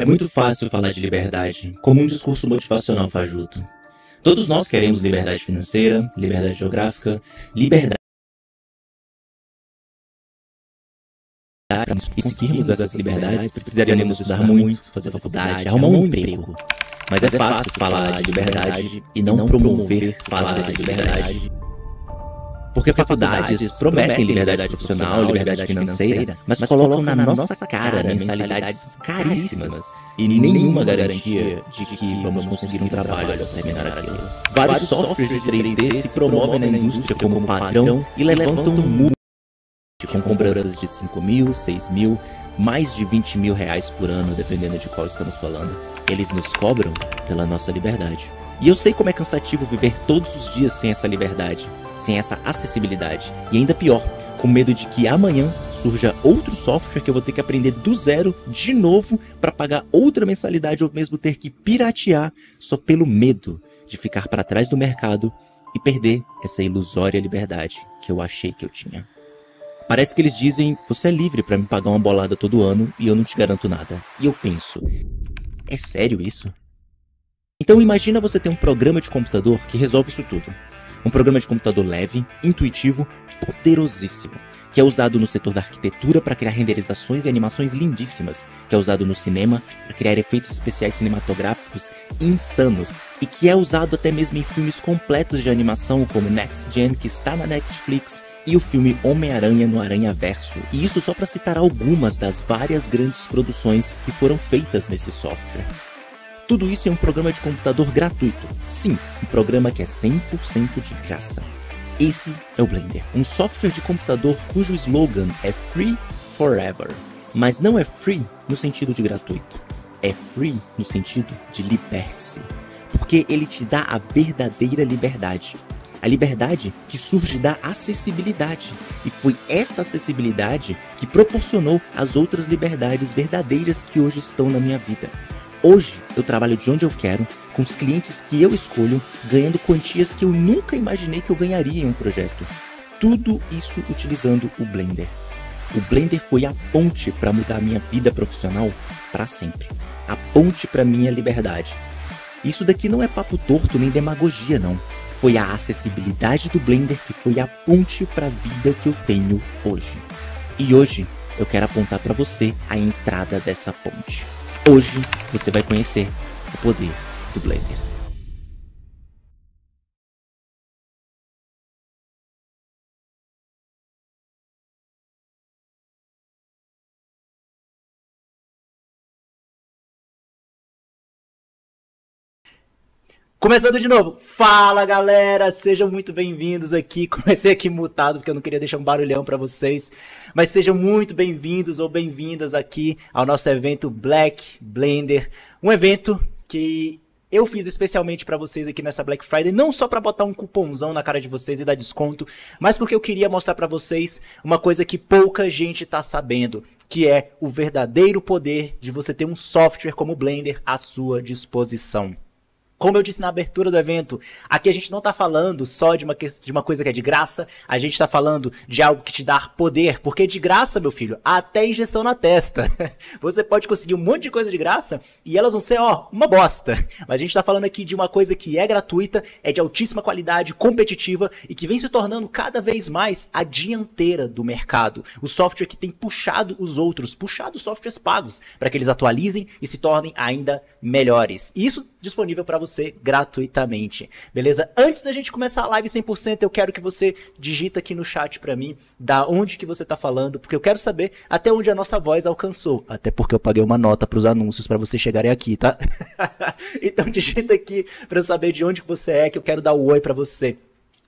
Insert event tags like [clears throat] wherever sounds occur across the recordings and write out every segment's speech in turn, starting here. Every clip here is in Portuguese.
É muito fácil falar de liberdade, como um discurso motivacional fajuto. Todos nós queremos liberdade financeira, liberdade geográfica, liberdade. Para conseguirmos essas liberdades, precisaríamos estudar muito, fazer faculdade, arrumar um emprego. Mas é fácil falar de liberdade e não promover falar de liberdade. Porque faculdades prometem liberdade profissional, liberdade financeira, mas colocam na nossa cara mensalidades caríssimas e nenhuma garantia de que vamos conseguir um trabalho após terminar aquilo. Vários softwares de 3D se promovem na indústria como padrão e levantam um muro com cobranças de 5 mil, 6 mil, mais de 20 mil reais por ano, dependendo de qual estamos falando. Eles nos cobram pela nossa liberdade. E eu sei como é cansativo viver todos os dias sem essa liberdade sem essa acessibilidade. E ainda pior, com medo de que amanhã surja outro software que eu vou ter que aprender do zero de novo para pagar outra mensalidade ou mesmo ter que piratear só pelo medo de ficar para trás do mercado e perder essa ilusória liberdade que eu achei que eu tinha. Parece que eles dizem: você é livre para me pagar uma bolada todo ano e eu não te garanto nada. E eu penso: é sério isso? Então imagina você ter um programa de computador que resolve isso tudo. Um programa de computador leve, intuitivo, poderosíssimo, que é usado no setor da arquitetura para criar renderizações e animações lindíssimas, que é usado no cinema para criar efeitos especiais cinematográficos insanos e que é usado até mesmo em filmes completos de animação como Next Gen, que está na Netflix, e o filme Homem-Aranha no Aranha Verso. E isso só para citar algumas das várias grandes produções que foram feitas nesse software. Tudo isso em é um programa de computador gratuito. Sim, um programa que é 100% de graça. Esse é o Blender, um software de computador cujo slogan é Free Forever. Mas não é free no sentido de gratuito, é free no sentido de liberte-se, porque ele te dá a verdadeira liberdade. A liberdade que surge da acessibilidade, e foi essa acessibilidade que proporcionou as outras liberdades verdadeiras que hoje estão na minha vida. Hoje eu trabalho de onde eu quero, com os clientes que eu escolho, ganhando quantias que eu nunca imaginei que eu ganharia em um projeto. Tudo isso utilizando o Blender. O Blender foi a ponte para mudar a minha vida profissional para sempre. A ponte para minha liberdade. Isso daqui não é papo torto nem demagogia, não. Foi a acessibilidade do Blender que foi a ponte para a vida que eu tenho hoje. E hoje eu quero apontar para você a entrada dessa ponte. Hoje você vai conhecer o poder do Blender. Começando de novo, fala galera, sejam muito bem-vindos aqui. [laughs] Comecei aqui mutado porque eu não queria deixar um barulhão para vocês, mas sejam muito bem-vindos ou bem-vindas aqui ao nosso evento Black Blender, um evento que eu fiz especialmente para vocês aqui nessa Black Friday, não só para botar um cupomzão na cara de vocês e dar desconto, mas porque eu queria mostrar para vocês uma coisa que pouca gente está sabendo, que é o verdadeiro poder de você ter um software como o Blender à sua disposição. Como eu disse na abertura do evento, aqui a gente não está falando só de uma, de uma, coisa que é de graça, a gente está falando de algo que te dá poder, porque de graça, meu filho, até injeção na testa. [laughs] Você pode conseguir um monte de coisa de graça e elas vão ser, ó, uma bosta. Mas a gente está falando aqui de uma coisa que é gratuita, é de altíssima qualidade, competitiva e que vem se tornando cada vez mais a dianteira do mercado. O software que tem puxado os outros, puxado softwares pagos, para que eles atualizem e se tornem ainda melhores. Isso disponível para você gratuitamente, beleza? Antes da gente começar a live 100%, eu quero que você digita aqui no chat para mim da onde que você tá falando, porque eu quero saber até onde a nossa voz alcançou, até porque eu paguei uma nota para os anúncios para você chegarem aqui, tá? [laughs] então digita aqui para saber de onde que você é, que eu quero dar o um oi para você.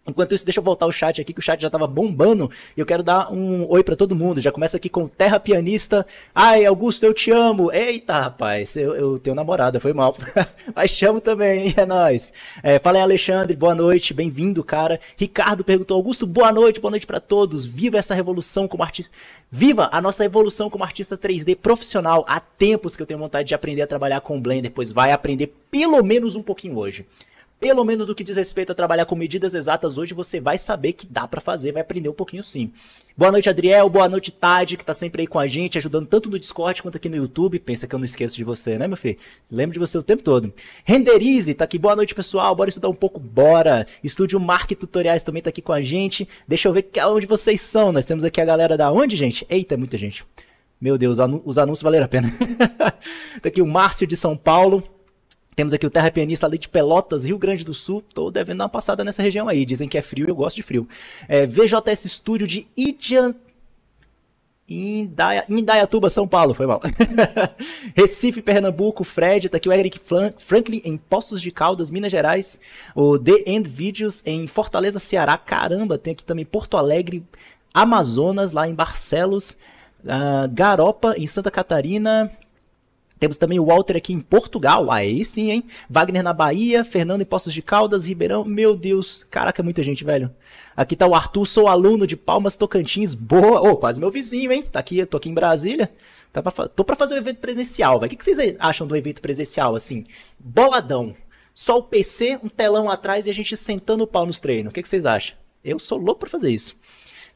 Enquanto isso, deixa eu voltar o chat aqui, que o chat já tava bombando. E eu quero dar um oi para todo mundo. Já começa aqui com Terra Pianista. Ai, Augusto, eu te amo. Eita, rapaz, eu, eu tenho namorada, foi mal. [laughs] Mas chamo também, é nóis. É, fala aí, Alexandre, boa noite, bem-vindo, cara. Ricardo perguntou, Augusto, boa noite, boa noite para todos. Viva essa revolução como artista. Viva a nossa evolução como artista 3D profissional. Há tempos que eu tenho vontade de aprender a trabalhar com Blender, pois vai aprender pelo menos um pouquinho hoje pelo menos no que diz respeito a trabalhar com medidas exatas hoje, você vai saber que dá para fazer, vai aprender um pouquinho sim. Boa noite, Adriel, boa noite, Tade, que tá sempre aí com a gente, ajudando tanto no Discord quanto aqui no YouTube. Pensa que eu não esqueço de você, né, meu filho? Lembro de você o tempo todo. Renderize, tá aqui, boa noite, pessoal, bora estudar um pouco, bora. Estúdio Mark Tutoriais também tá aqui com a gente. Deixa eu ver onde vocês são, nós temos aqui a galera da onde, gente? Eita, é muita gente. Meu Deus, os anúncios valeram a pena. [laughs] tá aqui o Márcio de São Paulo. Temos aqui o terraplanista ali de Pelotas, Rio Grande do Sul. Tô devendo dar uma passada nessa região aí. Dizem que é frio, eu gosto de frio. É, VJS Studio de Idian... Indaia... Indaiatuba, São Paulo, foi mal. [laughs] Recife, Pernambuco, Fred, tá aqui o Eric Franklin em Poços de Caldas, Minas Gerais. O The End Videos em Fortaleza, Ceará. Caramba, tem aqui também Porto Alegre, Amazonas, lá em Barcelos. Uh, Garopa, em Santa Catarina. Temos também o Walter aqui em Portugal. Aí sim, hein? Wagner na Bahia, Fernando em Poços de Caldas, Ribeirão. Meu Deus, caraca, é muita gente, velho. Aqui tá o Arthur, sou aluno de Palmas Tocantins. Boa. Ô, oh, quase meu vizinho, hein? Tá aqui, tô aqui em Brasília. Tá pra, tô pra fazer um evento presencial, velho. O que, que vocês acham do evento presencial, assim? Boladão. Só o PC, um telão atrás e a gente sentando o pau nos treinos. O que, que vocês acham? Eu sou louco pra fazer isso.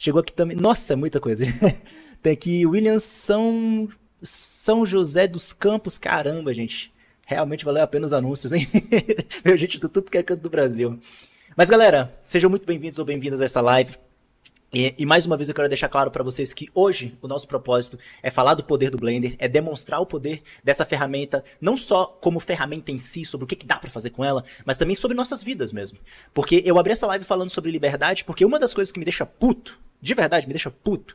Chegou aqui também. Nossa, é muita coisa. [laughs] Tem aqui são são José dos Campos, caramba, gente. Realmente valeu a pena os anúncios, hein? [laughs] Meu gente do tudo que é canto do Brasil. Mas galera, sejam muito bem-vindos ou bem-vindas a essa live. E, e, mais uma vez eu quero deixar claro para vocês que hoje o nosso propósito é falar do poder do Blender, é demonstrar o poder dessa ferramenta, não só como ferramenta em si, sobre o que, que dá para fazer com ela, mas também sobre nossas vidas mesmo. Porque eu abri essa live falando sobre liberdade, porque uma das coisas que me deixa puto, de verdade me deixa puto,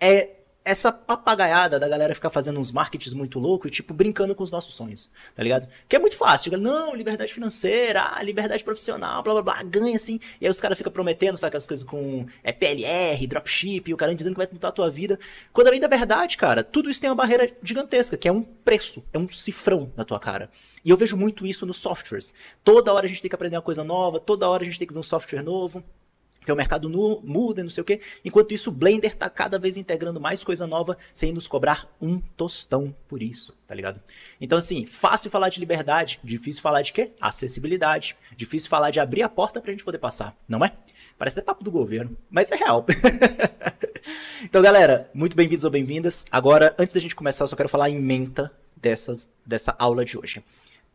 é essa papagaiada da galera ficar fazendo uns marketings muito loucos, tipo, brincando com os nossos sonhos, tá ligado? Que é muito fácil. Não, liberdade financeira, ah, liberdade profissional, blá blá blá, ganha assim. E aí os caras ficam prometendo, saca, as coisas com é, PLR, dropship, e o cara dizendo que vai mudar a tua vida. Quando a vida é verdade, cara, tudo isso tem uma barreira gigantesca, que é um preço, é um cifrão na tua cara. E eu vejo muito isso nos softwares. Toda hora a gente tem que aprender uma coisa nova, toda hora a gente tem que ver um software novo porque o mercado nu, muda, não sei o quê. Enquanto isso, o Blender tá cada vez integrando mais coisa nova sem nos cobrar um tostão por isso, tá ligado? Então, assim, fácil falar de liberdade, difícil falar de quê? Acessibilidade. Difícil falar de abrir a porta pra gente poder passar, não é? Parece até papo do governo, mas é real. [laughs] então, galera, muito bem-vindos ou bem-vindas. Agora, antes da gente começar, eu só quero falar em menta dessas, dessa aula de hoje.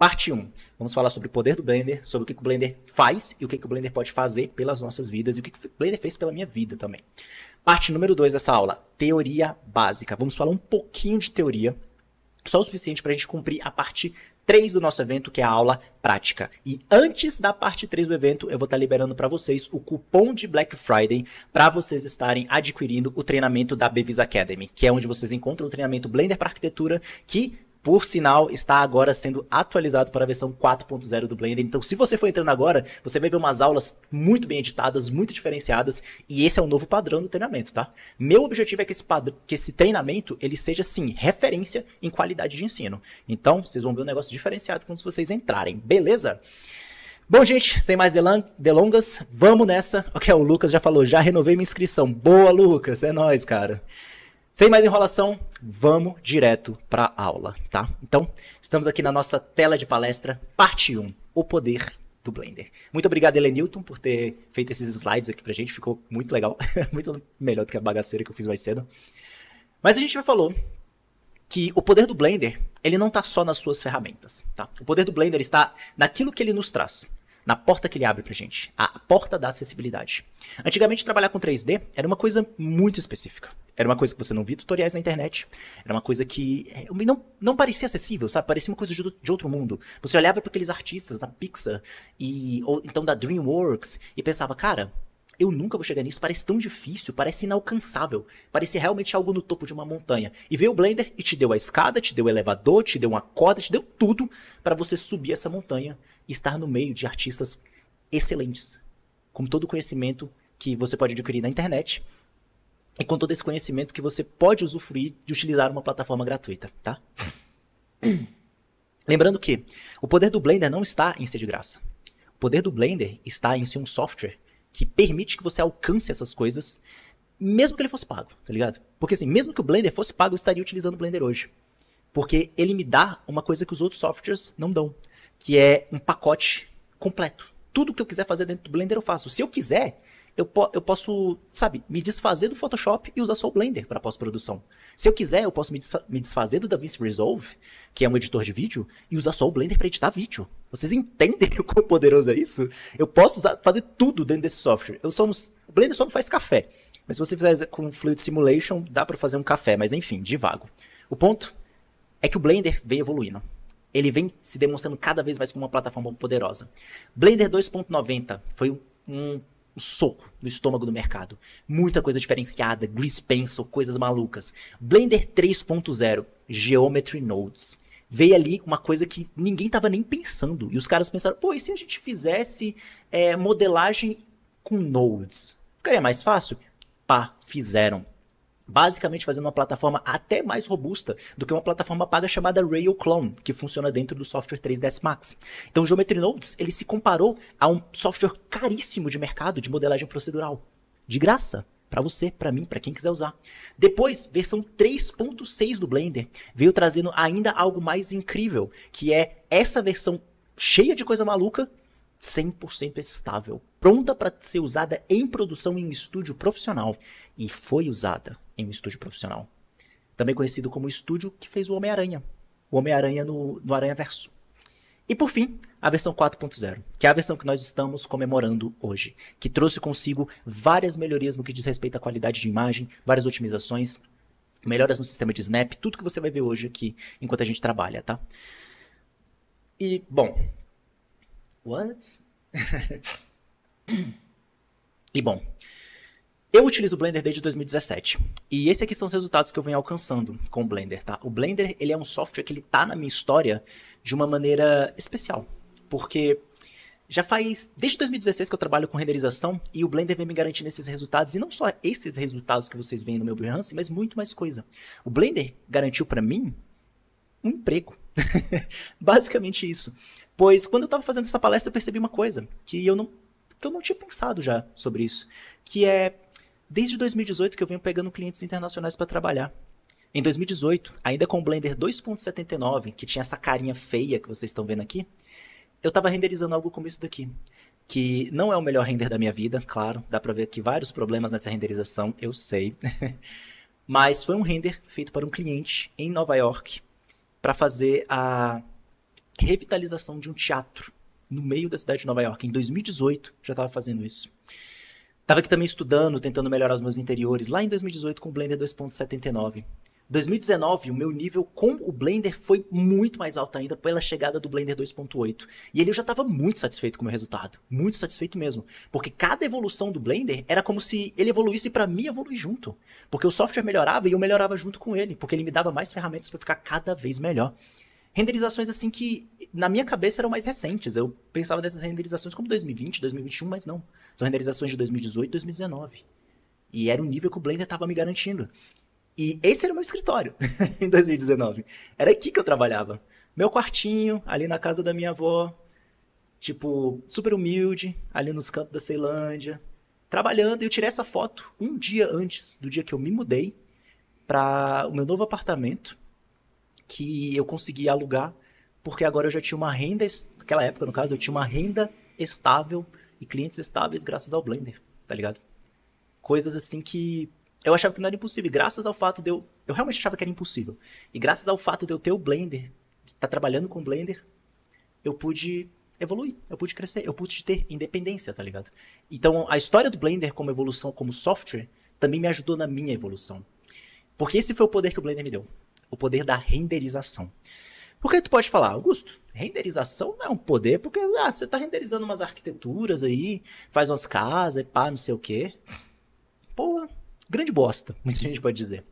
Parte 1. Vamos falar sobre o poder do Blender, sobre o que, que o Blender faz e o que, que o Blender pode fazer pelas nossas vidas e o que, que o Blender fez pela minha vida também. Parte número 2 dessa aula, teoria básica. Vamos falar um pouquinho de teoria, só o suficiente para a gente cumprir a parte 3 do nosso evento, que é a aula prática. E antes da parte 3 do evento, eu vou estar tá liberando para vocês o cupom de Black Friday para vocês estarem adquirindo o treinamento da Bevis Academy, que é onde vocês encontram o treinamento Blender para arquitetura, que por sinal, está agora sendo atualizado para a versão 4.0 do Blender. Então, se você for entrando agora, você vai ver umas aulas muito bem editadas, muito diferenciadas, e esse é o novo padrão do treinamento, tá? Meu objetivo é que esse, que esse treinamento, ele seja, sim, referência em qualidade de ensino. Então, vocês vão ver um negócio diferenciado quando vocês entrarem, beleza? Bom, gente, sem mais delongas, vamos nessa. Ok, o Lucas já falou, já renovei minha inscrição. Boa, Lucas, é nóis, cara. Sem mais enrolação, vamos direto para a aula, tá? Então, estamos aqui na nossa tela de palestra, parte 1, o poder do Blender. Muito obrigado, Newton, por ter feito esses slides aqui pra gente, ficou muito legal, [laughs] muito melhor do que a bagaceira que eu fiz mais cedo. Mas a gente já falou que o poder do Blender, ele não está só nas suas ferramentas, tá? O poder do Blender está naquilo que ele nos traz na porta que ele abre pra gente, a porta da acessibilidade. Antigamente trabalhar com 3D era uma coisa muito específica. Era uma coisa que você não via tutoriais na internet. Era uma coisa que é, não, não parecia acessível, sabe? Parecia uma coisa de, de outro mundo. Você olhava para aqueles artistas da Pixar e ou então da DreamWorks e pensava, cara, eu nunca vou chegar nisso, parece tão difícil, parece inalcançável, parece realmente algo no topo de uma montanha. E veio o Blender e te deu a escada, te deu o elevador, te deu uma corda, te deu tudo para você subir essa montanha estar no meio de artistas excelentes, com todo o conhecimento que você pode adquirir na internet e com todo esse conhecimento que você pode usufruir de utilizar uma plataforma gratuita, tá? [clears throat] Lembrando que o poder do Blender não está em ser de graça. O poder do Blender está em ser um software que permite que você alcance essas coisas, mesmo que ele fosse pago, tá ligado? Porque assim, mesmo que o Blender fosse pago, eu estaria utilizando o Blender hoje. Porque ele me dá uma coisa que os outros softwares não dão que é um pacote completo. Tudo que eu quiser fazer dentro do Blender eu faço. Se eu quiser, eu, po eu posso, sabe, me desfazer do Photoshop e usar só o Blender para pós-produção. Se eu quiser, eu posso me, desfa me desfazer do DaVinci Resolve, que é um editor de vídeo, e usar só o Blender para editar vídeo. Vocês entendem [laughs] o quão poderoso é isso? Eu posso usar, fazer tudo dentro desse software. Eu somos, o Blender só não faz café. Mas se você fizer com Fluid Simulation, dá para fazer um café, mas enfim, de vago. O ponto é que o Blender vem evoluindo ele vem se demonstrando cada vez mais como uma plataforma poderosa. Blender 2.90 foi um, um soco no estômago do mercado. Muita coisa diferenciada, grease pencil, coisas malucas. Blender 3.0, Geometry Nodes. Veio ali uma coisa que ninguém estava nem pensando. E os caras pensaram, pô, e se a gente fizesse é, modelagem com nodes? Ficaria mais fácil? Pá, fizeram basicamente fazendo uma plataforma até mais robusta do que uma plataforma paga chamada Rail Clone, que funciona dentro do software 3ds Max. Então o Geometry Nodes, ele se comparou a um software caríssimo de mercado de modelagem procedural, de graça. Para você, para mim, para quem quiser usar. Depois, versão 3.6 do Blender veio trazendo ainda algo mais incrível, que é essa versão cheia de coisa maluca, 100% estável pronta para ser usada em produção em um estúdio profissional. E foi usada em um estúdio profissional. Também conhecido como o estúdio que fez o Homem-Aranha. O Homem-Aranha no, no Aranha Verso. E por fim, a versão 4.0, que é a versão que nós estamos comemorando hoje, que trouxe consigo várias melhorias no que diz respeito à qualidade de imagem, várias otimizações, melhoras no sistema de snap, tudo que você vai ver hoje aqui enquanto a gente trabalha, tá? E, bom. What? [laughs] E bom, eu utilizo o Blender desde 2017. E esses aqui são os resultados que eu venho alcançando com o Blender, tá? O Blender, ele é um software que ele tá na minha história de uma maneira especial. Porque já faz desde 2016 que eu trabalho com renderização e o Blender vem me garantindo esses resultados e não só esses resultados que vocês veem no meu Behance, mas muito mais coisa. O Blender garantiu para mim um emprego. [laughs] Basicamente isso. Pois quando eu estava fazendo essa palestra eu percebi uma coisa, que eu não que eu não tinha pensado já sobre isso, que é desde 2018 que eu venho pegando clientes internacionais para trabalhar. Em 2018, ainda com o Blender 2.79, que tinha essa carinha feia que vocês estão vendo aqui, eu estava renderizando algo como isso daqui, que não é o melhor render da minha vida, claro, dá para ver aqui vários problemas nessa renderização, eu sei. [laughs] Mas foi um render feito para um cliente em Nova York para fazer a revitalização de um teatro no meio da cidade de Nova York. Em 2018 já estava fazendo isso. Tava aqui também estudando, tentando melhorar os meus interiores, lá em 2018 com o Blender 2.79. 2019, o meu nível com o Blender foi muito mais alto ainda pela chegada do Blender 2.8. E ele eu já estava muito satisfeito com o meu resultado, muito satisfeito mesmo, porque cada evolução do Blender era como se ele evoluísse para mim evoluir junto, porque o software melhorava e eu melhorava junto com ele, porque ele me dava mais ferramentas para ficar cada vez melhor renderizações assim que na minha cabeça eram mais recentes. Eu pensava dessas renderizações como 2020, 2021, mas não. São renderizações de 2018, 2019. E era o nível que o Blender estava me garantindo. E esse era o meu escritório [laughs] em 2019. Era aqui que eu trabalhava. Meu quartinho, ali na casa da minha avó. Tipo, super humilde, ali nos campos da Ceilândia. Trabalhando, e eu tirei essa foto um dia antes do dia que eu me mudei para o meu novo apartamento que eu consegui alugar, porque agora eu já tinha uma renda, naquela época, no caso, eu tinha uma renda estável e clientes estáveis graças ao Blender, tá ligado? Coisas assim que eu achava que não era impossível, graças ao fato de eu. Eu realmente achava que era impossível. E graças ao fato de eu ter o Blender, estar tá trabalhando com o Blender, eu pude evoluir, eu pude crescer, eu pude ter independência, tá ligado? Então, a história do Blender como evolução, como software, também me ajudou na minha evolução. Porque esse foi o poder que o Blender me deu o poder da renderização. Porque tu pode falar, Augusto, renderização não é um poder, porque ah, você está renderizando umas arquiteturas aí, faz umas casas e pá, não sei o quê. Pô, grande bosta, muita gente pode dizer.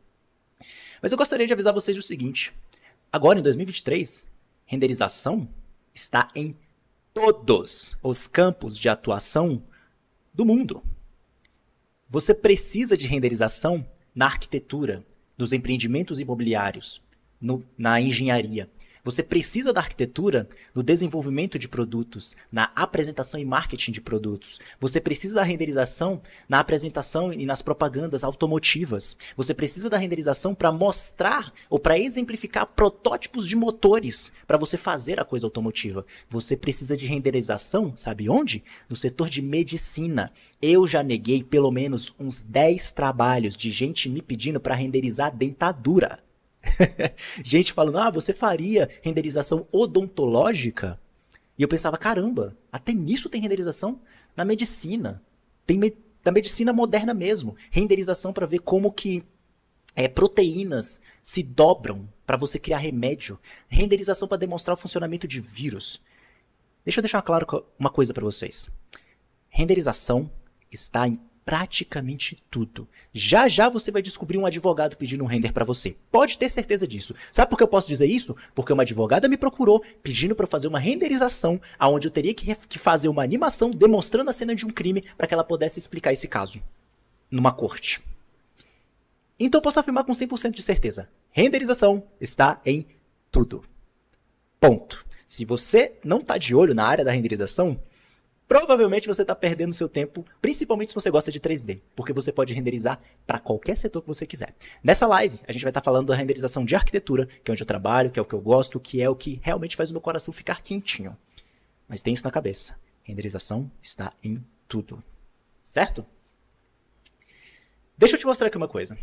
Mas eu gostaria de avisar vocês o seguinte: agora em 2023, renderização está em todos os campos de atuação do mundo. Você precisa de renderização na arquitetura, dos empreendimentos imobiliários no, na engenharia. Você precisa da arquitetura no desenvolvimento de produtos, na apresentação e marketing de produtos. Você precisa da renderização na apresentação e nas propagandas automotivas. Você precisa da renderização para mostrar ou para exemplificar protótipos de motores para você fazer a coisa automotiva. Você precisa de renderização, sabe onde? No setor de medicina. Eu já neguei pelo menos uns 10 trabalhos de gente me pedindo para renderizar dentadura. [laughs] gente falando, ah, você faria renderização odontológica? E eu pensava, caramba, até nisso tem renderização? Na medicina. Tem me da medicina moderna mesmo. Renderização para ver como que é, proteínas se dobram para você criar remédio. Renderização para demonstrar o funcionamento de vírus. Deixa eu deixar claro uma coisa para vocês. Renderização está em praticamente tudo. Já já você vai descobrir um advogado pedindo um render para você. Pode ter certeza disso. Sabe por que eu posso dizer isso? Porque uma advogada me procurou pedindo para fazer uma renderização aonde eu teria que, que fazer uma animação demonstrando a cena de um crime para que ela pudesse explicar esse caso numa corte. Então eu posso afirmar com 100% de certeza. Renderização está em tudo. Ponto. Se você não está de olho na área da renderização, provavelmente você está perdendo seu tempo, principalmente se você gosta de 3D, porque você pode renderizar para qualquer setor que você quiser. Nessa live, a gente vai estar tá falando da renderização de arquitetura, que é onde eu trabalho, que é o que eu gosto, que é o que realmente faz o meu coração ficar quentinho. Mas tem isso na cabeça. Renderização está em tudo. Certo? Deixa eu te mostrar aqui uma coisa.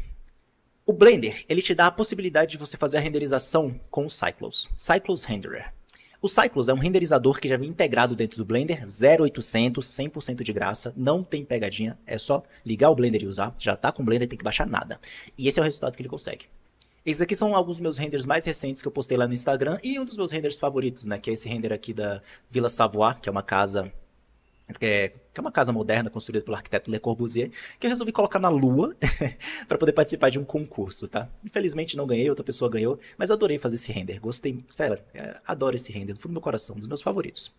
O Blender, ele te dá a possibilidade de você fazer a renderização com o Cyclos. Cyclos Renderer. O Cyclos é um renderizador que já vem integrado dentro do Blender, 0800, 100% de graça, não tem pegadinha, é só ligar o Blender e usar, já tá com o Blender, tem que baixar nada. E esse é o resultado que ele consegue. Esses aqui são alguns dos meus renders mais recentes que eu postei lá no Instagram e um dos meus renders favoritos, né, que é esse render aqui da Vila Savoie, que é uma casa é, que é uma casa moderna construída pelo arquiteto Le Corbusier, que eu resolvi colocar na lua [laughs] para poder participar de um concurso, tá? Infelizmente não ganhei, outra pessoa ganhou, mas adorei fazer esse render, gostei, sério, é, adoro esse render, do fundo do meu coração, um dos meus favoritos.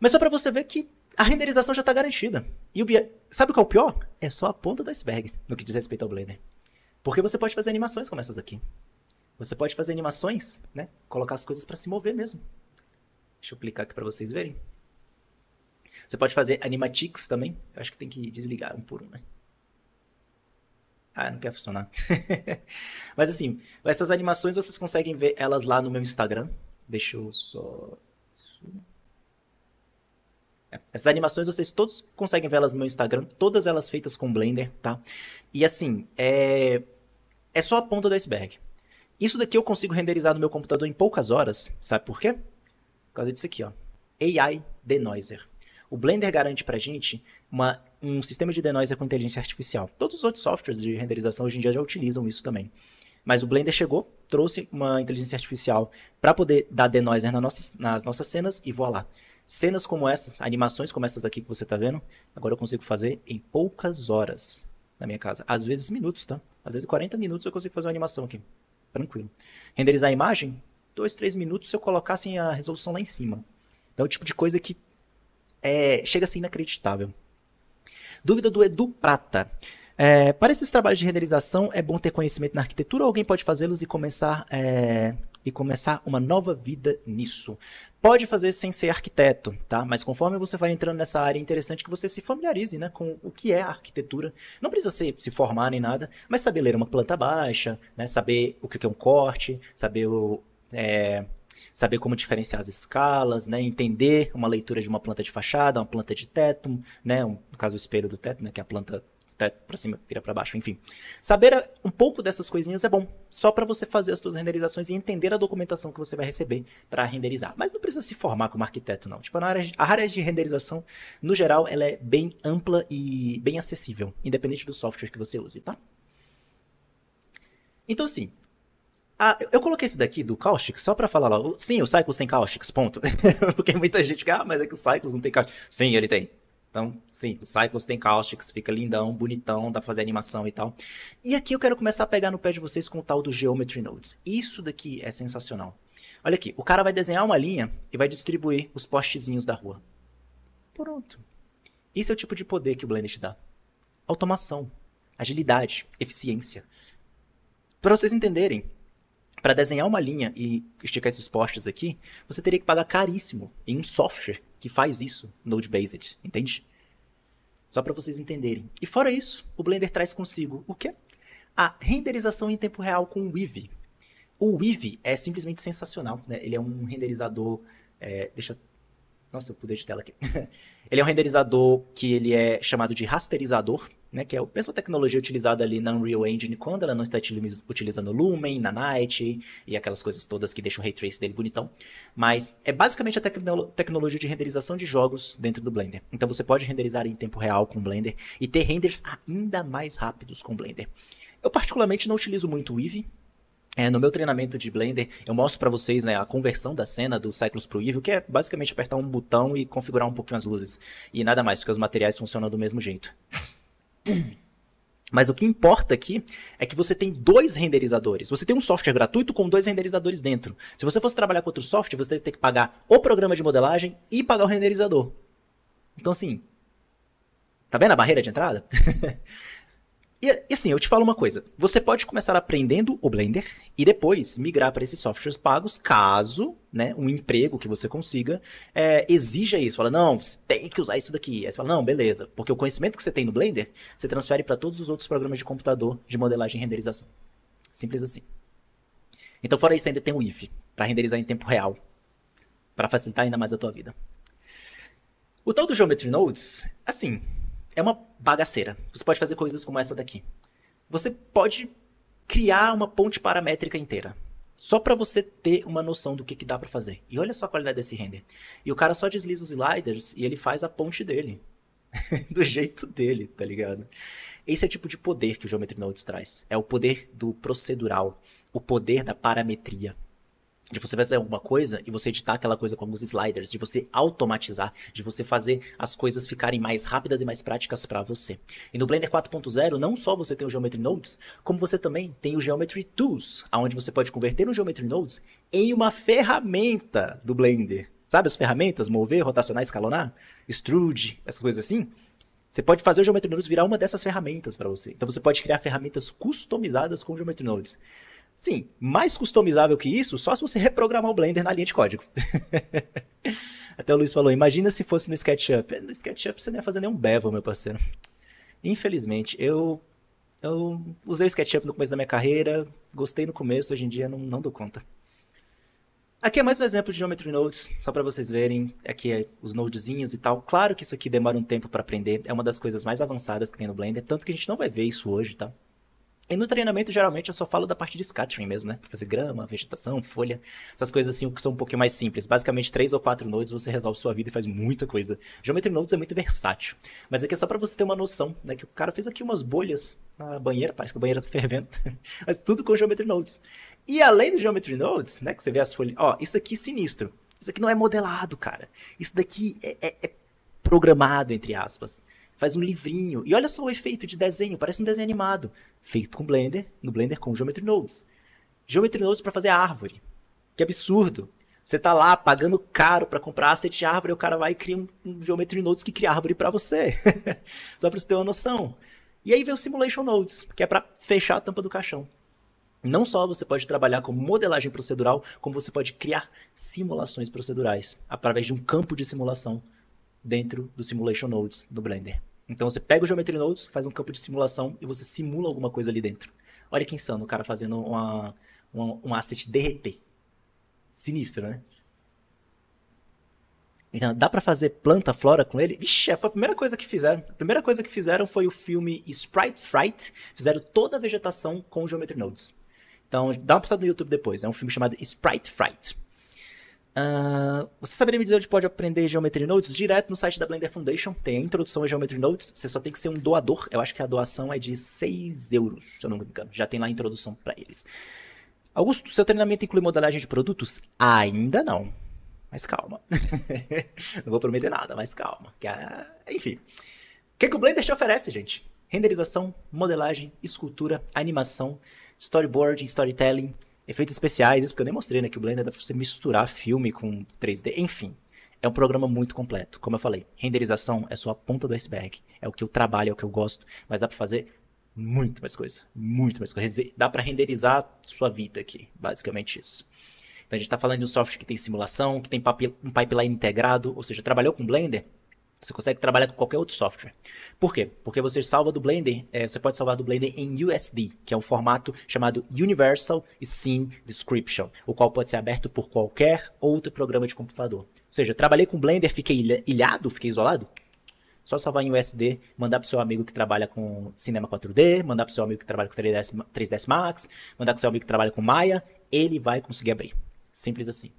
Mas só para você ver que a renderização já está garantida. E o Bia... sabe é o pior? É só a ponta do iceberg no que diz respeito ao Blender. Porque você pode fazer animações como essas aqui. Você pode fazer animações, né? Colocar as coisas para se mover mesmo. Deixa eu clicar aqui para vocês verem. Você pode fazer animatics também. Eu acho que tem que desligar um por um, né? Ah, não quer funcionar. [laughs] Mas assim, essas animações vocês conseguem ver elas lá no meu Instagram. Deixa eu só. É, essas animações vocês todos conseguem ver elas no meu Instagram, todas elas feitas com Blender, tá? E assim, é, é só a ponta do iceberg. Isso daqui eu consigo renderizar no meu computador em poucas horas, sabe por quê? Por causa disso aqui, ó. AI Denoiser. O Blender garante pra gente uma, um sistema de denoiser com inteligência artificial. Todos os outros softwares de renderização hoje em dia já utilizam isso também. Mas o Blender chegou, trouxe uma inteligência artificial para poder dar denoiser nas nossas, nas nossas cenas e voilá. Cenas como essas, animações como essas daqui que você está vendo, agora eu consigo fazer em poucas horas na minha casa. Às vezes minutos, tá? Às vezes 40 minutos eu consigo fazer uma animação aqui. Tranquilo. Renderizar a imagem, 2, 3 minutos se eu colocasse a resolução lá em cima. Então é o tipo de coisa que é, chega a ser inacreditável. Dúvida do Edu Prata. É, para esses trabalhos de renderização, é bom ter conhecimento na arquitetura ou alguém pode fazê-los e começar é, e começar uma nova vida nisso? Pode fazer sem ser arquiteto, tá? Mas conforme você vai entrando nessa área, é interessante que você se familiarize né, com o que é a arquitetura. Não precisa ser, se formar nem nada, mas saber ler uma planta baixa, né, saber o que é um corte, saber o, é, saber como diferenciar as escalas, né? entender uma leitura de uma planta de fachada, uma planta de teto, né? Um, no caso o espelho do teto, né? que é a planta teto para cima, vira para baixo, enfim. Saber uh, um pouco dessas coisinhas é bom, só para você fazer as suas renderizações e entender a documentação que você vai receber para renderizar. Mas não precisa se formar como arquiteto não. Tipo, na área, a área de renderização, no geral, ela é bem ampla e bem acessível, independente do software que você use, tá? Então, sim, ah, eu coloquei esse daqui do Caustic só para falar logo. Sim, o cycles tem Caustics, ponto. [laughs] Porque muita gente fica, ah, mas é que o cycles não tem Caustics. Sim, ele tem. Então, sim, o Cycles tem Caustics, fica lindão, bonitão, dá pra fazer animação e tal. E aqui eu quero começar a pegar no pé de vocês com o tal do Geometry Nodes. Isso daqui é sensacional. Olha aqui, o cara vai desenhar uma linha e vai distribuir os postezinhos da rua. Pronto. Isso é o tipo de poder que o Blender te dá. Automação, agilidade, eficiência. Para vocês entenderem, para desenhar uma linha e esticar esses postes aqui, você teria que pagar caríssimo em um software que faz isso, Node-based, entende? Só para vocês entenderem. E fora isso, o Blender traz consigo o quê? A renderização em tempo real com o Weave. O Weave é simplesmente sensacional, né? Ele é um renderizador... É, deixa... Nossa, eu pude de tela aqui. [laughs] ele é um renderizador que ele é chamado de rasterizador, né? Que é a mesma tecnologia utilizada ali na Unreal Engine quando ela não está utilizando Lumen, na Night e aquelas coisas todas que deixam o Ray Trace dele bonitão. Mas é basicamente a tecno tecnologia de renderização de jogos dentro do Blender. Então você pode renderizar em tempo real com Blender e ter renders ainda mais rápidos com Blender. Eu particularmente não utilizo muito o Eevee, é, no meu treinamento de Blender, eu mostro para vocês né, a conversão da cena do Cyclos pro Evil, que é basicamente apertar um botão e configurar um pouquinho as luzes. E nada mais, porque os materiais funcionam do mesmo jeito. [laughs] [clears throat] Mas o que importa aqui é que você tem dois renderizadores. Você tem um software gratuito com dois renderizadores dentro. Se você fosse trabalhar com outro software, você teria que pagar o programa de modelagem e pagar o renderizador. Então, assim. Tá vendo a barreira de entrada? [laughs] E, e, assim, eu te falo uma coisa. Você pode começar aprendendo o Blender e depois migrar para esses softwares pagos, caso né, um emprego que você consiga é, exija isso. Fala, não, você tem que usar isso daqui. Aí você fala, não, beleza. Porque o conhecimento que você tem no Blender, você transfere para todos os outros programas de computador de modelagem e renderização. Simples assim. Então, fora isso, ainda tem o IF, para renderizar em tempo real, para facilitar ainda mais a tua vida. O tal do Geometry Nodes, assim, é uma bagaceira. Você pode fazer coisas como essa daqui. Você pode criar uma ponte paramétrica inteira. Só para você ter uma noção do que, que dá para fazer. E olha só a qualidade desse render. E o cara só desliza os sliders e ele faz a ponte dele. [laughs] do jeito dele, tá ligado? Esse é o tipo de poder que o Geometry Nodes traz. É o poder do procedural, o poder da parametria de você fazer alguma coisa e você editar aquela coisa com alguns sliders, de você automatizar, de você fazer as coisas ficarem mais rápidas e mais práticas para você. E no Blender 4.0, não só você tem o Geometry Nodes, como você também tem o Geometry Tools, aonde você pode converter o Geometry Nodes em uma ferramenta do Blender. Sabe as ferramentas? Mover, rotacionar, escalonar, extrude, essas coisas assim? Você pode fazer o Geometry Nodes virar uma dessas ferramentas para você. Então você pode criar ferramentas customizadas com o Geometry Nodes. Sim, mais customizável que isso, só se você reprogramar o Blender na linha de código. [laughs] Até o Luiz falou, imagina se fosse no SketchUp. No SketchUp você não ia fazer nenhum bevel, meu parceiro. Infelizmente, eu, eu usei o SketchUp no começo da minha carreira, gostei no começo, hoje em dia não, não dou conta. Aqui é mais um exemplo de Geometry Nodes, só para vocês verem. Aqui é os nodezinhos e tal. Claro que isso aqui demora um tempo para aprender, é uma das coisas mais avançadas que tem no Blender, tanto que a gente não vai ver isso hoje, tá? E no treinamento, geralmente, eu só falo da parte de scattering mesmo, né? Pra fazer grama, vegetação, folha, essas coisas assim que são um pouquinho mais simples. Basicamente, três ou quatro nodes você resolve sua vida e faz muita coisa. Geometry Nodes é muito versátil. Mas aqui é só para você ter uma noção, né? Que o cara fez aqui umas bolhas na banheira, parece que a banheira tá fervendo. [laughs] Mas tudo com Geometry Nodes. E além do Geometry Nodes, né? Que você vê as folhas. Ó, isso aqui é sinistro. Isso aqui não é modelado, cara. Isso daqui é, é, é programado, entre aspas faz um livrinho. E olha só o efeito de desenho, parece um desenho animado feito com Blender, no Blender com Geometry Nodes. Geometry Nodes para fazer árvore. Que absurdo. Você tá lá pagando caro para comprar asset de árvore, o cara vai e cria um, um Geometry Nodes que cria árvore para você. [laughs] Só para você ter uma noção. E aí vem o Simulation Nodes, que é para fechar a tampa do caixão. Não só você pode trabalhar com modelagem procedural, como você pode criar simulações procedurais através de um campo de simulação dentro do Simulation Nodes do Blender. Então você pega o Geometry Nodes, faz um campo de simulação e você simula alguma coisa ali dentro. Olha que insano o cara fazendo uma, uma, um asset derreter. Sinistro, né? Então, dá para fazer planta flora com ele? Vixe, foi a primeira coisa que fizeram. A primeira coisa que fizeram foi o filme Sprite Fright. Fizeram toda a vegetação com o Geometry Nodes. Então, dá uma passada no YouTube depois. É um filme chamado Sprite Fright. Uh, você saberia me dizer onde pode aprender Geometry Notes? Direto no site da Blender Foundation, tem a introdução a Geometry Notes, você só tem que ser um doador, eu acho que a doação é de 6 euros, se eu não me engano, já tem lá a introdução para eles. Augusto, seu treinamento inclui modelagem de produtos? Ainda não, mas calma, [laughs] não vou prometer nada, mas calma, enfim. O que, é que o Blender te oferece, gente? Renderização, modelagem, escultura, animação, storyboard, storytelling, efeitos especiais, isso porque eu nem mostrei, né? Que o Blender dá pra você misturar filme com 3D, enfim. É um programa muito completo. Como eu falei, renderização é só a ponta do iceberg. É o que eu trabalho, é o que eu gosto, mas dá pra fazer muito mais coisa. Muito mais coisa. Dá para renderizar sua vida aqui, basicamente isso. Então a gente está falando de um software que tem simulação, que tem um pipeline integrado, ou seja, trabalhou com Blender, você consegue trabalhar com qualquer outro software. Por quê? Porque você salva do Blender, é, você pode salvar do Blender em USD, que é um formato chamado Universal Scene Description, o qual pode ser aberto por qualquer outro programa de computador. Ou seja, trabalhei com Blender, fiquei ilhado, fiquei isolado? Só salvar em USD, mandar o seu amigo que trabalha com Cinema 4D, mandar o seu amigo que trabalha com 3ds, 3ds Max, mandar o seu amigo que trabalha com Maya, ele vai conseguir abrir. Simples assim.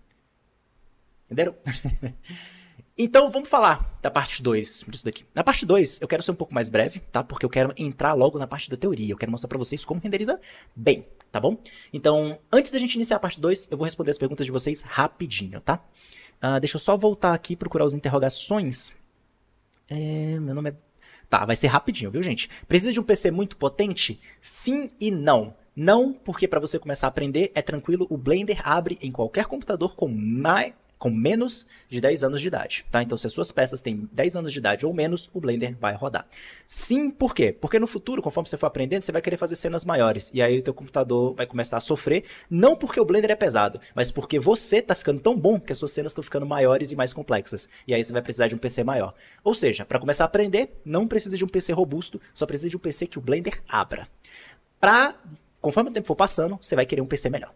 Entenderam? [laughs] Então vamos falar da parte 2 disso daqui. Na parte 2, eu quero ser um pouco mais breve, tá? Porque eu quero entrar logo na parte da teoria. Eu quero mostrar pra vocês como renderiza bem, tá bom? Então, antes da gente iniciar a parte 2, eu vou responder as perguntas de vocês rapidinho, tá? Uh, deixa eu só voltar aqui e procurar as interrogações. É, meu nome é. Tá, vai ser rapidinho, viu, gente? Precisa de um PC muito potente? Sim e não. Não, porque para você começar a aprender, é tranquilo, o Blender abre em qualquer computador com, mais com menos de 10 anos de idade, tá? Então, se as suas peças têm 10 anos de idade ou menos, o Blender vai rodar. Sim, por quê? Porque no futuro, conforme você for aprendendo, você vai querer fazer cenas maiores, e aí o teu computador vai começar a sofrer, não porque o Blender é pesado, mas porque você tá ficando tão bom que as suas cenas estão ficando maiores e mais complexas, e aí você vai precisar de um PC maior. Ou seja, para começar a aprender, não precisa de um PC robusto, só precisa de um PC que o Blender abra. Para conforme o tempo for passando, você vai querer um PC melhor.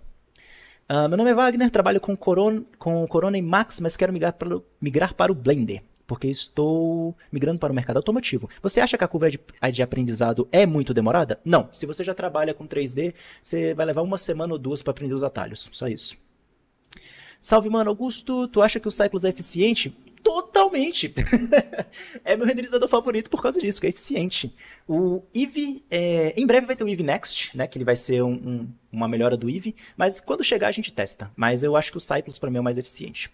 Uh, meu nome é Wagner, trabalho com, corona, com Corona e Max, mas quero migrar para, migrar para o Blender, porque estou migrando para o mercado automotivo. Você acha que a curva de, de aprendizado é muito demorada? Não. Se você já trabalha com 3D, você vai levar uma semana ou duas para aprender os atalhos. Só isso. Salve, mano Augusto. Tu acha que o Cyclos é eficiente? totalmente. [laughs] é meu renderizador favorito por causa disso, que é eficiente. O Eve, é... em breve vai ter o Eve Next, né, que ele vai ser um, um, uma melhora do Eve. mas quando chegar a gente testa. Mas eu acho que o Cyclos para mim é o mais eficiente.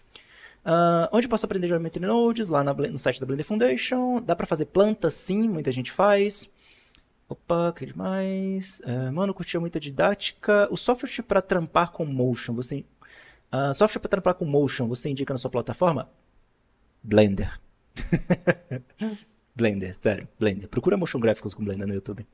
Uh, onde posso aprender geometry nodes? Lá na, no site da Blender Foundation. Dá para fazer plantas, sim, muita gente faz. Opa, que demais. Uh, mano, curtia muita didática. O software para trampar com motion, você... Uh, software para trampar com motion, você indica na sua plataforma? Blender. [laughs] Blender, sério, Blender. Procura motion graphics com Blender no YouTube.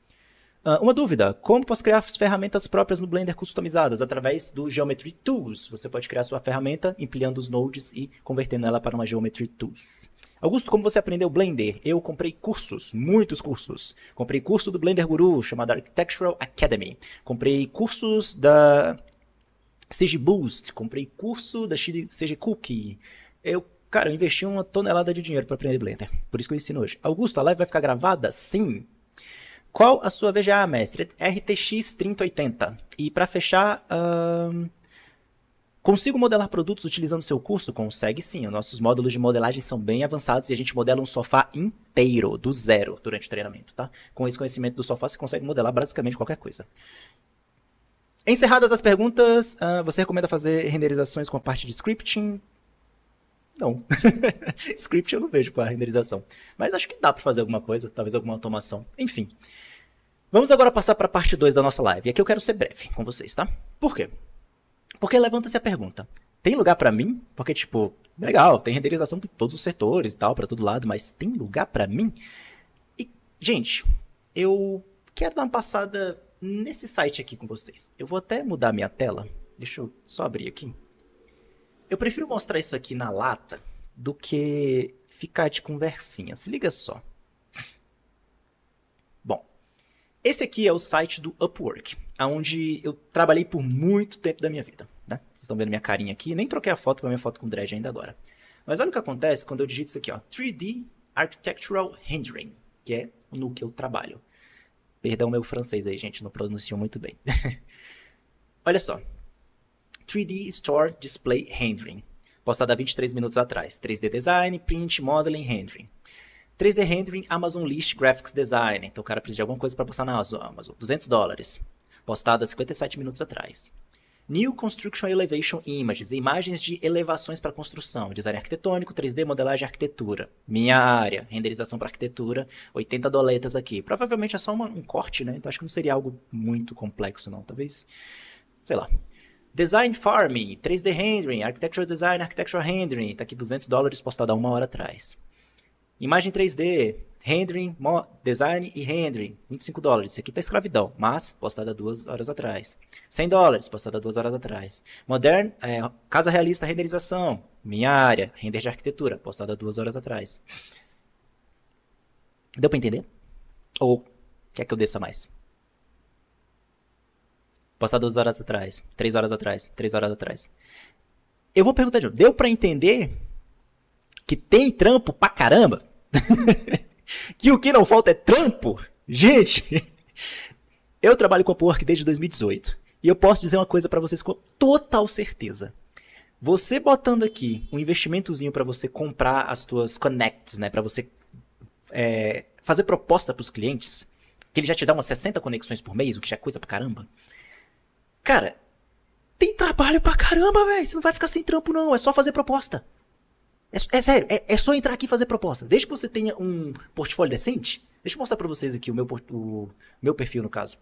Uh, uma dúvida: como posso criar ferramentas próprias no Blender customizadas? Através do Geometry Tools. Você pode criar sua ferramenta empilhando os nodes e convertendo ela para uma Geometry Tools. Augusto, como você aprendeu Blender? Eu comprei cursos, muitos cursos. Comprei curso do Blender Guru, chamado Architectural Academy. Comprei cursos da CG Boost, comprei curso da CG Cookie. Eu Cara, eu investi uma tonelada de dinheiro para aprender Blender. Por isso que eu ensino hoje. Augusto, a live vai ficar gravada? Sim. Qual a sua VGA, mestre? RTX 3080. E para fechar, uh... consigo modelar produtos utilizando seu curso? Consegue sim. Os nossos módulos de modelagem são bem avançados e a gente modela um sofá inteiro, do zero, durante o treinamento, tá? Com esse conhecimento do sofá, você consegue modelar basicamente qualquer coisa. Encerradas as perguntas, uh, você recomenda fazer renderizações com a parte de scripting? não. [laughs] Script eu não vejo para renderização. Mas acho que dá para fazer alguma coisa, talvez alguma automação. Enfim. Vamos agora passar para a parte 2 da nossa live. E aqui eu quero ser breve com vocês, tá? Por quê? Porque levanta-se a pergunta: tem lugar para mim? Porque, tipo, legal, tem renderização de todos os setores e tal, para todo lado, mas tem lugar para mim? E, gente, eu quero dar uma passada nesse site aqui com vocês. Eu vou até mudar minha tela. Deixa eu só abrir aqui. Eu prefiro mostrar isso aqui na lata do que ficar de conversinha. Se liga só. Bom, esse aqui é o site do Upwork, onde eu trabalhei por muito tempo da minha vida. Né? Vocês estão vendo minha carinha aqui, nem troquei a foto para minha foto com dread ainda agora. Mas olha o que acontece quando eu digito isso aqui, ó, 3D Architectural Rendering, que é no que eu trabalho. Perdão meu francês aí, gente, não pronuncio muito bem. [laughs] olha só, 3D Store Display Rendering, postada há 23 minutos atrás. 3D Design, Print, Modeling, Rendering. 3D Rendering, Amazon List Graphics Design. Então o cara precisa de alguma coisa para postar na Amazon. 200 dólares. Postada há 57 minutos atrás. New Construction Elevation Images, imagens de elevações para construção, design arquitetônico, 3D, modelagem e arquitetura. Minha área, renderização para arquitetura, 80 doletas aqui. Provavelmente é só uma, um corte, né? Então acho que não seria algo muito complexo, não. Talvez, sei lá, Design Farming, 3D Rendering, Architecture Design, Architecture Rendering, está aqui 200 dólares postado há uma hora atrás. Imagem 3D, Rendering, Design e Rendering, 25 dólares. Isso aqui tá escravidão, mas postado há duas horas atrás. 100 dólares, postado há duas horas atrás. Modern, é, Casa Realista, Renderização, minha área, Render de Arquitetura, postado há duas horas atrás. Deu para entender? Ou quer que eu desça mais? passar duas horas atrás, três horas atrás, três horas atrás. Eu vou perguntar de novo, deu para entender que tem trampo pra caramba? [laughs] que o que não falta é trampo? Gente, [laughs] eu trabalho com a Upwork desde 2018 e eu posso dizer uma coisa para vocês com total certeza. Você botando aqui um investimentozinho para você comprar as suas connects, né, para você é, fazer proposta para os clientes, que ele já te dá umas 60 conexões por mês, o que já é coisa pra caramba. Cara, tem trabalho pra caramba, velho. Você não vai ficar sem trampo, não. É só fazer proposta. É, é sério, é, é, só entrar aqui e fazer proposta. Desde que você tenha um portfólio decente. Deixa eu mostrar pra vocês aqui o meu, o meu perfil, no caso.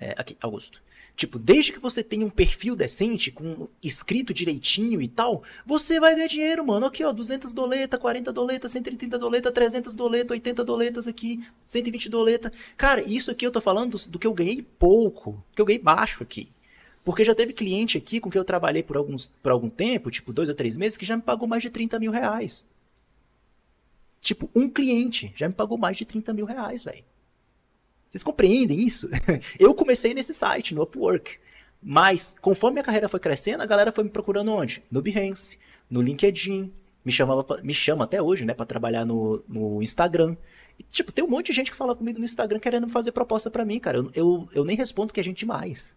É, aqui, Augusto. Tipo, desde que você tenha um perfil decente, com escrito direitinho e tal, você vai ganhar dinheiro, mano. Aqui, ó, 200 doleta, 40 doleta, 130 doleta, 300 doleta, 80 doletas aqui, 120 doleta. Cara, isso aqui eu tô falando do, do que eu ganhei pouco, que eu ganhei baixo aqui. Porque já teve cliente aqui com que eu trabalhei por, alguns, por algum tempo, tipo dois ou três meses, que já me pagou mais de 30 mil reais. Tipo, um cliente já me pagou mais de 30 mil reais, velho. Vocês compreendem isso? [laughs] Eu comecei nesse site, no Upwork. Mas conforme minha carreira foi crescendo, a galera foi me procurando onde? No Behance, no LinkedIn, me chamava, me chama até hoje, né, para trabalhar no, no Instagram. E, tipo, tem um monte de gente que fala comigo no Instagram querendo fazer proposta para mim, cara. Eu, eu, eu nem respondo que é gente demais.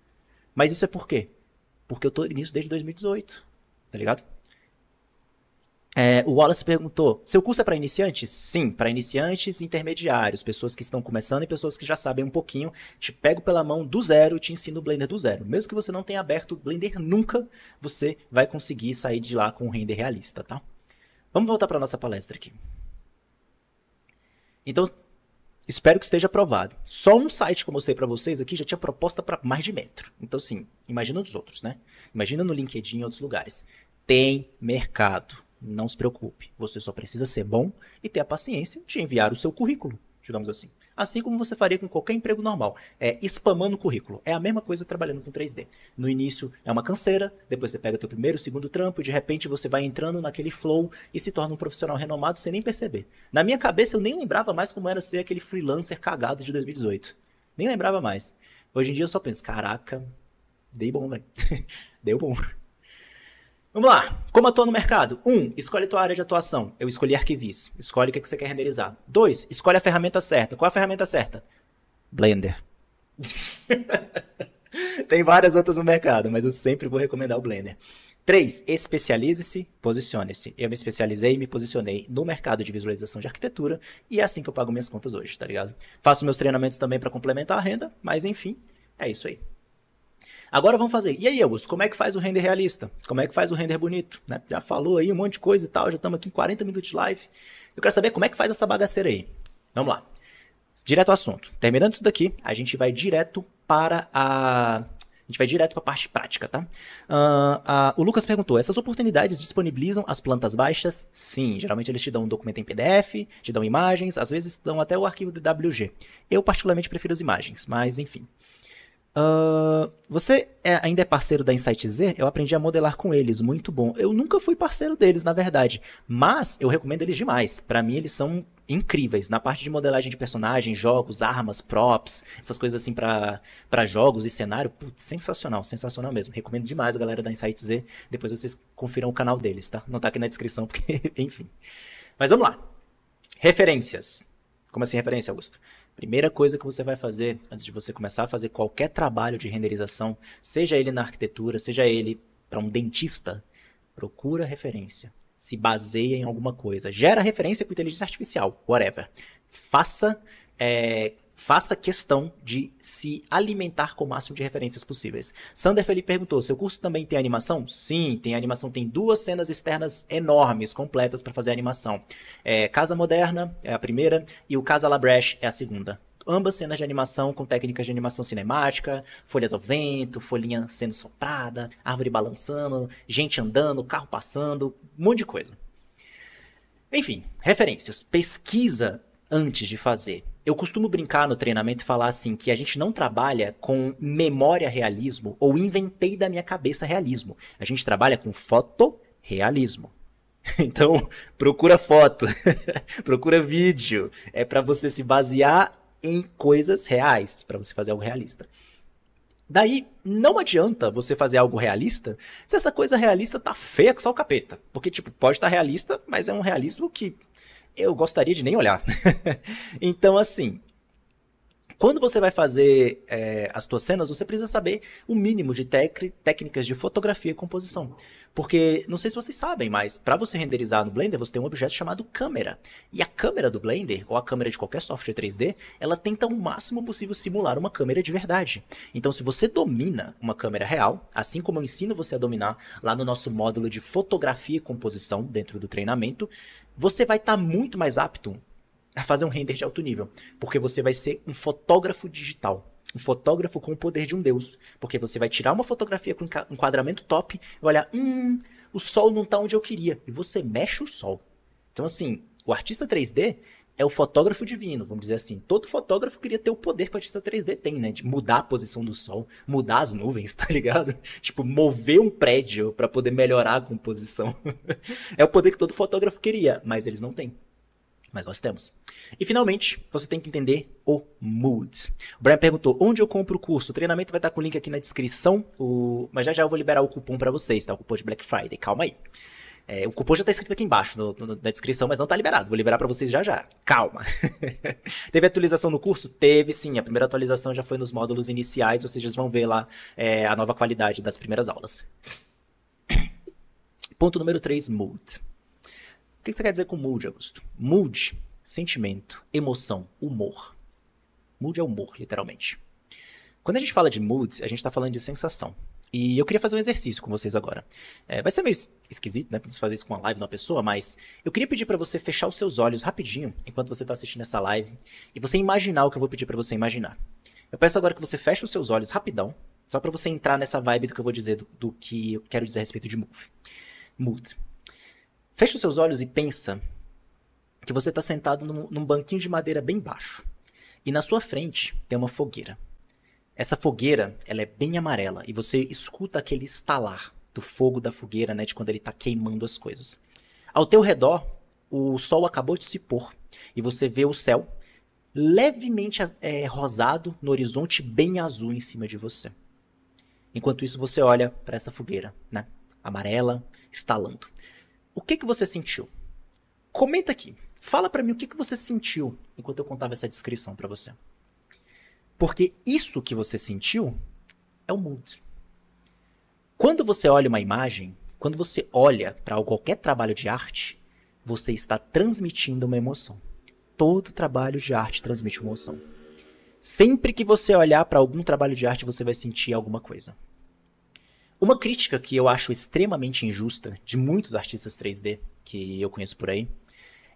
Mas isso é por quê? Porque eu tô nisso desde 2018. Tá ligado? É, o Wallace perguntou: seu curso é para iniciantes? Sim, para iniciantes intermediários, pessoas que estão começando e pessoas que já sabem um pouquinho. Te pego pela mão do zero e te ensino o Blender do zero. Mesmo que você não tenha aberto o Blender nunca, você vai conseguir sair de lá com um render realista, tá? Vamos voltar para nossa palestra aqui. Então, espero que esteja aprovado. Só um site que eu mostrei para vocês aqui já tinha proposta para mais de metro. Então, sim, imagina nos outros, né? Imagina no LinkedIn e outros lugares. Tem mercado não se preocupe, você só precisa ser bom e ter a paciência de enviar o seu currículo, digamos assim. Assim como você faria com qualquer emprego normal, é spamando o currículo. É a mesma coisa trabalhando com 3D. No início é uma canseira, depois você pega teu primeiro, segundo trampo e de repente você vai entrando naquele flow e se torna um profissional renomado sem nem perceber. Na minha cabeça eu nem lembrava mais como era ser aquele freelancer cagado de 2018. Nem lembrava mais. Hoje em dia eu só penso, caraca, dei bom, velho. [laughs] Deu bom. Vamos lá. Como atua no mercado? 1. Um, escolhe tua área de atuação. Eu escolhi arquivis. Escolhe o que, é que você quer renderizar. 2. Escolhe a ferramenta certa. Qual a ferramenta certa? Blender. [laughs] Tem várias outras no mercado, mas eu sempre vou recomendar o Blender. 3. Especialize-se, posicione-se. Eu me especializei e me posicionei no mercado de visualização de arquitetura e é assim que eu pago minhas contas hoje, tá ligado? Faço meus treinamentos também para complementar a renda, mas enfim, é isso aí. Agora vamos fazer. E aí, Augusto, como é que faz o render realista? Como é que faz o render bonito? Né? Já falou aí um monte de coisa e tal, já estamos aqui em 40 minutos de live. Eu quero saber como é que faz essa bagaceira aí. Vamos lá. Direto ao assunto. Terminando isso daqui, a gente vai direto para a a gente vai direto para a parte prática, tá? Uh, uh, o Lucas perguntou: essas oportunidades disponibilizam as plantas baixas? Sim, geralmente eles te dão um documento em PDF, te dão imagens, às vezes dão até o arquivo de WG. Eu, particularmente, prefiro as imagens, mas enfim. Uh, você é, ainda é parceiro da Insight Z? Eu aprendi a modelar com eles, muito bom. Eu nunca fui parceiro deles, na verdade, mas eu recomendo eles demais. Para mim, eles são incríveis na parte de modelagem de personagens, jogos, armas, props, essas coisas assim para jogos e cenário. Putz, sensacional, sensacional mesmo. Recomendo demais a galera da Insight Z. Depois vocês confiram o canal deles, tá? Não tá aqui na descrição, [laughs] porque, enfim. Mas vamos lá. Referências. Como assim referência, Augusto? Primeira coisa que você vai fazer antes de você começar a fazer qualquer trabalho de renderização, seja ele na arquitetura, seja ele para um dentista, procura referência. Se baseia em alguma coisa. Gera referência com inteligência artificial, whatever. Faça é, faça questão de se alimentar com o máximo de referências possíveis. Sander Felipe perguntou: seu curso também tem animação? Sim, tem animação, tem duas cenas externas enormes, completas para fazer animação. É, Casa Moderna é a primeira e o Casa Labrash é a segunda. Ambas cenas de animação com técnicas de animação cinemática, folhas ao vento, folhinha sendo soprada, árvore balançando, gente andando, carro passando, um monte de coisa. Enfim, referências. Pesquisa antes de fazer. Eu costumo brincar no treinamento e falar assim que a gente não trabalha com memória realismo ou inventei da minha cabeça realismo. A gente trabalha com fotorealismo. [laughs] Então, procura foto, [laughs] procura vídeo, é para você se basear em coisas reais, para você fazer algo realista. Daí, não adianta você fazer algo realista se essa coisa realista tá feia com só o capeta. Porque, tipo, pode estar tá realista, mas é um realismo que eu gostaria de nem olhar. [laughs] então, assim, quando você vai fazer é, as suas cenas, você precisa saber o mínimo de técnicas de fotografia e composição. Porque, não sei se vocês sabem, mas para você renderizar no Blender, você tem um objeto chamado câmera. E a câmera do Blender, ou a câmera de qualquer software 3D, ela tenta o máximo possível simular uma câmera de verdade. Então, se você domina uma câmera real, assim como eu ensino você a dominar lá no nosso módulo de fotografia e composição dentro do treinamento, você vai estar tá muito mais apto a fazer um render de alto nível, porque você vai ser um fotógrafo digital. Um fotógrafo com o poder de um deus. Porque você vai tirar uma fotografia com enquadramento top e olhar, hum, o sol não está onde eu queria. E você mexe o sol. Então, assim, o artista 3D, é o fotógrafo divino, vamos dizer assim. Todo fotógrafo queria ter o poder que o artista 3D tem, né? De mudar a posição do sol, mudar as nuvens, [laughs] tá ligado? Tipo, mover um prédio para poder melhorar a composição. [laughs] é o poder que todo fotógrafo queria, mas eles não têm. Mas nós temos. E finalmente, você tem que entender o mood. O Brian perguntou: onde eu compro o curso? O treinamento vai estar com o link aqui na descrição. O... Mas já já eu vou liberar o cupom para vocês, tá? O cupom de Black Friday. Calma aí. É, o cupom já tá escrito aqui embaixo no, no, na descrição, mas não tá liberado. Vou liberar para vocês já já. Calma. [laughs] Teve atualização no curso? Teve sim. A primeira atualização já foi nos módulos iniciais. Vocês vão ver lá é, a nova qualidade das primeiras aulas. [coughs] Ponto número 3, mood. O que você quer dizer com mood, Augusto? Mood, sentimento, emoção, humor. Mood é humor, literalmente. Quando a gente fala de mood, a gente está falando de sensação. E eu queria fazer um exercício com vocês agora. É, vai ser meio esquisito, né? Vamos fazer isso com uma live de uma pessoa, mas eu queria pedir para você fechar os seus olhos rapidinho enquanto você está assistindo essa live e você imaginar o que eu vou pedir para você imaginar. Eu peço agora que você feche os seus olhos rapidão, só para você entrar nessa vibe do que eu vou dizer, do, do que eu quero dizer a respeito de move. Mood. Feche os seus olhos e pensa que você está sentado num, num banquinho de madeira bem baixo. E na sua frente tem uma fogueira. Essa fogueira, ela é bem amarela e você escuta aquele estalar do fogo da fogueira, né, de quando ele está queimando as coisas. Ao teu redor, o sol acabou de se pôr e você vê o céu levemente é, rosado no horizonte bem azul em cima de você. Enquanto isso, você olha para essa fogueira, né? Amarela, estalando. O que que você sentiu? Comenta aqui. Fala para mim o que que você sentiu enquanto eu contava essa descrição para você. Porque isso que você sentiu é o mood. Quando você olha uma imagem, quando você olha para qualquer trabalho de arte, você está transmitindo uma emoção. Todo trabalho de arte transmite uma emoção. Sempre que você olhar para algum trabalho de arte, você vai sentir alguma coisa. Uma crítica que eu acho extremamente injusta de muitos artistas 3D que eu conheço por aí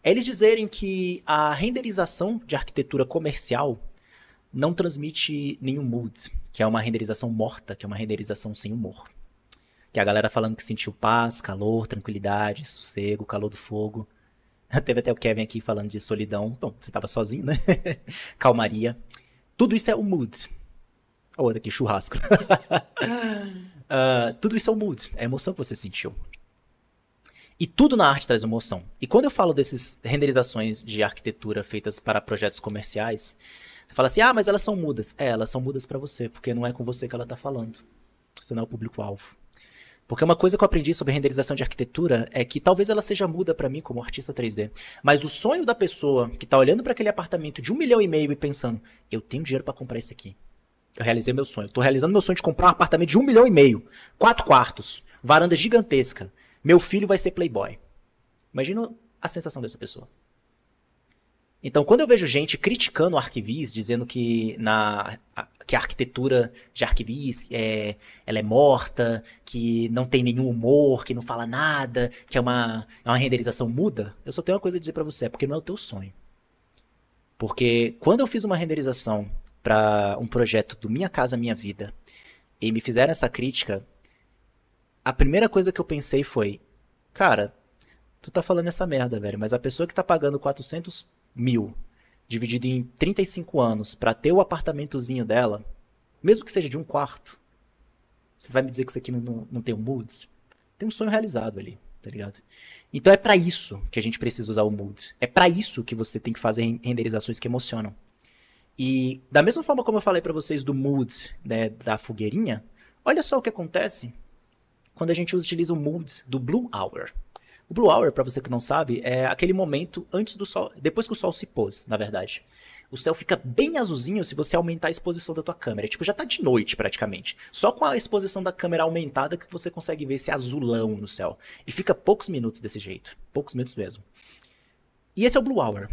é eles dizerem que a renderização de arquitetura comercial não transmite nenhum mood, que é uma renderização morta, que é uma renderização sem humor. Que é a galera falando que sentiu paz, calor, tranquilidade, sossego, calor do fogo. [laughs] Teve até o Kevin aqui falando de solidão. Bom, você estava sozinho, né? [laughs] Calmaria. Tudo isso é o mood. Olha aqui churrasco. uh, [laughs] tudo isso é o mood, é a emoção que você sentiu. E tudo na arte traz emoção. E quando eu falo dessas renderizações de arquitetura feitas para projetos comerciais, você fala assim, ah, mas elas são mudas. É, elas são mudas para você, porque não é com você que ela tá falando. Você não é o público-alvo. Porque uma coisa que eu aprendi sobre renderização de arquitetura é que talvez ela seja muda para mim como artista 3D, mas o sonho da pessoa que tá olhando para aquele apartamento de um milhão e meio e pensando, eu tenho dinheiro para comprar isso aqui. Eu realizei meu sonho. Eu tô realizando meu sonho de comprar um apartamento de um milhão e meio, quatro quartos, varanda gigantesca. Meu filho vai ser playboy. Imagina a sensação dessa pessoa. Então, quando eu vejo gente criticando arquivis, dizendo que, na, que a arquitetura de arquivis é, ela é morta, que não tem nenhum humor, que não fala nada, que é uma, é uma renderização muda, eu só tenho uma coisa a dizer para você, é porque não é o teu sonho. Porque quando eu fiz uma renderização para um projeto do Minha Casa Minha Vida e me fizeram essa crítica, a primeira coisa que eu pensei foi, cara, tu tá falando essa merda, velho, mas a pessoa que tá pagando 400 mil dividido em 35 anos para ter o apartamentozinho dela, mesmo que seja de um quarto, você vai me dizer que isso aqui não, não, não tem um Moods? Tem um sonho realizado ali, tá ligado? Então é para isso que a gente precisa usar o mood É para isso que você tem que fazer renderizações que emocionam. E da mesma forma como eu falei para vocês do mood né, da fogueirinha, olha só o que acontece quando a gente utiliza o mood do Blue Hour. O Blue Hour, para você que não sabe, é aquele momento antes do sol, depois que o sol se pôs, na verdade. O céu fica bem azulzinho se você aumentar a exposição da tua câmera. Tipo, já tá de noite praticamente. Só com a exposição da câmera aumentada que você consegue ver esse azulão no céu. E fica poucos minutos desse jeito, poucos minutos mesmo. E esse é o Blue Hour.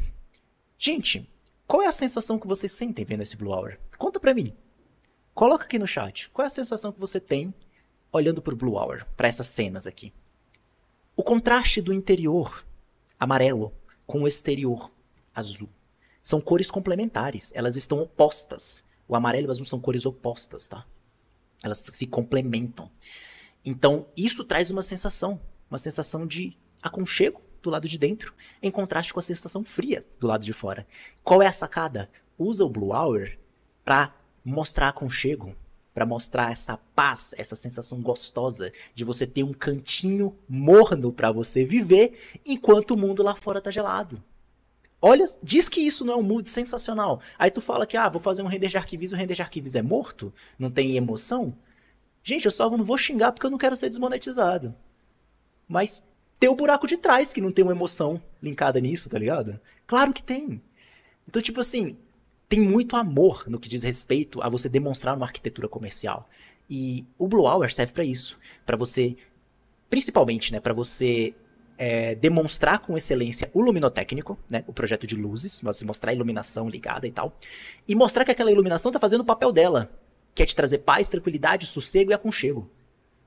Gente, qual é a sensação que vocês sentem vendo esse Blue Hour? Conta pra mim. Coloca aqui no chat. Qual é a sensação que você tem olhando pro Blue Hour, para essas cenas aqui? O contraste do interior amarelo com o exterior azul são cores complementares, elas estão opostas. O amarelo e o azul são cores opostas, tá? Elas se complementam. Então, isso traz uma sensação, uma sensação de aconchego do lado de dentro, em contraste com a sensação fria do lado de fora. Qual é a sacada? Usa o Blue Hour para mostrar aconchego, para mostrar essa paz, essa sensação gostosa de você ter um cantinho morno para você viver enquanto o mundo lá fora tá gelado. Olha, diz que isso não é um mood sensacional. Aí tu fala que, ah, vou fazer um render de arquivos, o render de arquivos é morto? Não tem emoção? Gente, eu só não vou xingar porque eu não quero ser desmonetizado. Mas tem o buraco de trás que não tem uma emoção linkada nisso, tá ligado? Claro que tem. Então, tipo assim, tem muito amor no que diz respeito a você demonstrar uma arquitetura comercial. E o Blue Hour serve para isso, para você, principalmente, né, para você é, demonstrar com excelência o luminotécnico, né, o projeto de luzes, você mostrar a iluminação ligada e tal, e mostrar que aquela iluminação está fazendo o papel dela, que é te trazer paz, tranquilidade, sossego e aconchego.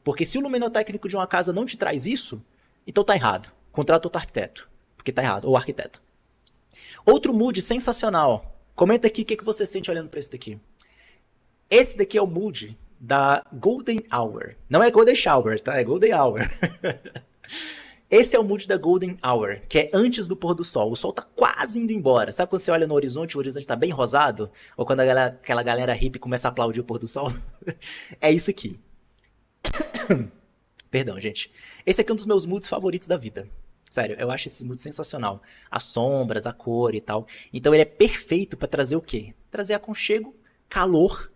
Porque se o luminotécnico de uma casa não te traz isso, então tá errado. Contrata outro arquiteto, porque tá errado, ou arquiteta. Outro mood sensacional Comenta aqui o que, que você sente olhando para esse daqui. Esse daqui é o mood da Golden Hour. Não é Golden Shower, tá? É Golden Hour. [laughs] Esse é o mood da Golden Hour, que é antes do pôr do sol. O sol tá quase indo embora. Sabe quando você olha no horizonte o horizonte tá bem rosado? Ou quando galera, aquela galera hippie começa a aplaudir o pôr do sol? [laughs] é isso aqui. [coughs] Perdão, gente. Esse aqui é um dos meus moods favoritos da vida. Sério, eu acho esse muito sensacional. As sombras, a cor e tal. Então ele é perfeito para trazer o quê? Trazer aconchego, calor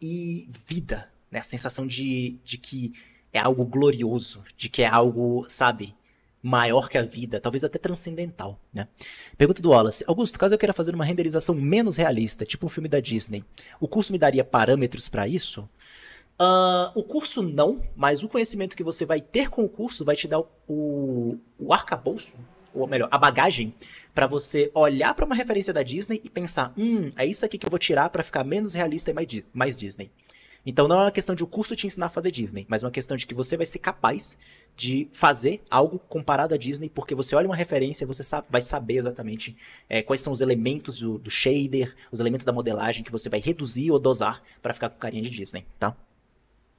e vida. Né? A sensação de, de que é algo glorioso, de que é algo, sabe, maior que a vida, talvez até transcendental, né? Pergunta do Wallace. Augusto, caso eu queira fazer uma renderização menos realista, tipo um filme da Disney, o curso me daria parâmetros para isso? Uh, o curso não, mas o conhecimento que você vai ter com o curso vai te dar o, o, arcabouço, ou melhor, a bagagem, para você olhar para uma referência da Disney e pensar: hum, é isso aqui que eu vou tirar para ficar menos realista e mais, mais Disney. Então não é uma questão de o curso te ensinar a fazer Disney, mas uma questão de que você vai ser capaz de fazer algo comparado à Disney, porque você olha uma referência, você sabe, vai saber exatamente é, quais são os elementos do, do shader, os elementos da modelagem que você vai reduzir ou dosar para ficar com carinha de Disney, tá?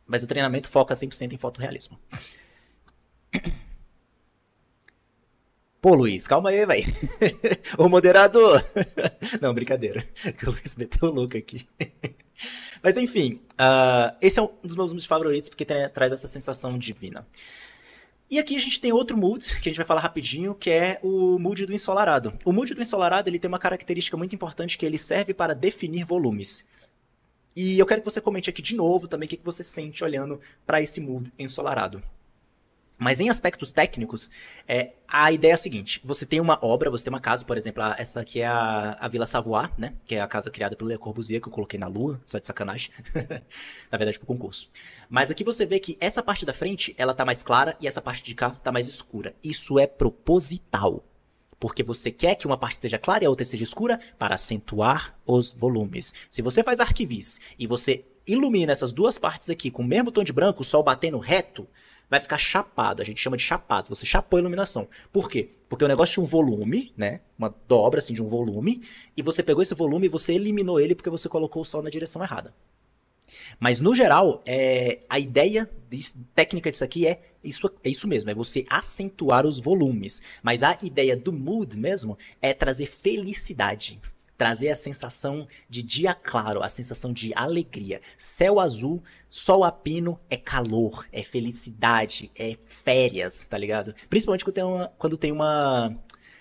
Mas o treinamento foca 100% em fotorrealismo. Pô, Luiz, calma aí, velho. [laughs] Ô, moderador. [laughs] Não, brincadeira. Que [laughs] o Luiz meteu o louco aqui. Mas enfim, uh, esse é um dos meus moods favoritos porque traz essa sensação divina. E aqui a gente tem outro mood que a gente vai falar rapidinho, que é o mood do ensolarado. O mood do ensolarado ele tem uma característica muito importante que ele serve para definir volumes. E eu quero que você comente aqui de novo também o que, que você sente olhando para esse mood ensolarado. Mas em aspectos técnicos, é, a ideia é a seguinte: você tem uma obra, você tem uma casa, por exemplo, essa aqui é a, a, Vila Savoie, né? Que é a casa criada pelo Le Corbusier, que eu coloquei na lua, só de sacanagem. [laughs] na verdade, pro concurso. Mas aqui você vê que essa parte da frente, ela tá mais clara e essa parte de cá tá mais escura. Isso é proposital porque você quer que uma parte seja clara e a outra seja escura para acentuar os volumes. Se você faz arquivis e você ilumina essas duas partes aqui com o mesmo tom de branco, o sol batendo reto, vai ficar chapado. A gente chama de chapado. Você chapou a iluminação. Por quê? Porque o negócio tinha um volume, né? Uma dobra assim de um volume, e você pegou esse volume e você eliminou ele porque você colocou o sol na direção errada. Mas no geral, é... a ideia de... técnica disso aqui é isso é, é isso mesmo, é você acentuar os volumes. Mas a ideia do mood mesmo é trazer felicidade trazer a sensação de dia claro, a sensação de alegria. Céu azul, sol a pino é calor, é felicidade, é férias, tá ligado? Principalmente quando tem uma, quando tem uma,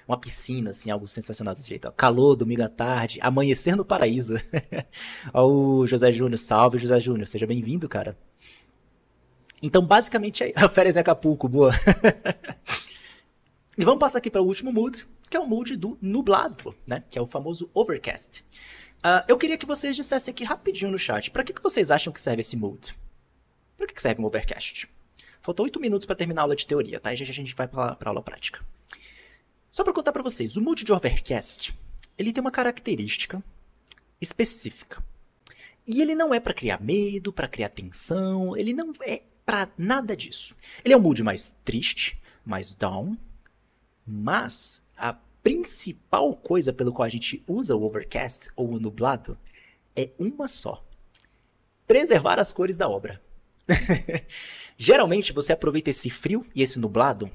uma piscina, assim, algo sensacional desse jeito. Ó. Calor, domingo à tarde, amanhecer no paraíso. [laughs] Ó, o José Júnior, salve José Júnior, seja bem-vindo, cara. Então, basicamente, é a [laughs] férias em Acapulco, boa. [laughs] e vamos passar aqui para o último mood, que é o mood do nublado, né? Que é o famoso overcast. Uh, eu queria que vocês dissessem aqui rapidinho no chat, para que, que vocês acham que serve esse mood? Para que, que serve um overcast? Faltou oito minutos para terminar a aula de teoria, tá? E já a gente vai para aula prática. Só para contar para vocês, o mood de overcast, ele tem uma característica específica. E ele não é para criar medo, para criar tensão, ele não é para nada disso. Ele é um mood mais triste, mais down, mas a principal coisa pelo qual a gente usa o overcast ou o nublado é uma só: preservar as cores da obra. [laughs] Geralmente você aproveita esse frio e esse nublado,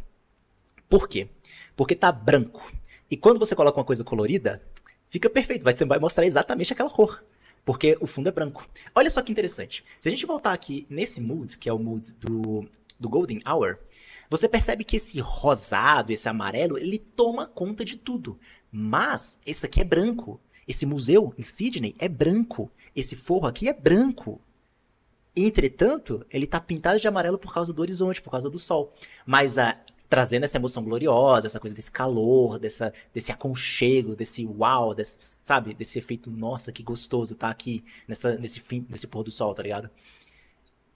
por quê? Porque tá branco. E quando você coloca uma coisa colorida, fica perfeito, vai mostrar exatamente aquela cor porque o fundo é branco. Olha só que interessante. Se a gente voltar aqui nesse mood, que é o mood do, do Golden Hour, você percebe que esse rosado, esse amarelo, ele toma conta de tudo. Mas esse aqui é branco. Esse museu em Sydney é branco. Esse forro aqui é branco. Entretanto, ele está pintado de amarelo por causa do horizonte, por causa do sol. Mas a trazendo essa emoção gloriosa, essa coisa desse calor, dessa, desse aconchego, desse uau, desse, sabe? Desse efeito, nossa, que gostoso tá aqui nessa, nesse fim, nesse pôr do sol, tá ligado?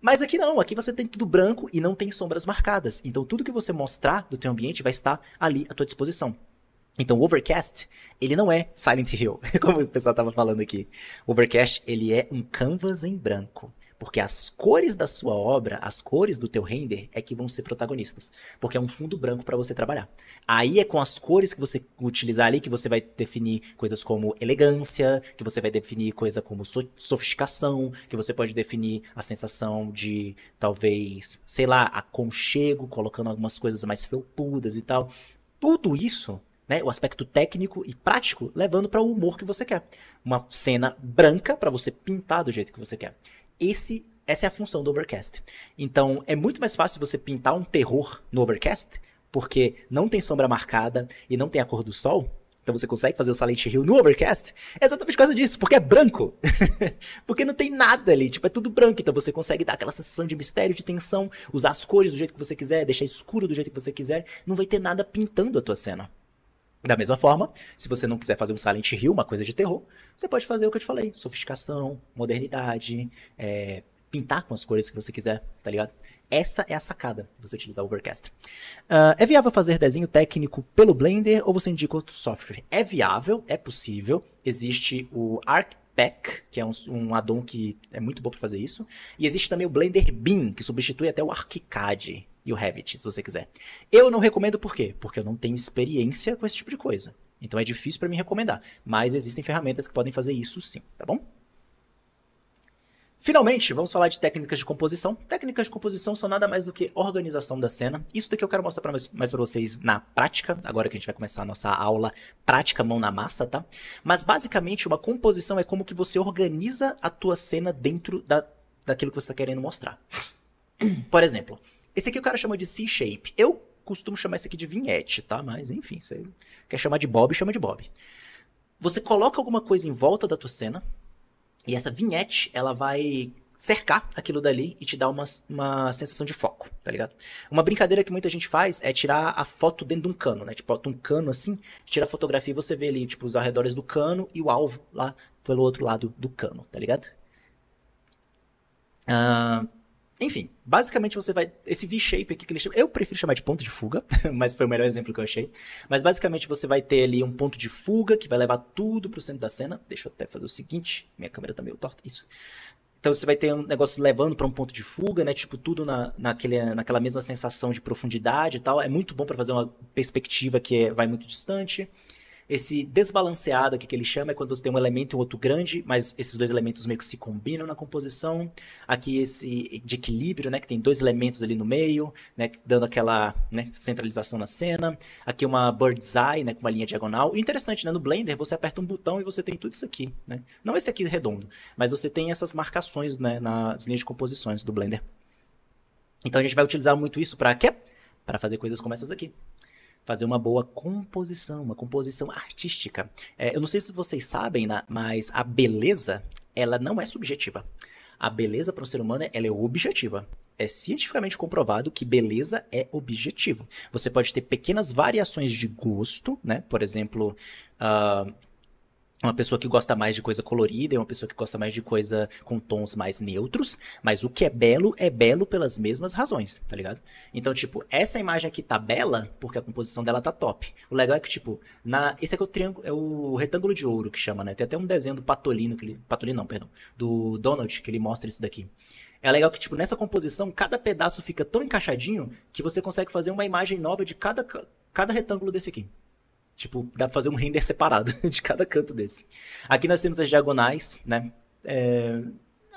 Mas aqui não, aqui você tem tudo branco e não tem sombras marcadas. Então tudo que você mostrar do teu ambiente vai estar ali à tua disposição. Então, o Overcast, ele não é Silent Hill, [laughs] como o pessoal tava falando aqui. O Overcast, ele é um canvas em branco. Porque as cores da sua obra, as cores do teu render é que vão ser protagonistas, porque é um fundo branco para você trabalhar. Aí é com as cores que você utilizar ali que você vai definir coisas como elegância, que você vai definir coisa como so sofisticação, que você pode definir a sensação de talvez, sei lá, aconchego, colocando algumas coisas mais felpudas e tal. Tudo isso né, o aspecto técnico e prático, levando para o humor que você quer. Uma cena branca para você pintar do jeito que você quer. Esse, essa é a função do Overcast. Então, é muito mais fácil você pintar um terror no Overcast, porque não tem sombra marcada e não tem a cor do sol, então você consegue fazer o Silent Hill no Overcast? É exatamente por causa disso, porque é branco. [laughs] porque não tem nada ali, tipo, é tudo branco. Então você consegue dar aquela sensação de mistério, de tensão, usar as cores do jeito que você quiser, deixar escuro do jeito que você quiser. Não vai ter nada pintando a tua cena. Da mesma forma, se você não quiser fazer um Silent Hill, uma coisa de terror, você pode fazer o que eu te falei: sofisticação, modernidade, é, pintar com as cores que você quiser, tá ligado? Essa é a sacada de você utilizar o Overcast. Uh, é viável fazer desenho técnico pelo Blender ou você indica outro software? É viável, é possível. Existe o ArcPack, que é um, um addon que é muito bom para fazer isso. E existe também o Blender Beam, que substitui até o ArchiCAD e o Revit, se você quiser. Eu não recomendo por quê? Porque eu não tenho experiência com esse tipo de coisa. Então é difícil para mim recomendar, mas existem ferramentas que podem fazer isso sim, tá bom? Finalmente, vamos falar de técnicas de composição. Técnicas de composição são nada mais do que organização da cena. Isso daqui eu quero mostrar pra mais, mais para vocês na prática, agora que a gente vai começar a nossa aula prática mão na massa, tá? Mas basicamente, uma composição é como que você organiza a tua cena dentro da, daquilo que você está querendo mostrar. Por exemplo, esse aqui o cara chama de C-shape. Eu costumo chamar isso aqui de vinhete, tá? Mas enfim, você quer chamar de bob, chama de bob. Você coloca alguma coisa em volta da tua cena e essa vinhete, ela vai cercar aquilo dali e te dar uma, uma sensação de foco, tá ligado? Uma brincadeira que muita gente faz é tirar a foto dentro de um cano, né? Tipo, bota um cano assim, tira a fotografia e você vê ali, tipo, os arredores do cano e o alvo lá pelo outro lado do cano, tá ligado? Ah... Uh... Enfim, basicamente você vai. Esse V-shape aqui que ele chama. Eu prefiro chamar de ponto de fuga, [laughs] mas foi o melhor exemplo que eu achei. Mas basicamente você vai ter ali um ponto de fuga que vai levar tudo pro centro da cena. Deixa eu até fazer o seguinte. Minha câmera tá meio torta. Isso. Então você vai ter um negócio levando para um ponto de fuga, né? Tipo, tudo na, naquele, naquela mesma sensação de profundidade e tal. É muito bom para fazer uma perspectiva que é, vai muito distante. Esse desbalanceado aqui que ele chama é quando você tem um elemento e outro grande, mas esses dois elementos meio que se combinam na composição. Aqui esse de equilíbrio, né, que tem dois elementos ali no meio, né, dando aquela né, centralização na cena. Aqui uma bird's eye, né, com uma linha diagonal. E interessante, né, no Blender você aperta um botão e você tem tudo isso aqui, né? Não esse aqui redondo, mas você tem essas marcações, né, nas linhas de composições do Blender. Então a gente vai utilizar muito isso para quê? Para fazer coisas como essas aqui fazer uma boa composição, uma composição artística. É, eu não sei se vocês sabem, né, mas a beleza, ela não é subjetiva. A beleza para um ser humano ela é objetiva. É cientificamente comprovado que beleza é objetivo. Você pode ter pequenas variações de gosto, né? Por exemplo, uh, uma pessoa que gosta mais de coisa colorida, é uma pessoa que gosta mais de coisa com tons mais neutros, mas o que é belo é belo pelas mesmas razões, tá ligado? Então, tipo, essa imagem aqui tá bela porque a composição dela tá top. O legal é que, tipo, na esse aqui é o triângulo, é o retângulo de ouro que chama, né? Tem até um desenho do Patolino, que ele, Patolino não, perdão, do Donald, que ele mostra isso daqui. É legal que, tipo, nessa composição, cada pedaço fica tão encaixadinho que você consegue fazer uma imagem nova de cada, cada retângulo desse aqui. Tipo, dá pra fazer um render separado [laughs] de cada canto desse. Aqui nós temos as diagonais, né? É,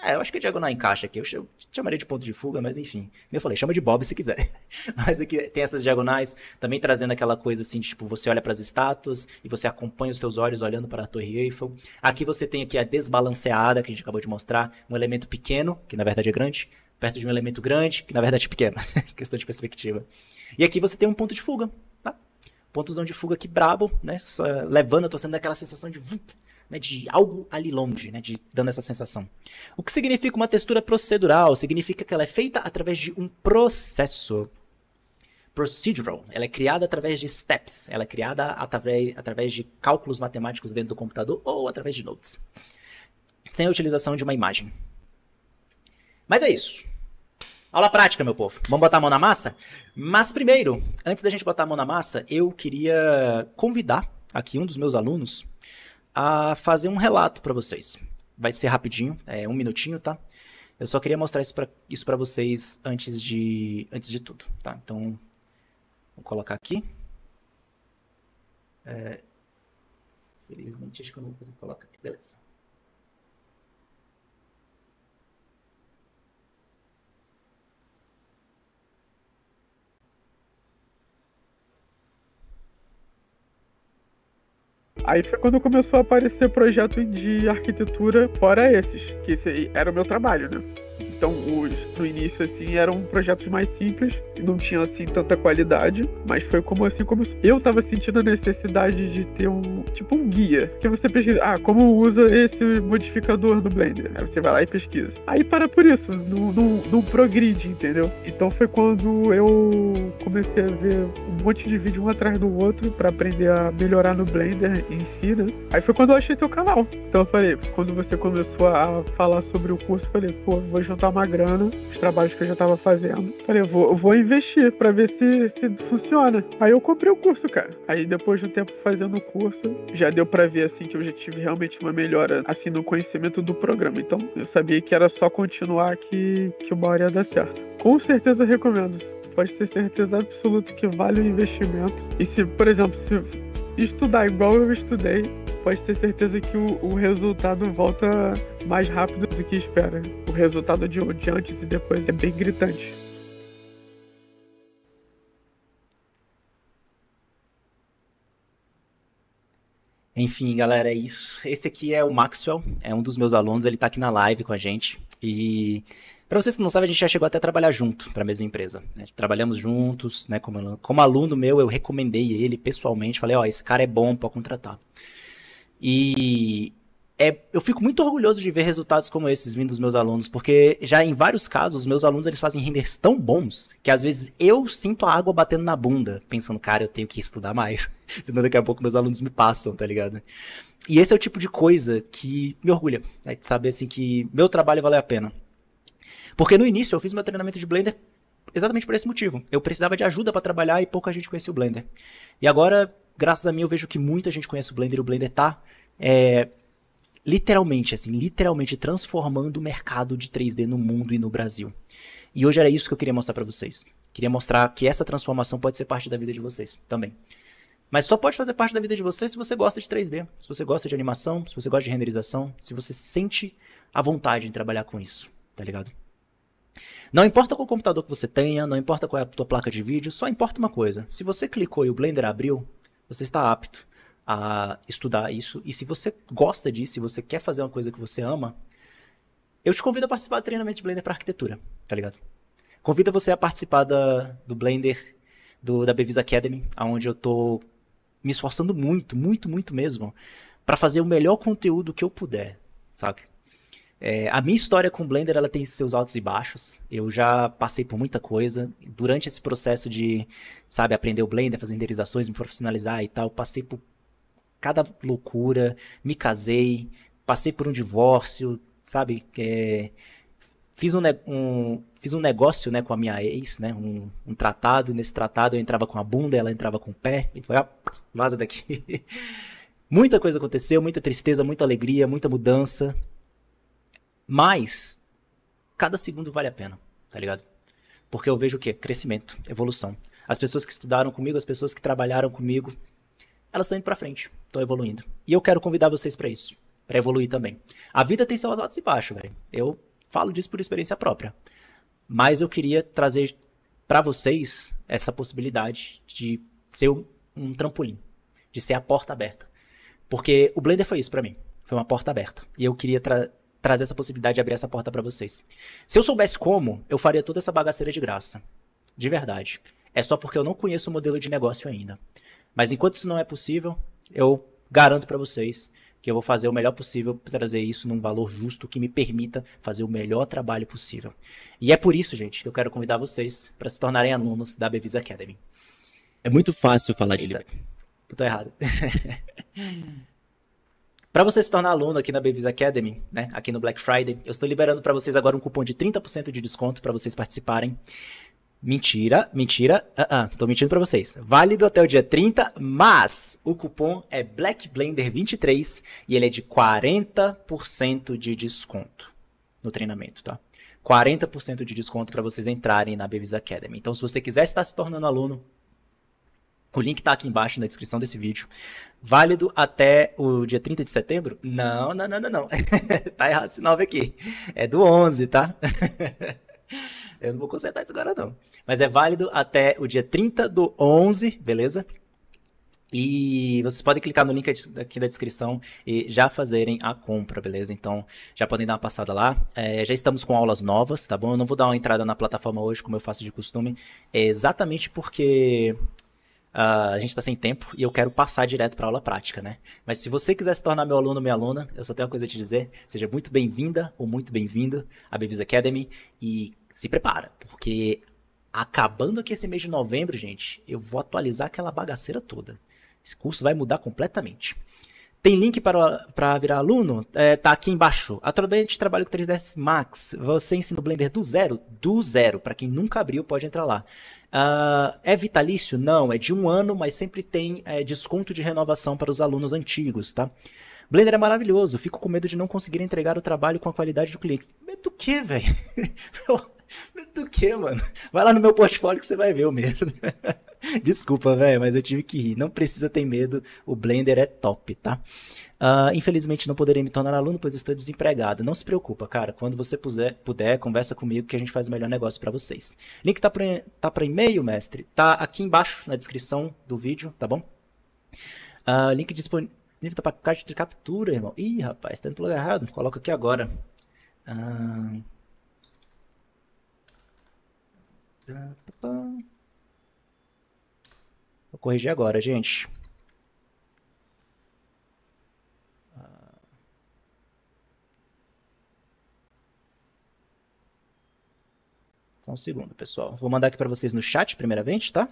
é, eu acho que a é diagonal encaixa aqui. Eu chamaria de ponto de fuga, mas enfim. Eu falei, chama de Bob se quiser. [laughs] mas aqui tem essas diagonais, também trazendo aquela coisa assim, de, tipo, você olha para as estátuas e você acompanha os seus olhos olhando para a Torre Eiffel. Aqui você tem aqui a desbalanceada que a gente acabou de mostrar, um elemento pequeno, que na verdade é grande, perto de um elemento grande, que na verdade é pequeno. [laughs] Questão de perspectiva. E aqui você tem um ponto de fuga, Pontusão de fuga que brabo, né? Só, eh, levando estou sendo aquela sensação de, né, de algo ali longe, né? De, dando essa sensação. O que significa uma textura procedural? Significa que ela é feita através de um processo. Procedural. Ela é criada através de steps. Ela é criada através, através de cálculos matemáticos dentro do computador ou através de notes. Sem a utilização de uma imagem. Mas é isso. Aula prática, meu povo. Vamos botar a mão na massa? Mas primeiro, antes da gente botar a mão na massa, eu queria convidar aqui um dos meus alunos a fazer um relato para vocês. Vai ser rapidinho, é um minutinho, tá? Eu só queria mostrar isso para vocês antes de, antes de tudo, tá? Então, vou colocar aqui. É, felizmente, acho que eu não vou fazer colocar aqui. Beleza. Aí foi quando começou a aparecer projeto de arquitetura fora esses, que esse era o meu trabalho, né? Então, os, no início, assim, eram projetos mais simples, não tinha, assim, tanta qualidade, mas foi como, assim, como eu tava sentindo a necessidade de ter um, tipo, um guia, que você pesquisa, ah, como usa esse modificador do Blender? Aí você vai lá e pesquisa. Aí para por isso, não, não progride, entendeu? Então foi quando eu comecei a ver um monte de vídeo um atrás do outro para aprender a melhorar no Blender em si, né? Aí foi quando eu achei seu canal. Então eu falei, quando você começou a falar sobre o curso, eu falei, pô, vou juntar juntar uma grana, os trabalhos que eu já estava fazendo. Falei, vou, vou investir para ver se, se funciona. Aí eu comprei o curso, cara. Aí depois de um tempo fazendo o curso, já deu para ver assim que eu já tive realmente uma melhora assim no conhecimento do programa. Então eu sabia que era só continuar que, que uma hora ia dar certo. Com certeza recomendo pode ter certeza absoluta que vale o investimento. E se, por exemplo, se estudar igual eu estudei, pode ter certeza que o, o resultado volta mais rápido do que espera. O resultado de, de antes e depois é bem gritante. Enfim, galera, é isso. Esse aqui é o Maxwell, é um dos meus alunos, ele está aqui na live com a gente. E para vocês que não sabem, a gente já chegou até a trabalhar junto para a mesma empresa. Né? Trabalhamos juntos, né? Como, como aluno meu, eu recomendei ele pessoalmente. Falei, ó, esse cara é bom para contratar. E é, eu fico muito orgulhoso de ver resultados como esses vindo dos meus alunos, porque já em vários casos, os meus alunos eles fazem renders tão bons que às vezes eu sinto a água batendo na bunda, pensando, cara, eu tenho que estudar mais, [laughs] senão daqui a pouco meus alunos me passam, tá ligado? E esse é o tipo de coisa que me orgulha, né? de saber assim que meu trabalho vale a pena. Porque no início eu fiz meu treinamento de Blender exatamente por esse motivo. Eu precisava de ajuda para trabalhar e pouca gente conhecia o Blender. E agora, graças a mim, eu vejo que muita gente conhece o Blender e o Blender tá é, literalmente, assim, literalmente transformando o mercado de 3D no mundo e no Brasil. E hoje era isso que eu queria mostrar para vocês. Queria mostrar que essa transformação pode ser parte da vida de vocês também. Mas só pode fazer parte da vida de vocês se você gosta de 3D, se você gosta de animação, se você gosta de renderização, se você sente a vontade em trabalhar com isso, tá ligado? Não importa qual computador que você tenha, não importa qual é a tua placa de vídeo, só importa uma coisa. Se você clicou e o Blender abriu, você está apto a estudar isso. E se você gosta disso, se você quer fazer uma coisa que você ama, eu te convido a participar do treinamento de Blender para arquitetura, tá ligado? Convido você a participar da, do Blender, do, da Bevis Academy, onde eu tô me esforçando muito, muito, muito mesmo, para fazer o melhor conteúdo que eu puder, sabe? É, a minha história com o Blender ela tem seus altos e baixos. Eu já passei por muita coisa. Durante esse processo de, sabe, aprender o Blender, fazer renderizações, me profissionalizar e tal, passei por cada loucura. Me casei, passei por um divórcio, sabe? É, fiz, um, um, fiz um negócio né, com a minha ex, né, um, um tratado. Nesse tratado eu entrava com a bunda, ela entrava com o pé. E foi, ó, vaza daqui. [laughs] Muita coisa aconteceu, muita tristeza, muita alegria, muita mudança. Mas cada segundo vale a pena, tá ligado? Porque eu vejo o quê? Crescimento, evolução. As pessoas que estudaram comigo, as pessoas que trabalharam comigo, elas estão indo para frente, estão evoluindo. E eu quero convidar vocês para isso, para evoluir também. A vida tem seus altos e baixos, velho. Eu falo disso por experiência própria. Mas eu queria trazer para vocês essa possibilidade de ser um, um trampolim, de ser a porta aberta. Porque o Blender foi isso para mim. Foi uma porta aberta. E eu queria trazer essa possibilidade de abrir essa porta para vocês. Se eu soubesse como, eu faria toda essa bagaceira de graça. De verdade. É só porque eu não conheço o modelo de negócio ainda. Mas enquanto isso não é possível, eu garanto para vocês que eu vou fazer o melhor possível para trazer isso num valor justo que me permita fazer o melhor trabalho possível. E é por isso, gente, que eu quero convidar vocês para se tornarem alunos da Bevis Academy. É muito fácil falar Eita, de Liberdade. Eu tô errado. [laughs] Para você se tornar aluno aqui na Bevis Academy, né, aqui no Black Friday, eu estou liberando para vocês agora um cupom de 30% de desconto para vocês participarem. Mentira, mentira, uh -uh, tô mentindo para vocês. Válido até o dia 30, mas o cupom é BlackBlender23 e ele é de 40% de desconto no treinamento, tá? 40% de desconto para vocês entrarem na Bevis Academy. Então, se você quiser estar se tornando aluno, o link tá aqui embaixo na descrição desse vídeo. Válido até o dia 30 de setembro? Não, não, não, não, não. [laughs] tá errado esse 9 aqui. É do 11, tá? [laughs] Eu não vou consertar isso agora, não. Mas é válido até o dia 30 do 11, beleza? E vocês podem clicar no link aqui da descrição e já fazerem a compra, beleza? Então já podem dar uma passada lá. É, já estamos com aulas novas, tá bom? Eu não vou dar uma entrada na plataforma hoje, como eu faço de costume, exatamente porque Uh, a gente está sem tempo e eu quero passar direto para aula prática, né? Mas se você quiser se tornar meu aluno ou minha aluna, eu só tenho uma coisa a te dizer: seja muito bem-vinda ou muito bem-vindo à Bevis Academy e se prepara, porque acabando aqui esse mês de novembro, gente, eu vou atualizar aquela bagaceira toda. Esse curso vai mudar completamente. Tem link para virar aluno? É, tá aqui embaixo. Atualmente trabalho com 3ds Max. Você ensina o Blender do zero? Do zero. Para quem nunca abriu, pode entrar lá. Uh, é vitalício? Não, é de um ano, mas sempre tem é, desconto de renovação para os alunos antigos, tá? Blender é maravilhoso, fico com medo de não conseguir entregar o trabalho com a qualidade do cliente. Medo do que, velho? [laughs] do que mano? Vai lá no meu portfólio que você vai ver o medo. [laughs] Desculpa, velho, mas eu tive que rir. Não precisa ter medo, o Blender é top, tá? Uh, infelizmente não poderei me tornar aluno, pois estou desempregado. Não se preocupa, cara. Quando você puser, puder, conversa comigo que a gente faz o melhor negócio para vocês. Link tá para tá pra e-mail, mestre? Tá aqui embaixo na descrição do vídeo, tá bom? Uh, link disponível tá para caixa de captura, irmão. Ih, rapaz, tá indo pro lugar errado. Coloca aqui agora. Uh... Vou corrigir agora, gente. Ah. Só um segundo, pessoal. Vou mandar aqui para vocês no chat, primeiramente, tá?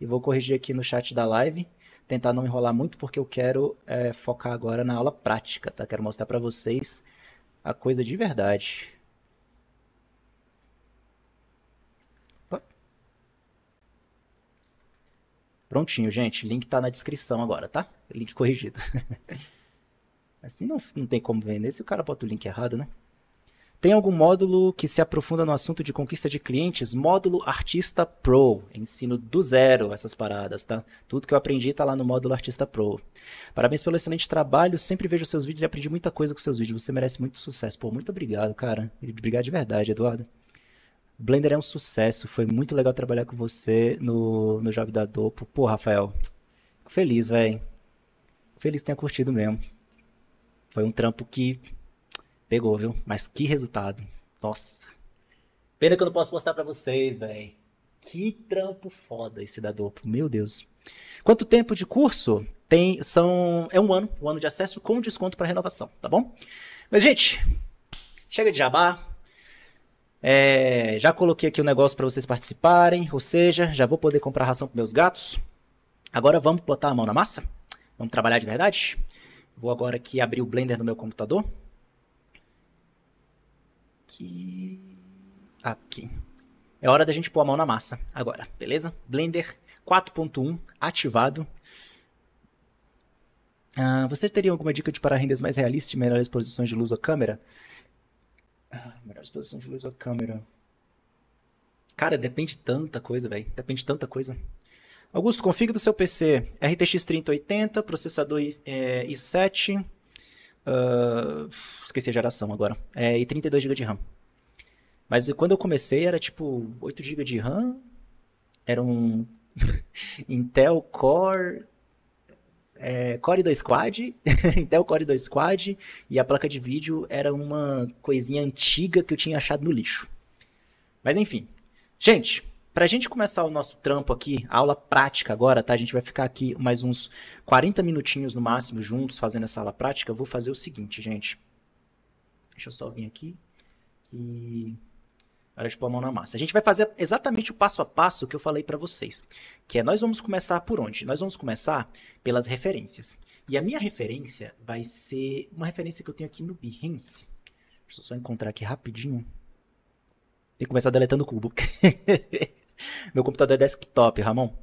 E vou corrigir aqui no chat da live. Tentar não enrolar muito, porque eu quero é, focar agora na aula prática, tá? Quero mostrar para vocês a coisa de verdade. Prontinho, gente. Link tá na descrição agora, tá? Link corrigido. [laughs] assim não, não tem como vender se o cara bota o link errado, né? Tem algum módulo que se aprofunda no assunto de conquista de clientes? Módulo Artista Pro. Ensino do zero essas paradas, tá? Tudo que eu aprendi tá lá no módulo Artista Pro. Parabéns pelo excelente trabalho. Sempre vejo seus vídeos e aprendi muita coisa com seus vídeos. Você merece muito sucesso. Pô, muito obrigado, cara. Obrigado de verdade, Eduardo. Blender é um sucesso, foi muito legal trabalhar com você no, no Job da Dopo. Pô, Rafael, feliz, velho. Feliz que tenha curtido mesmo. Foi um trampo que pegou, viu? Mas que resultado. Nossa. Pena que eu não posso mostrar para vocês, velho. Que trampo foda esse da Dopo, meu Deus. Quanto tempo de curso? Tem, são, é um ano, um ano de acesso com desconto para renovação, tá bom? Mas, gente, chega de jabá, é, já coloquei aqui o um negócio para vocês participarem, ou seja, já vou poder comprar ração para meus gatos. Agora vamos botar a mão na massa? Vamos trabalhar de verdade? Vou agora aqui abrir o Blender no meu computador. Aqui. Aqui. É hora da gente pôr a mão na massa agora, beleza? Blender 4.1 ativado. Ah, você teria alguma dica de para rendas mais realistas e melhores posições de luz ou câmera? Melhor exposição de luz da é câmera. Cara, depende tanta coisa, velho. Depende tanta coisa. Augusto, config do seu PC. RTX 3080, processador i, é, i7. Uh, ah, esqueci a geração agora. É, e 32 GB de RAM. Mas quando eu comecei era tipo 8 GB de RAM. Era um [laughs] Intel Core é, Core 2 Quad, [laughs] Intel Core 2 Quad, e a placa de vídeo era uma coisinha antiga que eu tinha achado no lixo. Mas enfim. Gente, para a gente começar o nosso trampo aqui, a aula prática agora, tá? A gente vai ficar aqui mais uns 40 minutinhos no máximo juntos fazendo essa aula prática. Eu vou fazer o seguinte, gente. Deixa eu só vir aqui. E hora de pôr a mão na massa. A gente vai fazer exatamente o passo a passo que eu falei para vocês, que é nós vamos começar por onde? Nós vamos começar pelas referências. E a minha referência vai ser uma referência que eu tenho aqui no Behance. Deixa eu só encontrar aqui rapidinho. Tem que começar deletando o cubo. [laughs] Meu computador é desktop, Ramon.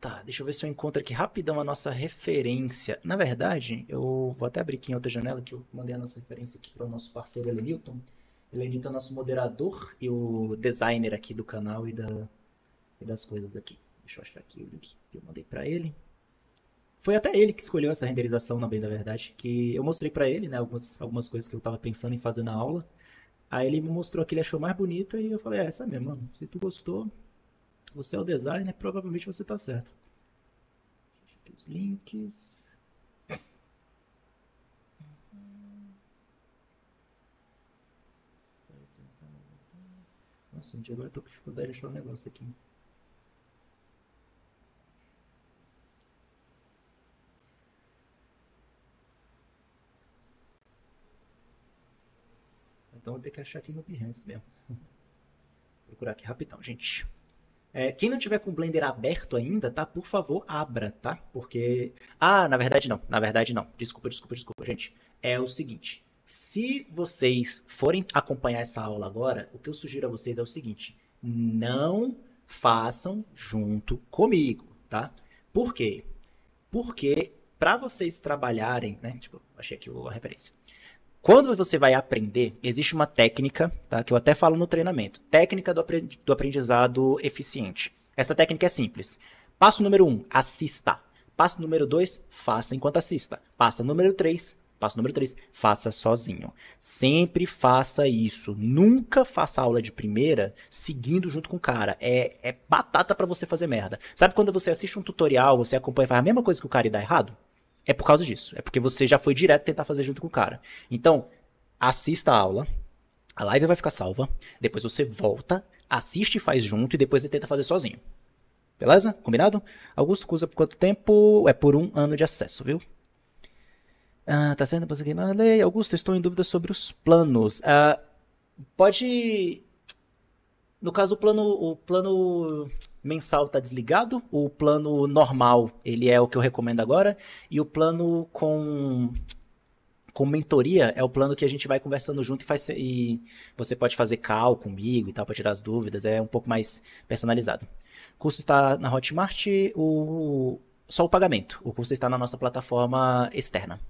Tá, deixa eu ver se eu encontro aqui rapidão a nossa referência. Na verdade, eu vou até abrir aqui em outra janela que eu mandei a nossa referência aqui para o nosso parceiro Elenilton. Newton. Lenito é o então nosso moderador e o designer aqui do canal e, da, e das coisas aqui. Deixa eu achar aqui o link que eu mandei para ele. Foi até ele que escolheu essa renderização, na bem da verdade, que eu mostrei para ele, né, algumas, algumas coisas que eu tava pensando em fazer na aula. Aí ele me mostrou que ele achou mais bonita e eu falei, é, essa mesmo, mano. Se tu gostou, você é o designer, provavelmente você tá certo. Deixa eu ver os links. Nossa, gente, agora eu tô com dificuldade de achar um negócio aqui. Então vou ter que achar aqui no Behance mesmo. [laughs] Procurar aqui rapidão, gente. É, quem não tiver com o Blender aberto ainda, tá? Por favor, abra, tá? Porque... Ah, na verdade não. Na verdade não. Desculpa, desculpa, desculpa, gente. É o seguinte. Se vocês forem acompanhar essa aula agora, o que eu sugiro a vocês é o seguinte: não façam junto comigo, tá? Por quê? Porque para vocês trabalharem, né? Tipo, achei aqui a referência. Quando você vai aprender, existe uma técnica, tá? Que eu até falo no treinamento. Técnica do aprendizado eficiente. Essa técnica é simples. Passo número um, assista. Passo número dois: faça enquanto assista. Passo número três: Passo número 3, faça sozinho. Sempre faça isso. Nunca faça aula de primeira seguindo junto com o cara. É, é batata para você fazer merda. Sabe quando você assiste um tutorial, você acompanha e faz a mesma coisa que o cara e dá errado? É por causa disso. É porque você já foi direto tentar fazer junto com o cara. Então, assista a aula. A live vai ficar salva. Depois você volta, assiste e faz junto. E depois você tenta fazer sozinho. Beleza? Combinado? Augusto usa por quanto tempo? É por um ano de acesso, viu? Ah, tá sendo aqui na lei. Augusto, estou em dúvida sobre os planos. Ah, pode. No caso, o plano, o plano mensal está desligado. O plano normal, ele é o que eu recomendo agora. E o plano com com mentoria é o plano que a gente vai conversando junto e, faz, e você pode fazer cal comigo e tal para tirar as dúvidas, é um pouco mais personalizado. O curso está na Hotmart, o, só o pagamento. O curso está na nossa plataforma externa.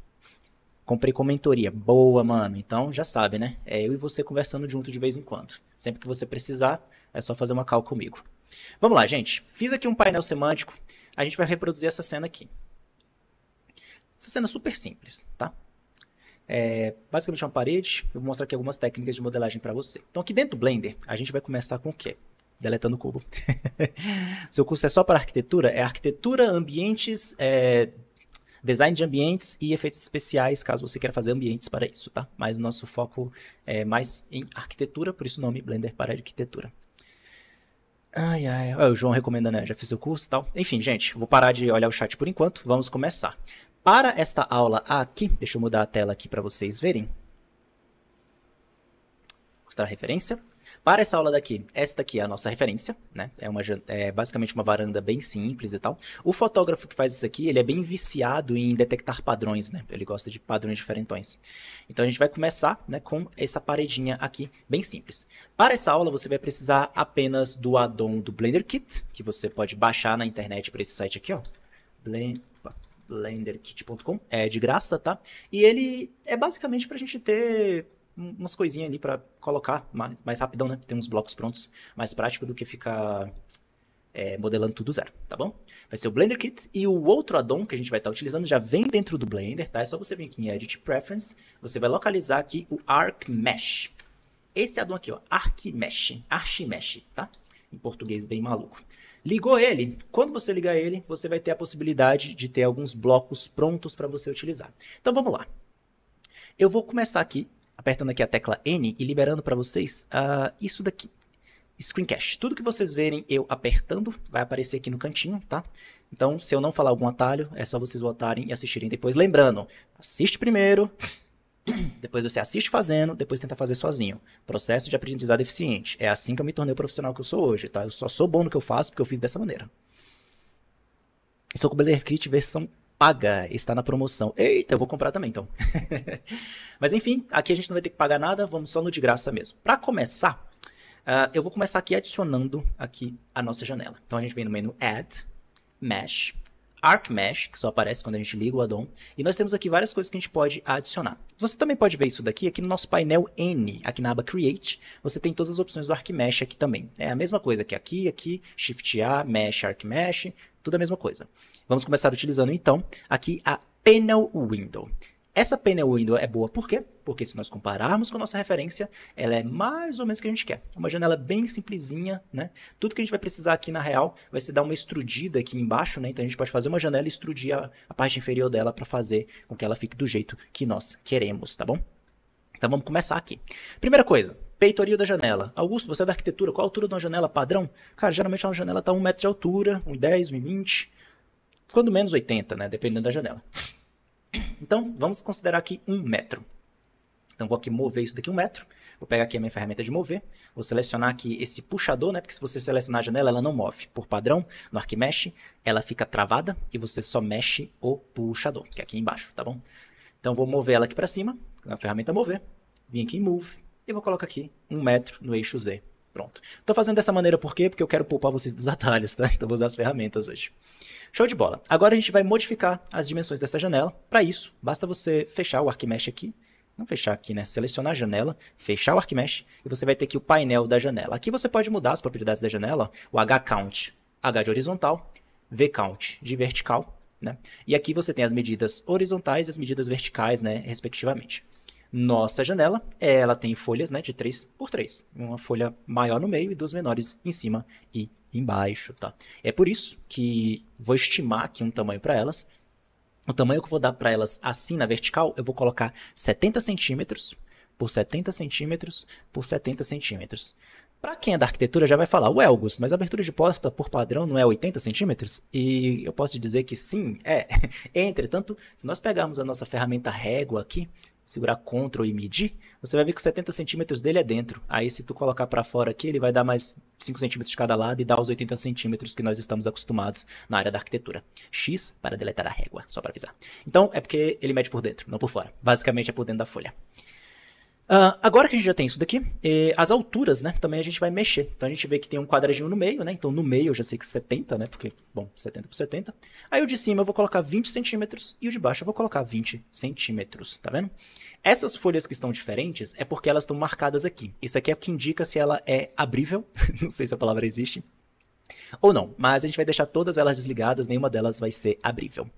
Comprei com mentoria. Boa, mano. Então, já sabe, né? É eu e você conversando junto de vez em quando. Sempre que você precisar, é só fazer uma call comigo. Vamos lá, gente. Fiz aqui um painel semântico. A gente vai reproduzir essa cena aqui. Essa cena é super simples, tá? É basicamente é uma parede. Eu vou mostrar aqui algumas técnicas de modelagem para você. Então, aqui dentro do Blender, a gente vai começar com o quê? Deletando o cubo. [laughs] Seu curso é só para arquitetura? É arquitetura, ambientes, é, design de ambientes e efeitos especiais, caso você queira fazer ambientes para isso, tá? Mas nosso foco é mais em arquitetura, por isso o nome Blender para arquitetura. Ai, ai, o João recomenda, né? Já fiz o curso e tal. Enfim, gente, vou parar de olhar o chat por enquanto, vamos começar. Para esta aula aqui, deixa eu mudar a tela aqui para vocês verem. Mostrar a referência. Para essa aula daqui, esta aqui é a nossa referência, né? É, uma, é basicamente uma varanda bem simples e tal. O fotógrafo que faz isso aqui, ele é bem viciado em detectar padrões, né? Ele gosta de padrões diferentões. Então a gente vai começar né, com essa paredinha aqui, bem simples. Para essa aula, você vai precisar apenas do addon do Blender Kit, que você pode baixar na internet para esse site aqui, ó. blenderkit.com, é de graça, tá? E ele é basicamente para a gente ter umas coisinhas ali para colocar mais, mais rapidão, né? Tem uns blocos prontos, mais prático do que ficar é, modelando tudo zero, tá bom? Vai ser o Blender Kit e o outro addon que a gente vai estar tá utilizando já vem dentro do Blender, tá? É só você vir aqui em Edit Preference, você vai localizar aqui o Arc Mesh. Esse addon aqui, ó, Arc Mesh, Arch Mesh, tá? Em português bem maluco. Ligou ele. Quando você ligar ele, você vai ter a possibilidade de ter alguns blocos prontos para você utilizar. Então vamos lá. Eu vou começar aqui apertando aqui a tecla N e liberando para vocês uh, isso daqui. Screencast. Tudo que vocês verem eu apertando vai aparecer aqui no cantinho, tá? Então, se eu não falar algum atalho, é só vocês voltarem e assistirem depois. Lembrando, assiste primeiro, [clears throat] depois você assiste fazendo, depois tenta fazer sozinho. Processo de aprendizado eficiente. É assim que eu me tornei o profissional que eu sou hoje, tá? Eu só sou bom no que eu faço porque eu fiz dessa maneira. Estou com o Crit versão paga, está na promoção. Eita, eu vou comprar também então. [laughs] Mas enfim, aqui a gente não vai ter que pagar nada, vamos só no de graça mesmo. Para começar, uh, eu vou começar aqui adicionando aqui a nossa janela. Então a gente vem no menu Add, Mesh, Arc Mesh, que só aparece quando a gente liga o addon, e nós temos aqui várias coisas que a gente pode adicionar. Você também pode ver isso daqui aqui no nosso painel N, aqui na aba Create, você tem todas as opções do Arc Mesh aqui também. É a mesma coisa que aqui, aqui, Shift A, Mesh, Arc Mesh, tudo a mesma coisa. Vamos começar utilizando então aqui a Panel Window. Essa panel window é boa por quê? Porque se nós compararmos com a nossa referência, ela é mais ou menos o que a gente quer. Uma janela bem simplesinha, né? Tudo que a gente vai precisar aqui na real vai ser dar uma extrudida aqui embaixo, né? Então a gente pode fazer uma janela e extrudir a, a parte inferior dela para fazer com que ela fique do jeito que nós queremos, tá bom? Então vamos começar aqui. Primeira coisa, peitoril da janela. Augusto, você é da arquitetura, qual a altura de uma janela padrão? Cara, geralmente uma janela está 1 metro de altura, 1,10, 1,20, quando menos 80, né? Dependendo da janela. Então, vamos considerar aqui um metro. Então, vou aqui mover isso daqui um metro. Vou pegar aqui a minha ferramenta de mover. Vou selecionar aqui esse puxador, né? Porque se você selecionar a janela, ela não move. Por padrão, no ArcMesh, ela fica travada e você só mexe o puxador, que é aqui embaixo, tá bom? Então, vou mover ela aqui para cima, na ferramenta mover. Vim aqui em Move e vou colocar aqui um metro no eixo Z Pronto. Tô fazendo dessa maneira por quê? Porque eu quero poupar vocês dos atalhos, tá? Então vou usar as ferramentas hoje. Show de bola. Agora a gente vai modificar as dimensões dessa janela. Para isso, basta você fechar o Arquimesh aqui. Não fechar aqui, né? Selecionar a janela, fechar o Arquimesh e você vai ter aqui o painel da janela. Aqui você pode mudar as propriedades da janela, o hcount H de horizontal, vcount de vertical, né? E aqui você tem as medidas horizontais e as medidas verticais, né, respectivamente nossa janela, ela tem folhas né, de 3 por 3. Uma folha maior no meio e duas menores em cima e embaixo. Tá? É por isso que vou estimar aqui um tamanho para elas. O tamanho que eu vou dar para elas assim na vertical, eu vou colocar 70 centímetros por 70 centímetros por 70 centímetros. Para quem é da arquitetura já vai falar, ué, Augusto, mas a abertura de porta por padrão não é 80 centímetros? E eu posso te dizer que sim, é. [laughs] Entretanto, se nós pegarmos a nossa ferramenta régua aqui, segurar Ctrl e medir, você vai ver que 70 centímetros dele é dentro. Aí se tu colocar para fora aqui, ele vai dar mais 5 centímetros de cada lado e dar os 80 centímetros que nós estamos acostumados na área da arquitetura. X para deletar a régua, só para avisar. Então é porque ele mede por dentro, não por fora. Basicamente é por dentro da folha. Uh, agora que a gente já tem isso daqui, eh, as alturas, né, também a gente vai mexer. Então a gente vê que tem um quadradinho no meio, né, então no meio eu já sei que 70, né, porque, bom, 70 por 70. Aí o de cima eu vou colocar 20 centímetros e o de baixo eu vou colocar 20 centímetros, tá vendo? Essas folhas que estão diferentes é porque elas estão marcadas aqui. Isso aqui é o que indica se ela é abrível, [laughs] não sei se a palavra existe, ou não, mas a gente vai deixar todas elas desligadas, nenhuma delas vai ser abrível.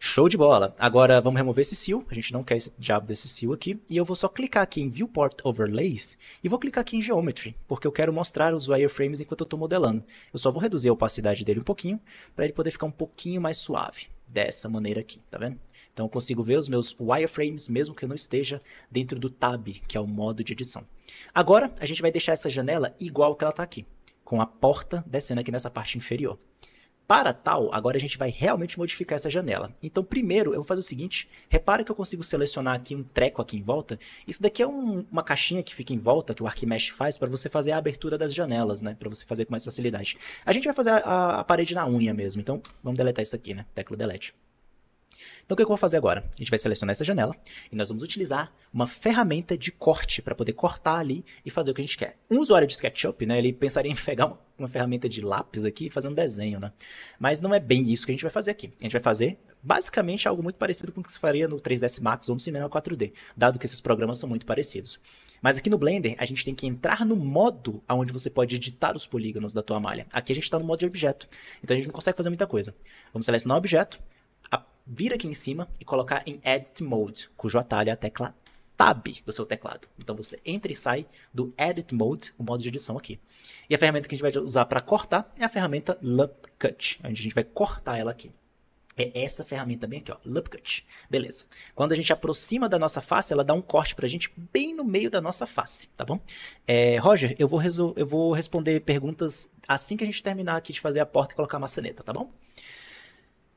Show de bola. Agora vamos remover esse seal. A gente não quer esse diabo desse seal aqui. E eu vou só clicar aqui em Viewport Overlays e vou clicar aqui em Geometry, porque eu quero mostrar os wireframes enquanto eu estou modelando. Eu só vou reduzir a opacidade dele um pouquinho para ele poder ficar um pouquinho mais suave. Dessa maneira aqui, tá vendo? Então eu consigo ver os meus wireframes mesmo que eu não esteja dentro do tab, que é o modo de edição. Agora a gente vai deixar essa janela igual que ela está aqui, com a porta descendo aqui nessa parte inferior. Para tal, agora a gente vai realmente modificar essa janela. Então, primeiro, eu vou fazer o seguinte, repara que eu consigo selecionar aqui um treco aqui em volta. Isso daqui é um, uma caixinha que fica em volta, que o Arquimesh faz, para você fazer a abertura das janelas, né? Para você fazer com mais facilidade. A gente vai fazer a, a, a parede na unha mesmo, então vamos deletar isso aqui, né? Tecla delete. Então o que eu vou fazer agora? A gente vai selecionar essa janela e nós vamos utilizar uma ferramenta de corte para poder cortar ali e fazer o que a gente quer. Um usuário de SketchUp, né, ele pensaria em pegar uma, ferramenta de lápis aqui e fazer um desenho, né? Mas não é bem isso que a gente vai fazer aqui. A gente vai fazer basicamente algo muito parecido com o que se faria no 3ds Max ou no Cinema 4D, dado que esses programas são muito parecidos. Mas aqui no Blender, a gente tem que entrar no modo onde você pode editar os polígonos da tua malha. Aqui a gente está no modo de objeto, então a gente não consegue fazer muita coisa. Vamos selecionar o objeto, vir aqui em cima e colocar em Edit Mode, cujo atalho é a tecla Tab do seu teclado. Então você entra e sai do Edit Mode, o modo de edição aqui. E a ferramenta que a gente vai usar para cortar é a ferramenta Lump Cut, onde a gente vai cortar ela aqui. É essa ferramenta bem aqui, ó, Lump Cut. Beleza. Quando a gente aproxima da nossa face, ela dá um corte para a gente bem no meio da nossa face, tá bom? É, Roger, eu vou, eu vou responder perguntas assim que a gente terminar aqui de fazer a porta e colocar a maçaneta, tá bom?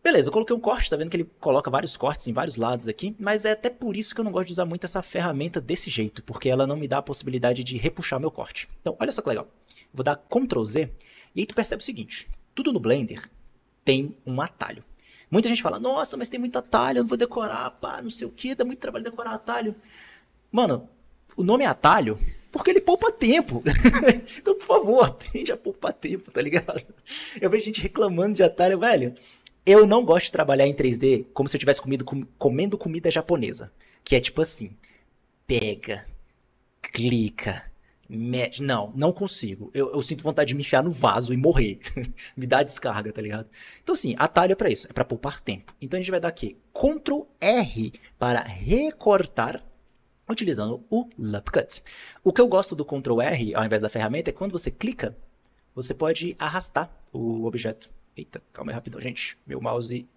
Beleza, eu coloquei um corte, tá vendo que ele coloca vários cortes em vários lados aqui, mas é até por isso que eu não gosto de usar muito essa ferramenta desse jeito, porque ela não me dá a possibilidade de repuxar meu corte. Então, olha só que legal. Vou dar Ctrl Z, e aí tu percebe o seguinte, tudo no Blender tem um atalho. Muita gente fala, nossa, mas tem muito atalho, eu não vou decorar, pá, não sei o que, dá muito trabalho decorar atalho. Mano, o nome é atalho porque ele poupa tempo. [laughs] então, por favor, [laughs] aprende a poupar tempo, tá ligado? Eu vejo gente reclamando de atalho, velho. Eu não gosto de trabalhar em 3D como se eu tivesse comido, com, comendo comida japonesa. Que é tipo assim: pega, clica, mexe. Não, não consigo. Eu, eu, sinto vontade de me enfiar no vaso e morrer. [laughs] me dá a descarga, tá ligado? Então, assim, atalho é pra isso, é pra poupar tempo. Então a gente vai dar aqui Ctrl R para recortar utilizando o Lupcut. O que eu gosto do Ctrl R ao invés da ferramenta é quando você clica, você pode arrastar o objeto. Eita, calma aí rapidão, gente. Meu mouse.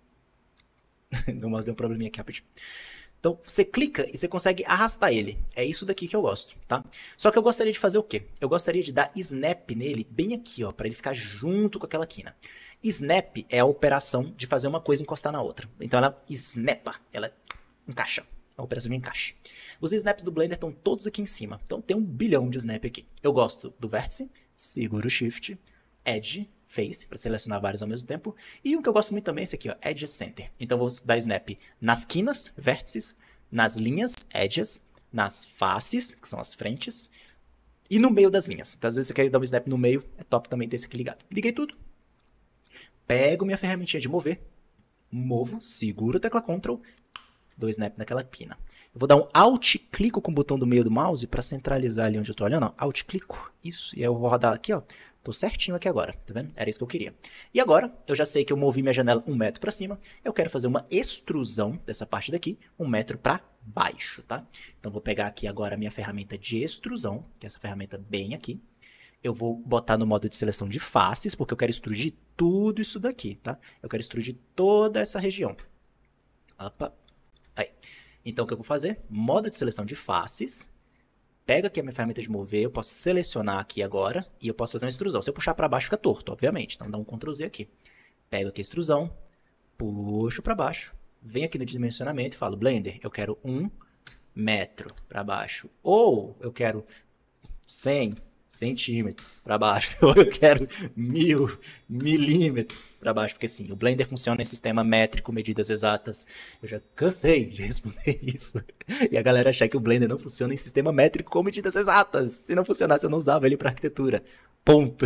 [laughs] Meu mouse deu um probleminha aqui rapidinho. Então, você clica e você consegue arrastar ele. É isso daqui que eu gosto, tá? Só que eu gostaria de fazer o quê? Eu gostaria de dar snap nele bem aqui, ó, para ele ficar junto com aquela quina. Snap é a operação de fazer uma coisa encostar na outra. Então ela snapa, ela encaixa. É a operação de encaixe. Os snaps do Blender estão todos aqui em cima. Então tem um bilhão de snap aqui. Eu gosto do vértice, seguro o shift, edge, face, para selecionar vários ao mesmo tempo. E um que eu gosto muito também é esse aqui, ó, Edge Center. Então vou dar snap nas quinas, vértices, nas linhas, edges, nas faces, que são as frentes, e no meio das linhas. Então, às vezes você quer dar um snap no meio, é top também ter esse aqui ligado. Liguei tudo. Pego minha ferramentinha de mover, movo, seguro a tecla Ctrl, dou snap naquela quina. Eu vou dar um alt clico com o botão do meio do mouse para centralizar ali onde eu estou olhando. Ó. Alt clico, isso. E aí eu vou rodar aqui, ó, Tô certinho aqui agora, tá vendo? Era isso que eu queria. E agora, eu já sei que eu movi minha janela um metro para cima, eu quero fazer uma extrusão dessa parte daqui, um metro para baixo, tá? Então, vou pegar aqui agora a minha ferramenta de extrusão, que é essa ferramenta bem aqui. Eu vou botar no modo de seleção de faces, porque eu quero extrudir tudo isso daqui, tá? Eu quero extrudir toda essa região. Opa. Aí. Então, o que eu vou fazer? Modo de seleção de faces pego aqui a minha ferramenta de mover, eu posso selecionar aqui agora e eu posso fazer uma extrusão. Se eu puxar para baixo fica torto, obviamente, então dá um Ctrl Z aqui. Pego aqui a extrusão, puxo para baixo, venho aqui no dimensionamento e falo, Blender, eu quero um metro para baixo. Ou eu quero 100 centímetros para baixo, ou [laughs] eu quero mil milímetros para baixo, porque sim, o Blender funciona em sistema métrico, medidas exatas. Eu já cansei de responder [laughs] isso. E a galera achar que o Blender não funciona em sistema métrico com medidas exatas. Se não funcionasse, eu não usava ele para arquitetura. Ponto.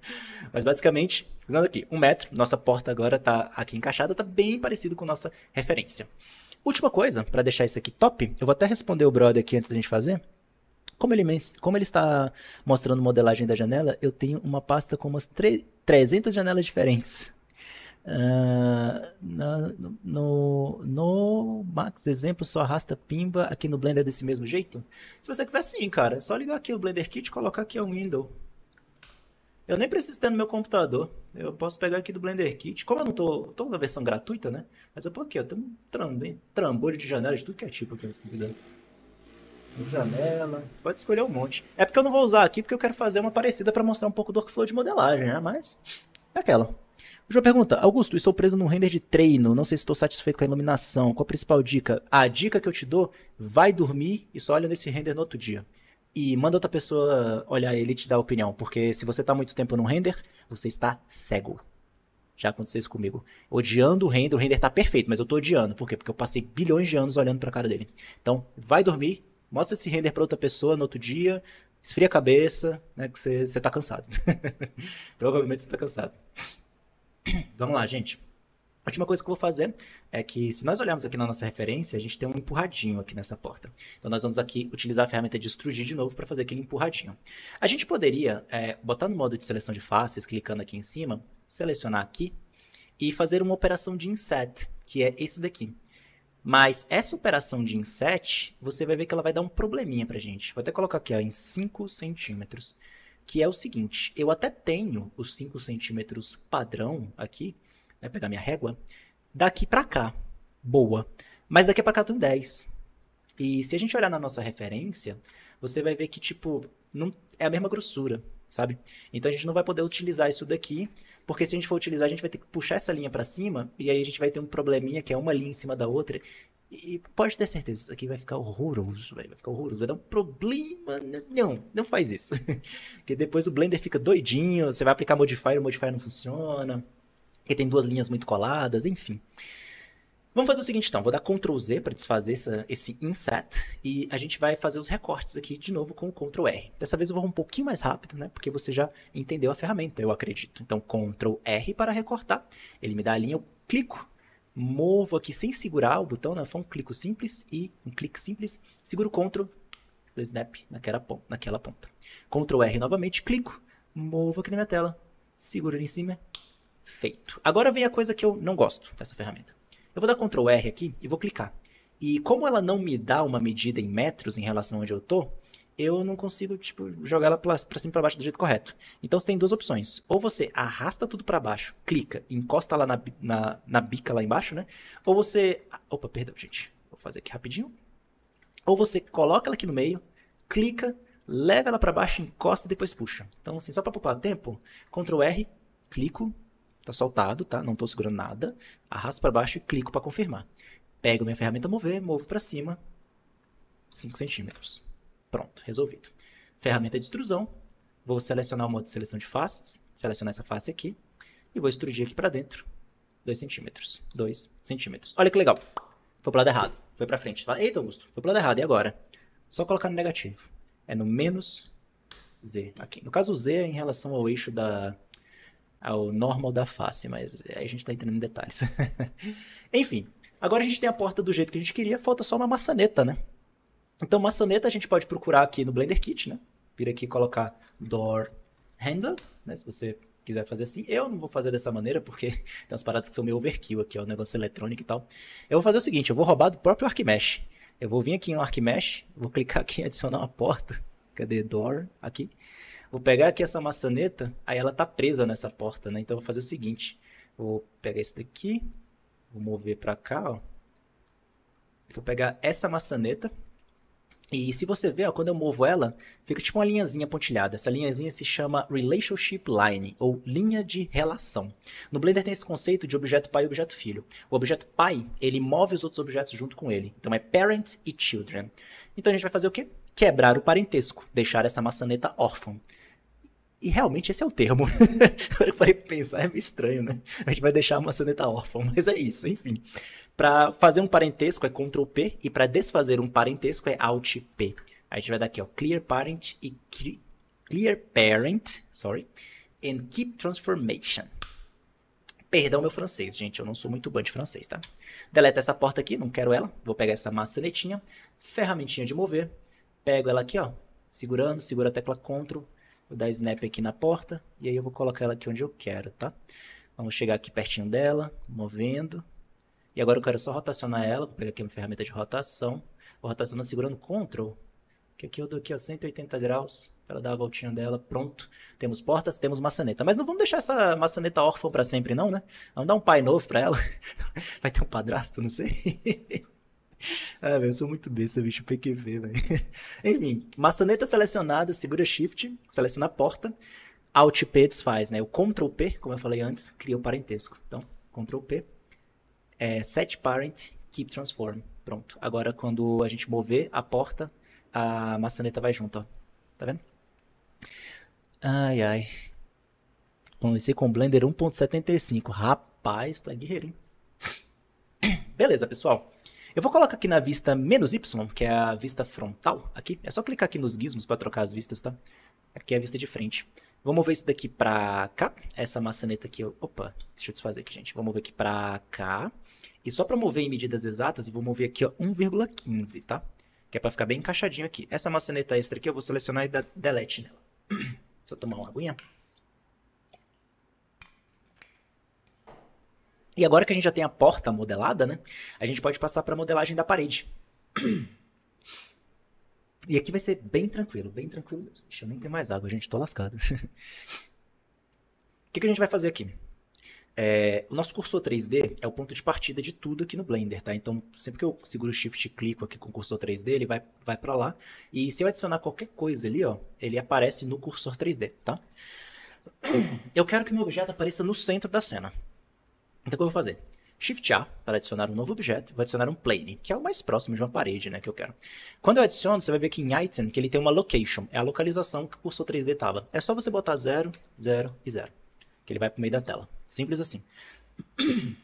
[laughs] Mas basicamente, usando aqui, um metro, nossa porta agora está aqui encaixada, está bem parecido com nossa referência. Última coisa, para deixar isso aqui top, eu vou até responder o brother aqui antes da gente fazer. Como ele, como ele está mostrando modelagem da janela, eu tenho uma pasta com umas 300 janelas diferentes. Uh, no, no, no, Max exemplo, só arrasta pimba aqui no Blender desse mesmo jeito? Se você quiser sim, cara. É só ligar aqui o Blender Kit e colocar aqui o é window. Eu nem preciso ter no meu computador. Eu posso pegar aqui do Blender Kit. Como eu não tô, tô na versão gratuita, né? Mas eu pô aqui, eu tenho um trambolho de janelas de tudo que é tipo aqui, você tu tá quiser janela. Pode escolher um monte. É porque eu não vou usar aqui, porque eu quero fazer uma parecida para mostrar um pouco do workflow de modelagem, né? Mas é aquela. O João pergunta, Augusto, estou preso num render de treino, não sei se estou satisfeito com a iluminação, qual a principal dica? A dica que eu te dou, vai dormir e só olha nesse render no outro dia. E manda outra pessoa olhar ele e te dar opinião, porque se você está muito tempo no render, você está cego. Já aconteceu isso comigo. Odiando o render, o render está perfeito, mas eu estou odiando. Por quê? Porque eu passei bilhões de anos olhando para a cara dele. Então, vai dormir mostra esse render para outra pessoa no outro dia, esfria a cabeça, né? Que você está cansado. [laughs] Provavelmente você está cansado. Vamos lá, gente. A última coisa que eu vou fazer é que, se nós olharmos aqui na nossa referência, a gente tem um empurradinho aqui nessa porta. Então, nós vamos aqui utilizar a ferramenta de extrudir de novo para fazer aquele empurradinho. A gente poderia é, botar no modo de seleção de faces, clicando aqui em cima, selecionar aqui e fazer uma operação de inset, que é esse daqui. Mas essa operação de inset, você vai ver que ela vai dar um probleminha pra gente. Vou até colocar aqui ó, em 5 centímetros, que é o seguinte, eu até tenho os 5 centímetros padrão aqui, né, pegar minha régua, daqui pra cá, boa. Mas daqui pra cá tem 10. E se a gente olhar na nossa referência, você vai ver que, tipo, não é a mesma grossura, sabe? Então a gente não vai poder utilizar isso daqui porque se a gente for utilizar, a gente vai ter que puxar essa linha para cima e aí a gente vai ter um probleminha que é uma linha em cima da outra. E pode ter certeza, isso aqui vai ficar horroroso, véio. vai ficar horroroso, vai dar um problema. Né? Não, não faz isso. [laughs] Porque depois o Blender fica doidinho, você vai aplicar modifier, o modifier não funciona. Porque tem duas linhas muito coladas, enfim. Vamos fazer o seguinte então, vou dar Ctrl Z para desfazer essa, esse inset, e a gente vai fazer os recortes aqui de novo com o Ctrl R. Dessa vez eu vou um pouquinho mais rápido, né, porque você já entendeu a ferramenta, eu acredito. Então Ctrl R para recortar, ele me dá a linha, eu clico, movo aqui sem segurar o botão, né, foi um clique simples e um clique simples, seguro Ctrl do snap naquela ponta, naquela ponta. Ctrl R novamente, clico, movo aqui na minha tela, seguro ali em cima, feito. Agora vem a coisa que eu não gosto dessa ferramenta. Eu vou dar Ctrl R aqui e vou clicar. E como ela não me dá uma medida em metros em relação a onde eu tô, eu não consigo tipo, jogar ela para cima e para baixo do jeito correto. Então você tem duas opções. Ou você arrasta tudo para baixo, clica, encosta lá na, na, na bica lá embaixo, né? Ou você... Opa, perdão, gente. Vou fazer aqui rapidinho. Ou você coloca ela aqui no meio, clica, leva ela para baixo, encosta e depois puxa. Então, assim, só para poupar tempo, Ctrl R, clico, tá soltado, tá? Não tô segurando nada. Arrasto para baixo e clico para confirmar. Pego minha ferramenta mover, movo para cima, 5 centímetros. Pronto, resolvido. Ferramenta de extrusão. Vou selecionar o modo de seleção de faces, selecionar essa face aqui e vou extrudir aqui para dentro 2 centímetros, 2 centímetros. Olha que legal. Foi para lado errado, foi para frente. Tá? Eita, Augusto, foi para lado errado. E agora? Só colocar no negativo. É no menos Z aqui. No caso, o Z é em relação ao eixo da, ao normal da face, mas aí a gente tá entrando em detalhes. [laughs] Enfim, agora a gente tem a porta do jeito que a gente queria, falta só uma maçaneta, né? Então, maçaneta a gente pode procurar aqui no Blender Kit, né? Vir aqui e colocar door handle, né? Se você quiser fazer assim. Eu não vou fazer dessa maneira, porque [laughs] tem umas paradas que são meio overkill aqui, ó, O negócio eletrônico e tal. Eu vou fazer o seguinte, eu vou roubar do próprio Arquimesh. Eu vou vir aqui no Arquimesh, vou clicar aqui em [laughs] adicionar uma porta. Cadê door? Aqui. Vou pegar aqui essa maçaneta, aí ela tá presa nessa porta, né? Então eu vou fazer o seguinte, vou pegar esse daqui, vou mover para cá, ó. Vou pegar essa maçaneta, e se você ver, ó, quando eu movo ela, fica tipo uma linhazinha pontilhada. Essa linhazinha se chama Relationship Line, ou linha de relação. No Blender tem esse conceito de objeto pai e objeto filho. O objeto pai, ele move os outros objetos junto com ele. Então é parent e children. Então a gente vai fazer o quê? Quebrar o parentesco, deixar essa maçaneta órfã. E realmente esse é o termo. [laughs] Agora eu parei pensar, é meio estranho, né? A gente vai deixar a maçaneta órfã, [laughs] mas é isso, enfim. Para fazer um parentesco é Ctrl P e para desfazer um parentesco é Alt P. A gente vai daqui, ó, clear parent e clear parent, sorry, and keep transformation. Perdão meu francês, gente, eu não sou muito bom de francês, tá? Deleta essa porta aqui, não quero ela. Vou pegar essa maçanetinha, ferramentinha de mover, pego ela aqui, ó, segurando, segura a tecla Ctrl, Vou dar snap aqui na porta e aí eu vou colocar ela aqui onde eu quero, tá? Vamos chegar aqui pertinho dela, movendo. E agora eu quero só rotacionar ela, vou pegar aqui uma ferramenta de rotação. Vou rotacionar segurando Ctrl, que aqui eu dou aqui ó, 180 graus para dar a voltinha dela, pronto. Temos portas, temos maçaneta. Mas não vamos deixar essa maçaneta órfã para sempre não, né? Vamos dar um pai novo para ela. [laughs] Vai ter um padrasto, não sei. [laughs] ah, velho, eu sou muito besta, bicho, PQV, velho. [laughs] Enfim, maçaneta selecionada, segura Shift, seleciona a porta. Alt P desfaz, né? O Ctrl P, como eu falei antes, cria o um parentesco. Então, Ctrl P, é, set parent, keep transform. Pronto. Agora, quando a gente mover a porta, a maçaneta vai junto, ó. Tá vendo? Ai, ai. Comecei com Blender 1.75. Rapaz, tá guerreiro, hein? [coughs] Beleza, pessoal. Eu vou colocar aqui na vista menos Y, que é a vista frontal, aqui. É só clicar aqui nos gizmos para trocar as vistas, tá? Aqui é a vista de frente. Vamos mover isso daqui para cá, essa maçaneta aqui, opa, deixa eu desfazer aqui, gente. Vamos mover aqui para cá. E só para mover em medidas exatas, eu vou mover aqui, ó, 1,15, tá? Que é para ficar bem encaixadinho aqui. Essa maçaneta extra aqui eu vou selecionar e dar delete nela. [clears throat] Só tomar uma aguinha. E agora que a gente já tem a porta modelada, né? A gente pode passar para a modelagem da parede. E aqui vai ser bem tranquilo, bem tranquilo. Deixa eu nem ter mais água, gente, tô lascado. [laughs] o que, que, a gente vai fazer aqui? É, o nosso cursor 3D é o ponto de partida de tudo aqui no Blender, tá? Então, sempre que eu seguro o Shift e clico aqui com o cursor 3D, ele vai, vai para lá. E se eu adicionar qualquer coisa ali, ó, ele aparece no cursor 3D, tá? Eu quero que meu objeto apareça no centro da cena. Então o que eu vou fazer? Shift A para adicionar um novo objeto, vou adicionar um plane, que é o mais próximo de uma parede né, que eu quero. Quando eu adiciono, você vai ver que em item que ele tem uma location, é a localização que o cursor 3D estava. É só você botar 0, 0 e 0, que ele vai para o meio da tela. Simples assim. [clears throat]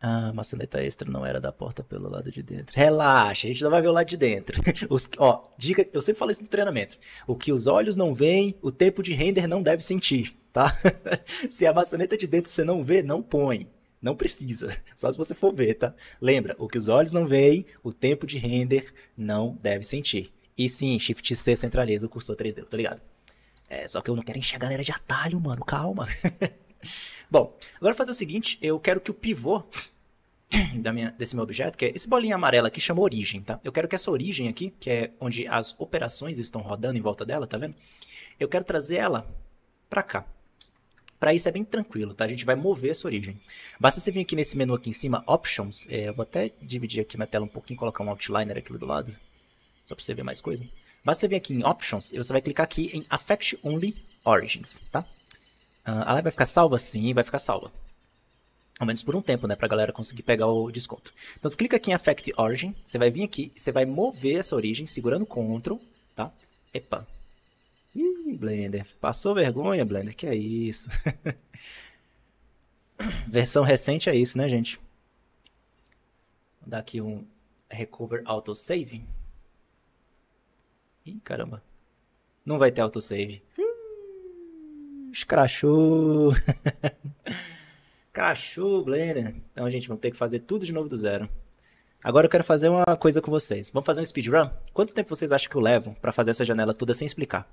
Ah, maçaneta extra não era da porta pelo lado de dentro. Relaxa, a gente não vai ver o lado de dentro. [laughs] Os, ó, dica, eu sempre falo isso no treinamento. O que os olhos não veem, o tempo de render não deve sentir tá? [laughs] se a maçaneta de dentro você não vê, não põe. Não precisa, só se você for ver, tá? Lembra, o que os olhos não veem, o tempo de render não deve sentir. E sim, Shift C centraliza o cursor 3D, tá ligado? É, só que eu não quero encher a galera de atalho, mano, calma. [laughs] Bom, agora fazer o seguinte, eu quero que o pivô [clears throat] minha, desse meu objeto, que é esse bolinha amarela aqui, chama origem, tá? Eu quero que essa origem aqui, que é onde as operações estão rodando em volta dela, tá vendo? Eu quero trazer ela pra cá. Para isso é bem tranquilo, tá? A gente vai mover essa origem. Basta você vir aqui nesse menu aqui em cima, Options. É, eu vou até dividir aqui minha tela um pouquinho, colocar um outliner aqui do lado, só para você ver mais coisa. Basta você vir aqui em Options e você vai clicar aqui em Affect Only Origins, tá? Uh, a live vai ficar salva? Sim, vai ficar salva. Ao menos por um tempo, né? Pra galera conseguir pegar o desconto. Então, você clica aqui em Affect Origin. Você vai vir aqui, você vai mover essa origem segurando Ctrl, tá? Epa, Blender. Passou vergonha, Blender? Que é isso? [laughs] Versão recente é isso, né, gente? Vou dar aqui um Recover Autosave. Ih, caramba. Não vai ter autosave. Escrachou. [laughs] Cachou, Blender. Então, gente, vamos ter que fazer tudo de novo do zero. Agora eu quero fazer uma coisa com vocês. Vamos fazer um speedrun? Quanto tempo vocês acham que eu levo para fazer essa janela toda sem explicar?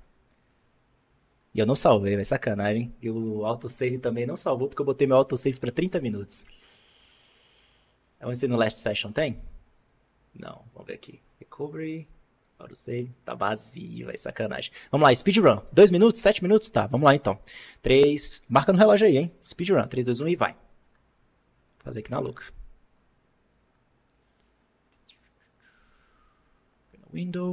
E eu não salvei, vai sacanagem. E o autosave também não salvou, porque eu botei meu autosave pra 30 minutos. É onde no last session tem? Não, vamos ver aqui. Recovery, autosave, tá vazio, vai sacanagem. Vamos lá, speedrun. 2 minutos, 7 minutos? Tá, vamos lá então. 3, marca no relógio aí, hein? Speedrun, 3, 2, 1 e vai. Vou fazer aqui na louca. Window.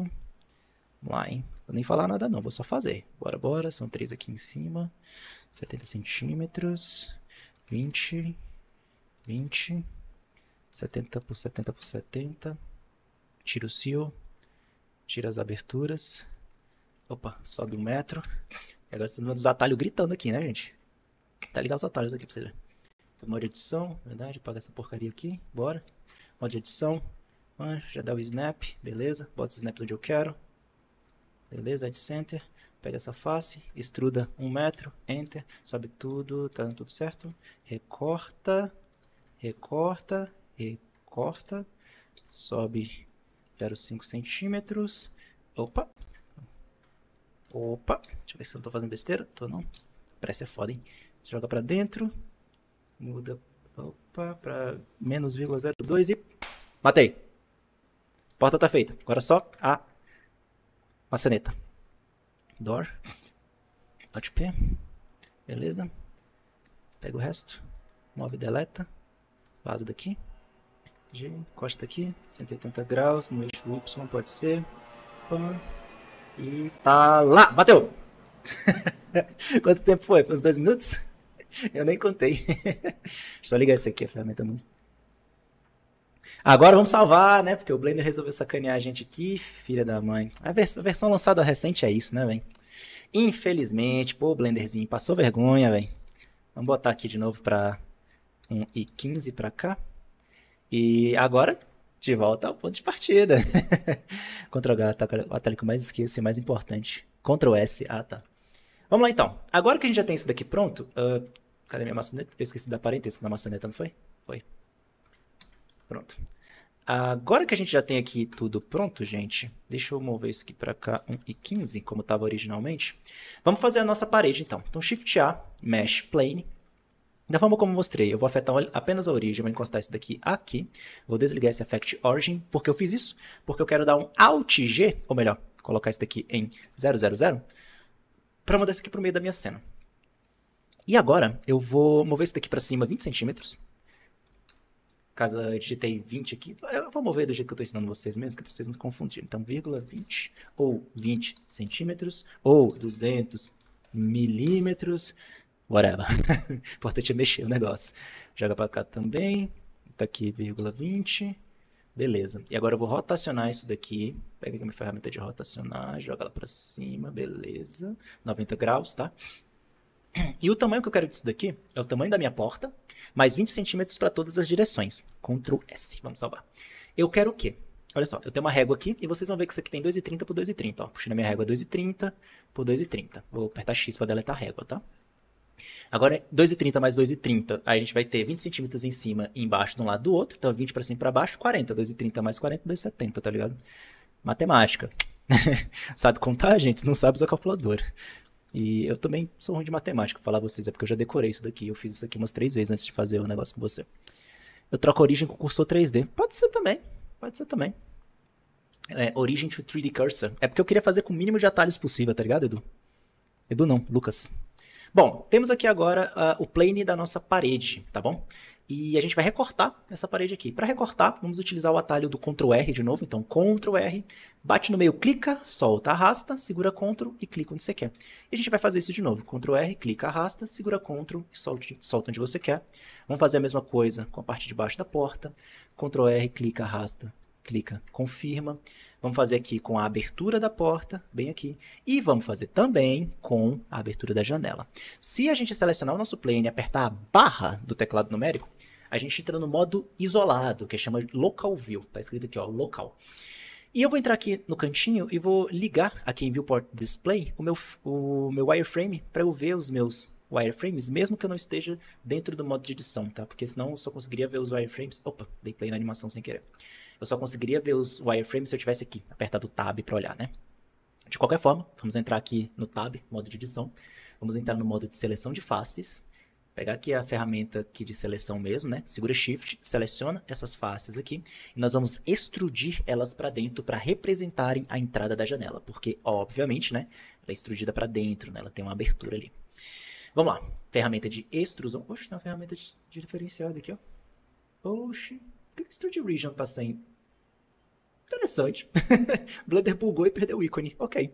Vamos lá, hein? Vou nem falar nada não, vou só fazer. Bora, bora. São três aqui em cima. 70 centímetros. 20. 20. 70 por 70 por 70. Tira o cio. Tira as aberturas. Opa, sobe um metro. E agora você tá não dos atalhos gritando aqui, né, gente? Tá legal os atalhos aqui pra você ver. Modo de edição, é verdade? Apaga essa porcaria aqui. Bora. Modo de edição. Ah, já dá o snap, beleza. Bota os snaps onde eu quero beleza? Add Center, pega essa face, extruda um metro, Enter, sobe tudo, tá dando tudo certo? Recorta, recorta, recorta, sobe 0,5 centímetros, opa, opa, deixa eu ver se eu não tô fazendo besteira, tô não, parece é foda, hein? Joga pra dentro, muda, opa, pra menos 0,02 e matei. Porta tá feita, agora só a maçaneta. Door. Dot P. Beleza. Pega o resto. Move deleta. Vaza daqui. G. Costa aqui. 180 graus. No eixo Y pode ser. Pan. E tá lá. Bateu! [laughs] Quanto tempo foi? Foi uns dois minutos? [laughs] Eu nem contei. [laughs] Só ligar isso aqui, a ferramenta muito. Agora vamos salvar, né? Porque o Blender resolveu sacanear a gente aqui, filha da mãe. A, vers a versão lançada recente é isso, né, velho? Infelizmente, pô, o Blenderzinho passou vergonha, velho. Vamos botar aqui de novo pra i15 pra cá. E agora, de volta ao ponto de partida. Ctrl H, tá, o atalho que eu mais esqueço e mais importante. Ctrl S, ah tá. Vamos lá então. Agora que a gente já tem isso daqui pronto, uh, cadê minha maçaneta? Eu esqueci da parênteses na maçaneta, não foi? Foi. Pronto. Agora que a gente já tem aqui tudo pronto, gente, deixa eu mover isso aqui para cá, 1 e 15, como estava originalmente. Vamos fazer a nossa parede, então. Então, Shift A, Mesh Plane. Da forma como eu mostrei, eu vou afetar apenas a origem, vou encostar isso daqui aqui. Vou desligar esse Effect Origin. Por que eu fiz isso? Porque eu quero dar um Alt G, ou melhor, colocar isso daqui em 000, para mandar isso aqui para o meio da minha cena. E agora, eu vou mover isso daqui para cima 20 centímetros. Caso eu digitei 20 aqui, eu vou mover do jeito que eu estou ensinando vocês mesmo, que é para vocês não se confundirem. Então, vírgula 20 ou 20 centímetros ou 200 milímetros, whatever. o [laughs] importante é mexer o negócio. Joga para cá também, tá aqui vírgula 20, beleza. E agora eu vou rotacionar isso daqui, pega aqui a minha ferramenta de rotacionar, joga ela para cima, beleza. 90 graus, tá? E o tamanho que eu quero disso daqui é o tamanho da minha porta, mais 20 centímetros para todas as direções. Ctrl S, vamos salvar. Eu quero o quê? Olha só, eu tenho uma régua aqui e vocês vão ver que isso aqui tem 2,30 por 2,30. Ó, puxando a minha régua 2,30 por 2,30. Vou apertar X para deletar a régua, tá? Agora, 2,30 mais 2,30, aí a gente vai ter 20 centímetros em cima e embaixo de um lado do outro. Então, 20 para cima e para baixo, 40. 2,30 mais 40, 2,70, tá ligado? Matemática. [laughs] sabe contar, gente? Não sabe usar calculadora. E eu também sou ruim de matemática, falar a vocês, é porque eu já decorei isso daqui. Eu fiz isso aqui umas três vezes antes de fazer o negócio com você. Eu troco origem com cursor 3D. Pode ser também. Pode ser também. É, origem to 3D cursor. É porque eu queria fazer com o mínimo de atalhos possível, tá ligado, Edu? Edu não, Lucas. Bom, temos aqui agora uh, o plane da nossa parede, tá bom? E a gente vai recortar essa parede aqui. Para recortar, vamos utilizar o atalho do Ctrl R de novo. Então, Ctrl R, bate no meio, clica, solta, arrasta, segura Ctrl e clica onde você quer. E a gente vai fazer isso de novo. Ctrl R, clica, arrasta, segura Ctrl e solte, solta onde você quer. Vamos fazer a mesma coisa com a parte de baixo da porta. Ctrl R, clica, arrasta, clica, confirma. Vamos fazer aqui com a abertura da porta, bem aqui, e vamos fazer também com a abertura da janela. Se a gente selecionar o nosso plane e apertar a barra do teclado numérico, a gente entra no modo isolado, que chama Local View. Tá escrito aqui, ó, local. E eu vou entrar aqui no cantinho e vou ligar aqui em Viewport Display o meu, o meu wireframe para eu ver os meus wireframes, mesmo que eu não esteja dentro do modo de edição, tá? Porque senão eu só conseguiria ver os wireframes... Opa, dei play na animação sem querer. Eu só conseguiria ver os wireframes se eu tivesse aqui, apertado o Tab para olhar, né? De qualquer forma, vamos entrar aqui no Tab, modo de edição. Vamos entrar no modo de seleção de faces. Pegar aqui a ferramenta aqui de seleção mesmo, né? Segura Shift, seleciona essas faces aqui. E nós vamos extrudir elas para dentro para representarem a entrada da janela. Porque, obviamente, né? Ela é extrudida para dentro, né? Ela tem uma abertura ali. Vamos lá. Ferramenta de extrusão. Oxe, tem uma ferramenta de, diferenciada aqui, ó. Oxe. Por que, que Studio Region tá sem? Interessante. [laughs] Blender bugou e perdeu o ícone. Ok.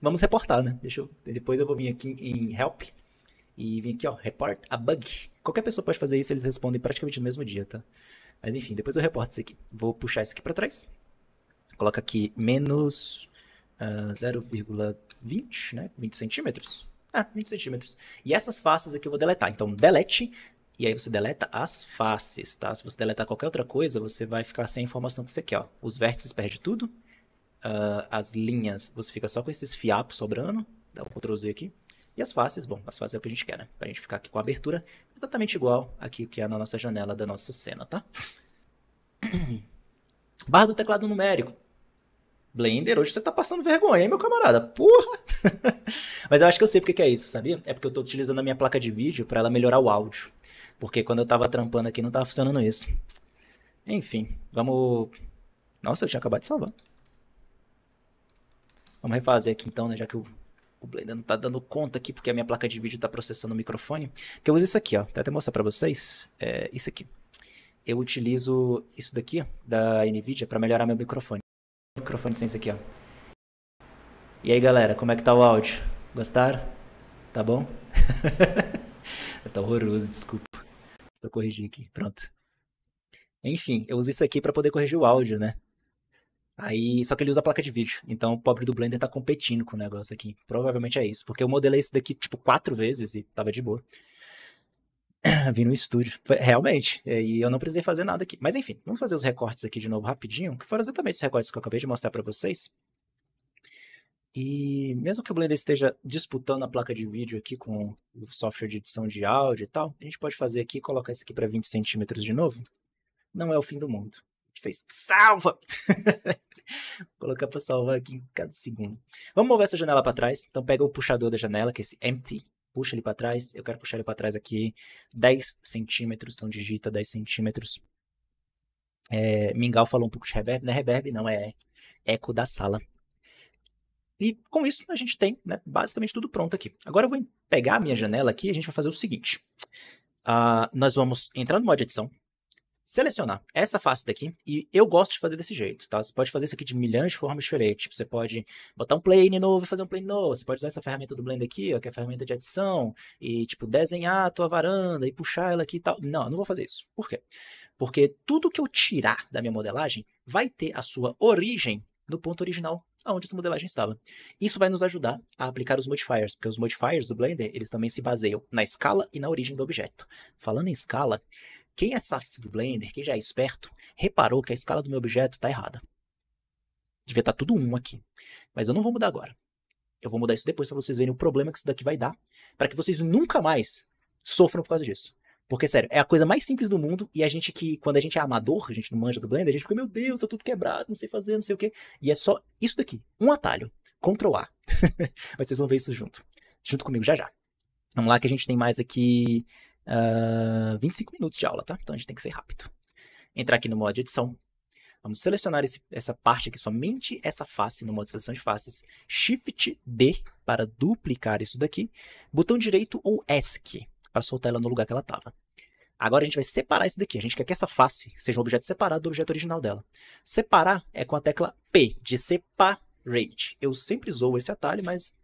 Vamos reportar, né? Deixa eu... Depois eu vou vir aqui em Help e vim aqui, ó, Report a Bug. Qualquer pessoa pode fazer isso, eles respondem praticamente no mesmo dia, tá? Mas enfim, depois eu reporto isso aqui. Vou puxar isso aqui para trás. Coloca aqui menos uh, ah, 0,20, né? 20 centímetros. Ah, 20 centímetros. E essas faces aqui eu vou deletar. Então, delete e aí você deleta as faces, tá? Se você deletar qualquer outra coisa, você vai ficar sem a informação que você quer. Ó. Os vértices perde tudo. Uh, as linhas, você fica só com esses fiapos sobrando. Dá um Ctrl Z aqui. E as faces, bom, as faces é o que a gente quer, né? Pra gente ficar aqui com a abertura exatamente igual aqui que é na nossa janela da nossa cena, tá? [clears throat] Barra do teclado numérico. Blender, hoje você tá passando vergonha, hein, meu camarada? Porra! [laughs] Mas eu acho que eu sei porque que é isso, sabia? É porque eu tô utilizando a minha placa de vídeo para ela melhorar o áudio. Porque quando eu tava trampando aqui não tava funcionando isso. Enfim, vamos. Nossa, eu tinha acabado de salvar. Vamos refazer aqui então, né? Já que o, o Blender não tá dando conta aqui, porque a minha placa de vídeo tá processando o microfone. Que eu uso isso aqui, ó. Vou até mostrar pra vocês. É isso aqui. Eu utilizo isso daqui, da NVIDIA, pra melhorar meu microfone. Microfone sem isso aqui, ó. E aí, galera, como é que tá o áudio? Gostaram? Tá bom? [laughs] tá horroroso, desculpa. Para corrigir aqui, pronto. Enfim, eu uso isso aqui para poder corrigir o áudio, né? Aí, só que ele usa a placa de vídeo. Então, o pobre do Blender tá competindo com o negócio aqui. Provavelmente é isso, porque eu modelei isso daqui tipo quatro vezes e tava de boa. [clears throat] Vi no estúdio, realmente. É, e eu não precisei fazer nada aqui. Mas enfim, vamos fazer os recortes aqui de novo rapidinho, que foram exatamente os recortes que eu acabei de mostrar para vocês. E mesmo que o Blender esteja disputando a placa de vídeo aqui com o software de edição de áudio e tal, a gente pode fazer aqui, colocar isso aqui para 20 centímetros de novo. Não é o fim do mundo. A gente fez salva! Vou [laughs] colocar para salvar aqui em cada segundo. Vamos mover essa janela para trás. Então pega o puxador da janela, que é esse empty. Puxa ele para trás. Eu quero puxar ele para trás aqui 10 centímetros. Então digita 10 centímetros. É, Mingau falou um pouco de reverb, não é reverb, não, é eco da sala. E com isso a gente tem né, basicamente tudo pronto aqui. Agora eu vou pegar a minha janela aqui e a gente vai fazer o seguinte. Uh, nós vamos entrar no modo de edição, selecionar essa face daqui, e eu gosto de fazer desse jeito, tá? Você pode fazer isso aqui de milhões de formas diferentes. Tipo, você pode botar um plane novo e fazer um plane novo. Você pode usar essa ferramenta do Blender aqui, ó, que é a ferramenta de adição, e, tipo, desenhar a tua varanda e puxar ela aqui e tal. Não, eu não vou fazer isso. Por quê? Porque tudo que eu tirar da minha modelagem vai ter a sua origem no ponto original aonde essa modelagem estava. Isso vai nos ajudar a aplicar os modifiers, porque os modifiers do Blender, eles também se baseiam na escala e na origem do objeto. Falando em escala, quem é safo do Blender, quem já é esperto, reparou que a escala do meu objeto está errada. Devia estar tá tudo 1 um aqui. Mas eu não vou mudar agora. Eu vou mudar isso depois para vocês verem o problema que isso daqui vai dar, para que vocês nunca mais sofram por causa disso. Porque, sério, é a coisa mais simples do mundo e a gente que, quando a gente é amador, a gente não manja do Blender, a gente fica, meu Deus, tá tudo quebrado, não sei fazer, não sei o quê. E é só isso daqui, um atalho, Ctrl A. [laughs] Mas vocês vão ver isso junto, junto comigo já já. Vamos lá que a gente tem mais aqui uh, ah, 25 minutos de aula, tá? Então a gente tem que ser rápido. Entrar aqui no modo de edição. Vamos selecionar esse, essa parte aqui, somente essa face no modo de seleção de faces. Shift D para duplicar isso daqui. Botão direito ou ESC para soltar ela no lugar que ela estava. Agora a gente vai separar isso daqui. A gente quer que essa face seja um objeto separado do objeto original dela. Separar é com a tecla P, de separate. Eu sempre zoo esse atalho, mas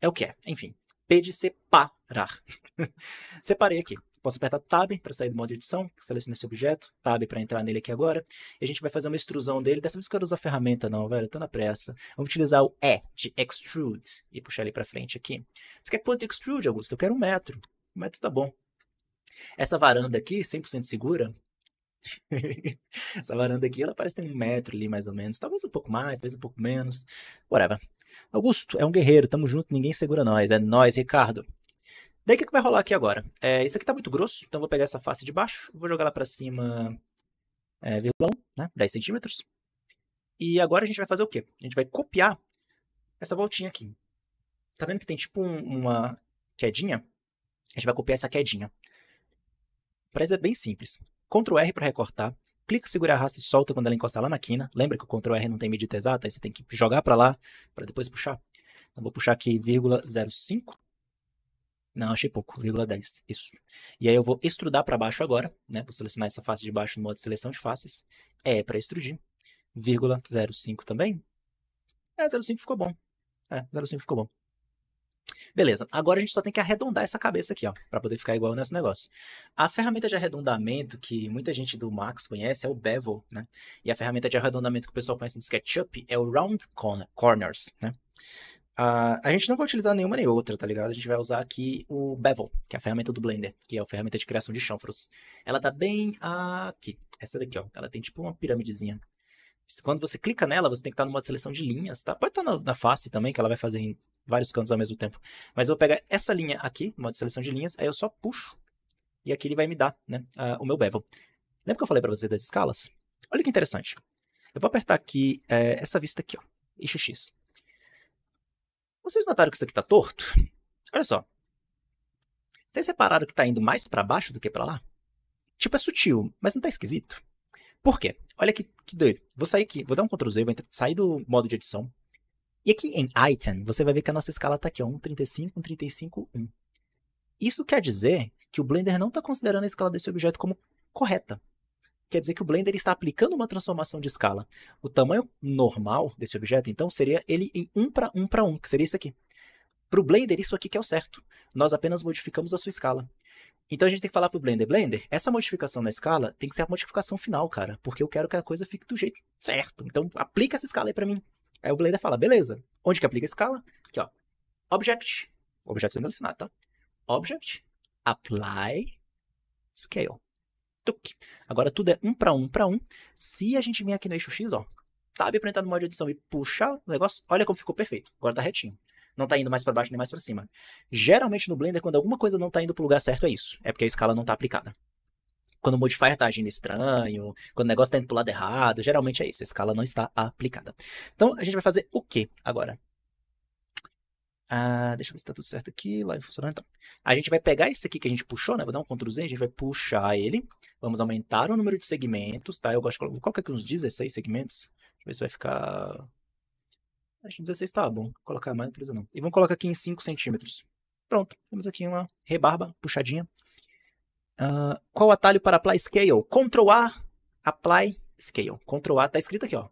é o que é. Enfim, P de separar. [laughs] Separei aqui. Posso apertar Tab para sair do modo de edição, selecionar esse objeto, Tab para entrar nele aqui agora, e a gente vai fazer uma extrusão dele. Dessa vez eu quero usar a ferramenta não, velho, tô na pressa. Vamos utilizar o E de Extrude e puxar ele para frente aqui. Você quer quanto extrude, Augusto? Eu quero um metro. Mas tá bom. Essa varanda aqui, 100% segura, [laughs] essa varanda aqui, ela parece ter um metro ali, mais ou menos. Talvez um pouco mais, talvez um pouco menos. Whatever. Augusto, é um guerreiro, tamo junto, ninguém segura nós. É nós, Ricardo. Daí o que, que vai rolar aqui agora? É, isso aqui tá muito grosso, então vou pegar essa face de baixo, vou jogar lá pra cima, é, vilão, né? 10 centímetros. E agora a gente vai fazer o quê? A gente vai copiar essa voltinha aqui. Tá vendo que tem tipo um, uma quedinha? A gente vai copiar essa quedinha. para isso é bem simples. Ctrl R para recortar. Clica, segura a e solta quando ela encostar lá na quina. Lembra que o Ctrl R não tem medida exata, aí você tem que jogar para lá para depois puxar. Então vou puxar aqui 0,5. Não, achei pouco, 0,10. Isso. E aí eu vou extrudar para baixo agora, né? Vou selecionar essa face de baixo no modo de seleção de faces. É para extrudir. 0,05 também. É, 0,5 ficou bom. É, 0,5 ficou bom. Beleza, agora a gente só tem que arredondar essa cabeça aqui, ó, para poder ficar igual nesse negócio. A ferramenta de arredondamento que muita gente do Max conhece é o Bevel, né? E a ferramenta de arredondamento que o pessoal conhece no SketchUp é o Round Corners, né? Uh, a gente não vai utilizar nenhuma nem outra, tá ligado? A gente vai usar aqui o Bevel, que é a ferramenta do Blender, que é a ferramenta de criação de chanfros. Ela tá bem aqui, essa daqui, ó. Ela tem tipo uma piramidezinha. Quando você clica nela, você tem que estar no modo de seleção de linhas, tá? Pode estar tá na, na face também, que ela vai fazer em vários cantos ao mesmo tempo. Mas eu vou pegar essa linha aqui, modo de seleção de linhas, aí eu só puxo e aqui ele vai me dar né, uh, o meu bevel. Lembra que eu falei para você das escalas? Olha que interessante. Eu vou apertar aqui é, essa vista aqui, ó, eixo X. Vocês notaram que isso aqui está torto? Olha só. Vocês repararam que está indo mais para baixo do que para lá? Tipo, é sutil, mas não está esquisito. Por quê? Olha que, que doido. Vou sair aqui, vou dar um Ctrl Z, vou entrar, sair do modo de edição, e aqui em item, você vai ver que a nossa escala está aqui, 1,35, 1,35, 1. Isso quer dizer que o Blender não está considerando a escala desse objeto como correta. Quer dizer que o Blender está aplicando uma transformação de escala. O tamanho normal desse objeto, então, seria ele em 1 para 1 para 1, que seria isso aqui. Para o Blender, isso aqui que é o certo. Nós apenas modificamos a sua escala. Então a gente tem que falar para o Blender, Blender, essa modificação na escala tem que ser a modificação final, cara, porque eu quero que a coisa fique do jeito certo. Então aplica essa escala aí para mim. Aí o Blender fala, beleza, onde que aplica a escala? Aqui, ó, Object, Objeto sendo alucinado, tá? Object, Apply, Scale. Tuk. Agora tudo é um para um para um. Se a gente vir aqui no eixo X, ó, Tab para entrar no modo de edição e puxar o negócio, olha como ficou perfeito. Agora tá retinho. Não tá indo mais para baixo nem mais para cima. Geralmente no Blender, quando alguma coisa não tá indo pro lugar certo, é isso. É porque a escala não tá aplicada quando o modifier tá agindo estranho, quando o negócio tá indo pro lado errado, geralmente é isso, a escala não está aplicada. Então, a gente vai fazer o que agora? Ah, deixa eu ver se tá tudo certo aqui, live funcionando. Então, a gente vai pegar esse aqui que a gente puxou, né? Vou dar um Ctrl Z, a gente vai puxar ele. Vamos aumentar o número de segmentos, tá? Eu gosto de colocar, aqui é é uns 16 segmentos. Deixa eu ver se vai ficar... Acho que 16 tá bom. Vou colocar mais, não precisa não. E vamos colocar aqui em 5 centímetros. Pronto, temos aqui uma rebarba puxadinha. Uh, qual atalho para apply scale? Ctrl A, apply scale. Ctrl A tá escrito aqui, ó.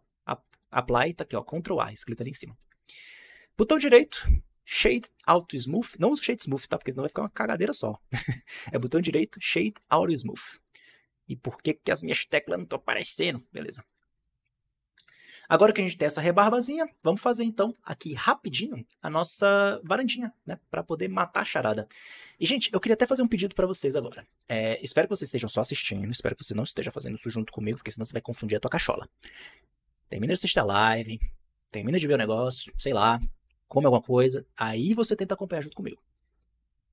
Apply tá aqui, ó. Ctrl A, escrito ali em cima. Botão direito, Shade Auto Smooth. Não usa Shade Smooth, tá? Porque senão vai ficar uma cagadeira só. [laughs] é botão direito, Shade Auto Smooth. E por que, que as minhas teclas não estão aparecendo? Beleza. Agora que a gente tem essa rebarbazinha, vamos fazer então aqui rapidinho a nossa varandinha, né? Para poder matar a charada. E, gente, eu queria até fazer um pedido para vocês agora. É, espero que vocês estejam só assistindo, espero que você não esteja fazendo isso junto comigo, porque senão você vai confundir a tua cachola. Termina de assistir a live, termina de ver o negócio, sei lá, come alguma coisa, aí você tenta acompanhar junto comigo.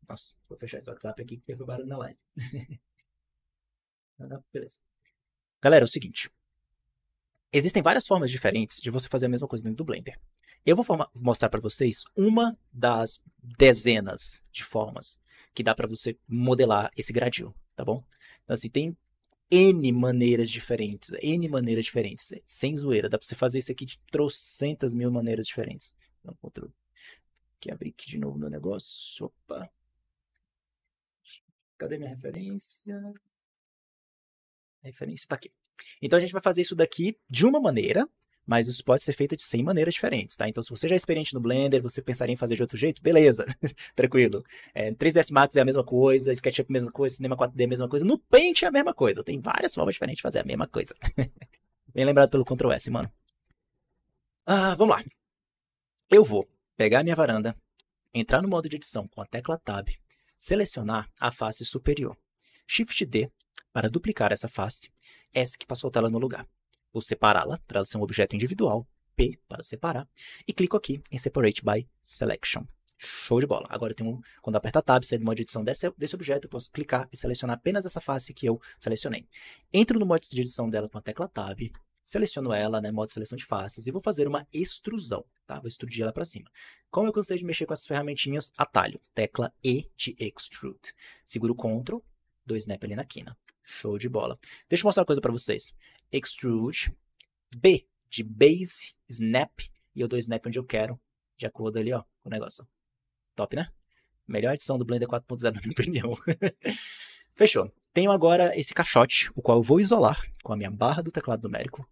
Nossa, vou fechar esse WhatsApp aqui que foi barulho na live. [laughs] Beleza. Galera, é o seguinte. Existem várias formas diferentes de você fazer a mesma coisa dentro do Blender. Eu vou mostrar para vocês uma das dezenas de formas que dá para você modelar esse gradil, tá bom? Então, assim, tem N maneiras diferentes, N maneiras diferentes, sem zoeira. Dá para você fazer isso aqui de trocentas mil maneiras diferentes. Então, outro, Aqui, abrir aqui de novo meu negócio. Opa. Cadê minha referência? A referência tá aqui. Então a gente vai fazer isso daqui de uma maneira, mas isso pode ser feito de 100 maneiras diferentes, tá? Então, se você já é experiente no Blender, você pensaria em fazer de outro jeito, beleza, [laughs] tranquilo. É, 3ds Max é a mesma coisa, SketchUp é a mesma coisa, Cinema 4D é a mesma coisa, no Paint é a mesma coisa. Tem várias formas diferentes de fazer a mesma coisa. [laughs] Bem lembrado pelo Ctrl S, mano. Ah, vamos lá. Eu vou pegar minha varanda, entrar no modo de edição com a tecla Tab, selecionar a face superior, Shift D para duplicar essa face S que passou tela no lugar. Vou separá-la para ela ser um objeto individual, P para separar, e clico aqui em Separate by Selection. Show de bola. Agora eu tenho, quando aperta Tab, sair do modo de edição desse, desse objeto, eu posso clicar e selecionar apenas essa face que eu selecionei. Entro no modo de edição dela com a tecla Tab, seleciono ela, né, modo de seleção de faces, e vou fazer uma extrusão, tá? Vou extrudir ela para cima. Como eu cansei de mexer com essas ferramentinhas, atalho, tecla E de Extrude. Seguro Ctrl, dou snap ali na quina. Show de bola. Deixa eu mostrar uma coisa para vocês. Extrude, B de base, snap, e eu dou snap onde eu quero, de acordo ali, ó, com o negócio. Top, né? Melhor edição do Blender 4.0, [laughs] na minha opinião. [laughs] Fechou. Tenho agora esse caixote, o qual eu vou isolar com a minha barra do teclado numérico.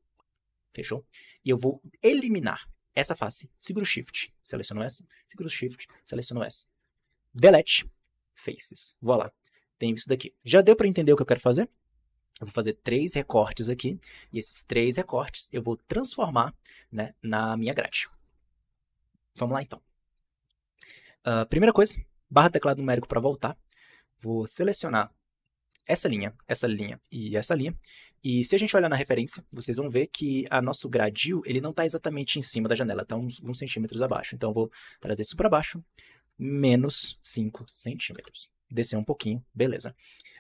Fechou? E eu vou eliminar essa face. Seguro Shift, seleciono essa. Seguro Shift, seleciono essa. Delete, Faces. Vou lá tenho isso daqui. Já deu para entender o que eu quero fazer? Eu vou fazer três recortes aqui, e esses três recortes eu vou transformar né, na minha grade. Vamos lá então. Uh, primeira coisa, barra teclado numérico para voltar. Vou selecionar essa linha, essa linha e essa linha. E se a gente olhar na referência, vocês vão ver que a nosso gradil ele não está exatamente em cima da janela, está uns, uns centímetros abaixo. Então, eu vou trazer isso para baixo, menos 5 centímetros desceu um pouquinho, beleza.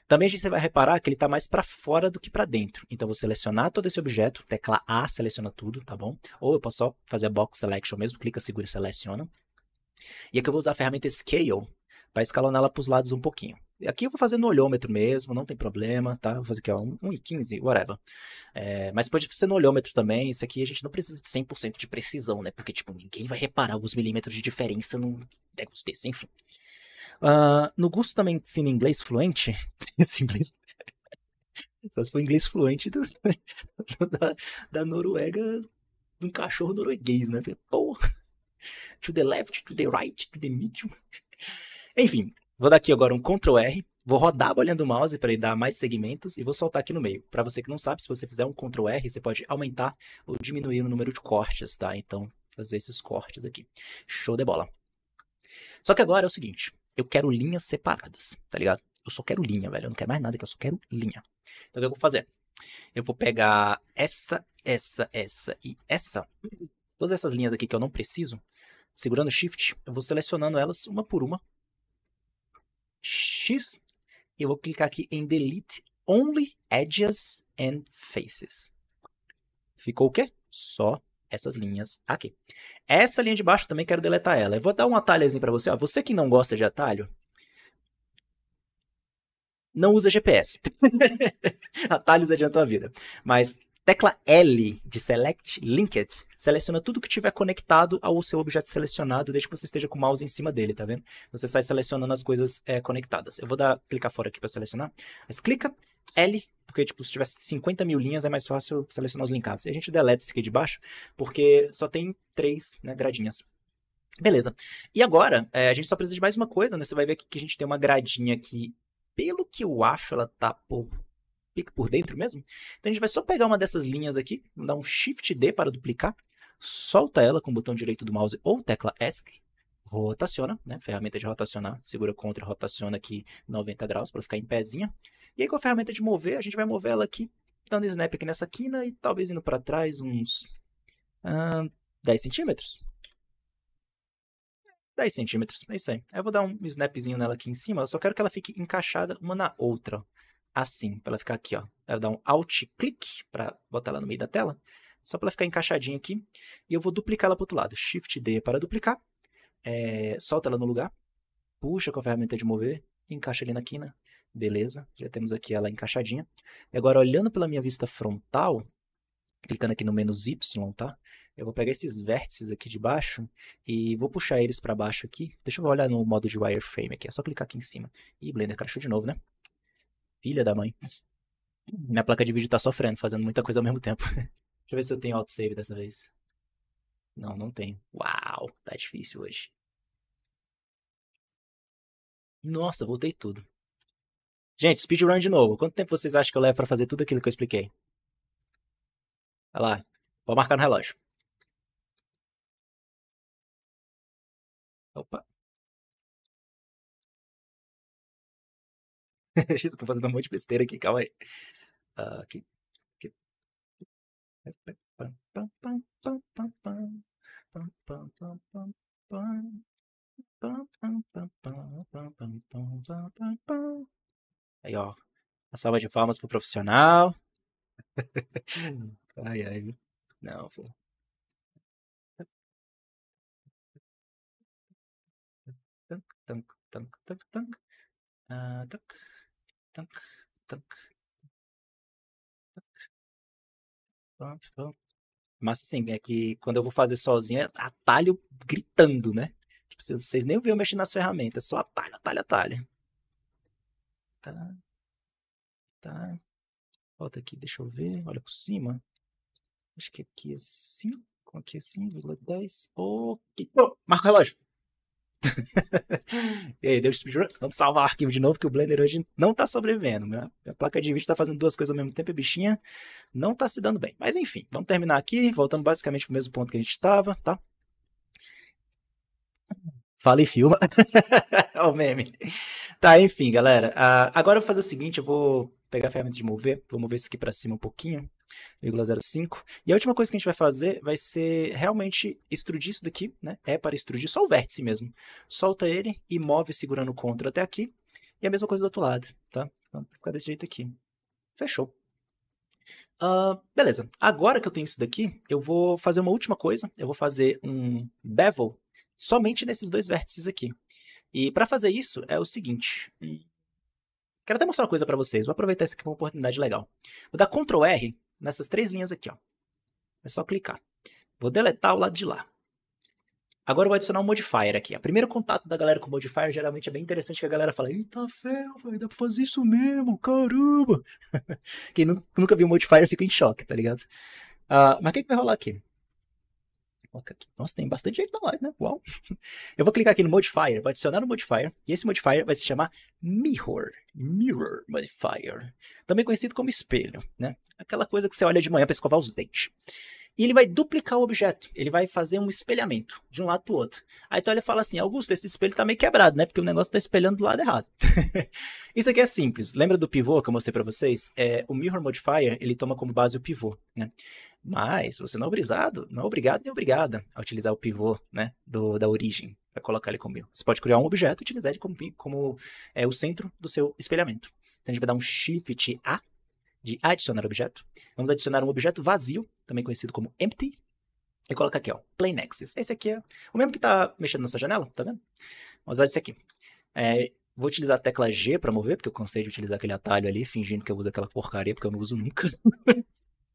Também a gente vai reparar que ele está mais para fora do que para dentro. Então, vou selecionar todo esse objeto, tecla A, seleciona tudo, tá bom? Ou eu posso só fazer a box selection mesmo, clica, segura e seleciona. E aqui eu vou usar a ferramenta Scale para escalonar ela para os lados um pouquinho. Aqui eu vou fazer no olhômetro mesmo, não tem problema, tá? Vou fazer aqui, ó, 1,15, whatever. É, mas pode ser no olhômetro também, isso aqui a gente não precisa de 100% de precisão, né? Porque, tipo, ninguém vai reparar alguns milímetros de diferença num negócio desse, enfim. Uh, no Gusto também ensina inglês fluente. [laughs] Esse inglês. [laughs] Só se for inglês fluente do, da, da Noruega, de um cachorro norueguês, né? Pô! To the left, to the right, to the middle. Enfim, vou dar aqui agora um Ctrl R, vou rodar bolhando o mouse para ele dar mais segmentos e vou soltar aqui no meio. Para você que não sabe, se você fizer um Ctrl R, você pode aumentar ou diminuir o número de cortes, tá? Então, fazer esses cortes aqui. Show de bola. Só que agora é o seguinte, eu quero linhas separadas, tá ligado? Eu só quero linha, velho. Eu não quero mais nada que eu só quero linha. Então o que eu vou fazer? Eu vou pegar essa, essa, essa e essa. Todas essas linhas aqui que eu não preciso. Segurando Shift, eu vou selecionando elas uma por uma. X. E eu vou clicar aqui em Delete Only Edges and Faces. Ficou o quê? Só essas linhas aqui. Essa linha de baixo também quero deletar ela. Eu vou dar um atalhozinho para você. Ó. Você que não gosta de atalho, não usa GPS. [laughs] Atalhos adiantam a vida. Mas tecla L de Select Linked seleciona tudo que tiver conectado ao seu objeto selecionado, desde que você esteja com o mouse em cima dele, tá vendo? Então, você sai selecionando as coisas é, conectadas. Eu vou dar clicar fora aqui para selecionar. Mas clica, L, porque, tipo, se tivesse 50 mil linhas, é mais fácil selecionar os linkados. E a gente deleta esse aqui de baixo, porque só tem três né, gradinhas. Beleza. E agora, é, a gente só precisa de mais uma coisa, né? Você vai ver que a gente tem uma gradinha aqui, pelo que eu acho, ela tá por pique por dentro mesmo. Então a gente vai só pegar uma dessas linhas aqui, dar um Shift D para duplicar, solta ela com o botão direito do mouse ou tecla ESC, rotaciona, né? Ferramenta de rotacionar, segura contra e rotaciona aqui 90 graus para ficar em pezinha. E aí com a ferramenta de mover, a gente vai mover ela aqui, dando snap aqui nessa quina e talvez indo para trás uns ah, 10 centímetros. 10 centímetros, é isso aí. eu vou dar um snapzinho nela aqui em cima, eu só quero que ela fique encaixada uma na outra, assim, para ela ficar aqui, ó. Eu vou dar um alt clique para botar ela no meio da tela, só para ela ficar encaixadinha aqui. E eu vou duplicar ela para outro lado, shift D para duplicar é, solta ela no lugar, puxa com a ferramenta de mover, encaixa ali na quina. Beleza, já temos aqui ela encaixadinha. E agora, olhando pela minha vista frontal, clicando aqui no menos Y, tá? Eu vou pegar esses vértices aqui de baixo e vou puxar eles para baixo aqui. Deixa eu olhar no modo de wireframe aqui, é só clicar aqui em cima. E Blender crashou de novo, né? Filha da mãe. Minha placa de vídeo tá sofrendo, fazendo muita coisa ao mesmo tempo. [laughs] Deixa eu ver se eu tenho autosave dessa vez. Não, não tem. Uau, tá difícil hoje. Nossa, voltei tudo. Gente, speedrun de novo. Quanto tempo vocês acham que eu levo para fazer tudo aquilo que eu expliquei? Vai lá. vou marcar no relógio. Opa. [laughs] Estou tô fazendo um monte de besteira aqui, calma aí. Uh, ah, aqui. aqui. Aí, ó. A salva de palmas pro profissional. [laughs] ai, ai. Não, filho. Tank, tank, tank, tank, tank. Uh, tank, tank, mas assim, é que quando eu vou fazer sozinho, é atalho gritando, né? Tipo, vocês nem ouviram mexer nas ferramentas, só atalho, atalho, atalho. Tá. Tá. Volta aqui, deixa eu ver. Olha por cima. Acho que aqui é 5, aqui é 5,10. Ok. Oh, marca o relógio. [laughs] e aí, deu speedrun, vamos salvar o arquivo de novo, que o Blender hoje não tá sobrevivendo. Minha, né? minha placa de vídeo tá fazendo duas coisas ao mesmo tempo e bichinha não tá se dando bem. Mas enfim, vamos terminar aqui, voltando basicamente pro mesmo ponto que a gente estava, tá? Fala e filma. [laughs] É o meme. Tá, enfim, galera. Uh, agora eu vou fazer o seguinte, eu vou pegar a ferramenta de mover, vou mover isso aqui para cima um pouquinho, 0,05. E a última coisa que a gente vai fazer vai ser realmente extrudir isso daqui, né? É para extrudir só o vértice mesmo. Solta ele e move segurando o CTRL até aqui. E a mesma coisa do outro lado, tá? Então, vai ficar desse jeito aqui. Fechou. Uh, beleza. Agora que eu tenho isso daqui, eu vou fazer uma última coisa. Eu vou fazer um bevel somente nesses dois vértices aqui. E para fazer isso é o seguinte. Quero até mostrar uma coisa para vocês. Vou aproveitar isso aqui como uma oportunidade legal. Vou dar Ctrl R nessas três linhas aqui, ó. É só clicar. Vou deletar o lado de lá. Agora eu vou adicionar um modifier aqui. O primeiro contato da galera com o modifier geralmente é bem interessante que a galera fala: Eita ferro, vai dá pra fazer isso mesmo, caramba! [laughs] Quem nunca viu modifier fica em choque, tá ligado? Uh, mas o que, que vai rolar aqui? Nossa, tem bastante gente na live, né? Uau! [laughs] Eu vou clicar aqui no modifier, vou adicionar um modifier, e esse modifier vai se chamar Mirror. Mirror Modifier, também conhecido como espelho, né? Aquela coisa que você olha de manhã para escovar os dentes. E ele vai duplicar o objeto, ele vai fazer um espelhamento de um lado para o outro. Aí tu olha fala assim: Augusto, esse espelho tá meio quebrado, né? Porque o negócio tá espelhando do lado errado. [laughs] Isso aqui é simples. Lembra do pivô que eu mostrei para vocês? É, o Mirror Modifier ele toma como base o pivô, né? Mas você não é obrigado, não é obrigado nem obrigada a utilizar o pivô, né? Do, da origem vai colocar ele comigo. Você pode criar um objeto e utilizar ele como, como é, o centro do seu espelhamento. Então a gente vai dar um shift A de adicionar objeto. Vamos adicionar um objeto vazio, também conhecido como empty. E coloca aqui, ó, plain axis. Esse aqui é o mesmo que está mexendo nessa janela, tá vendo? Vamos usar esse aqui. É, vou utilizar a tecla G para mover, porque eu cansei de utilizar aquele atalho ali, fingindo que eu uso aquela porcaria, porque eu não uso nunca. [laughs]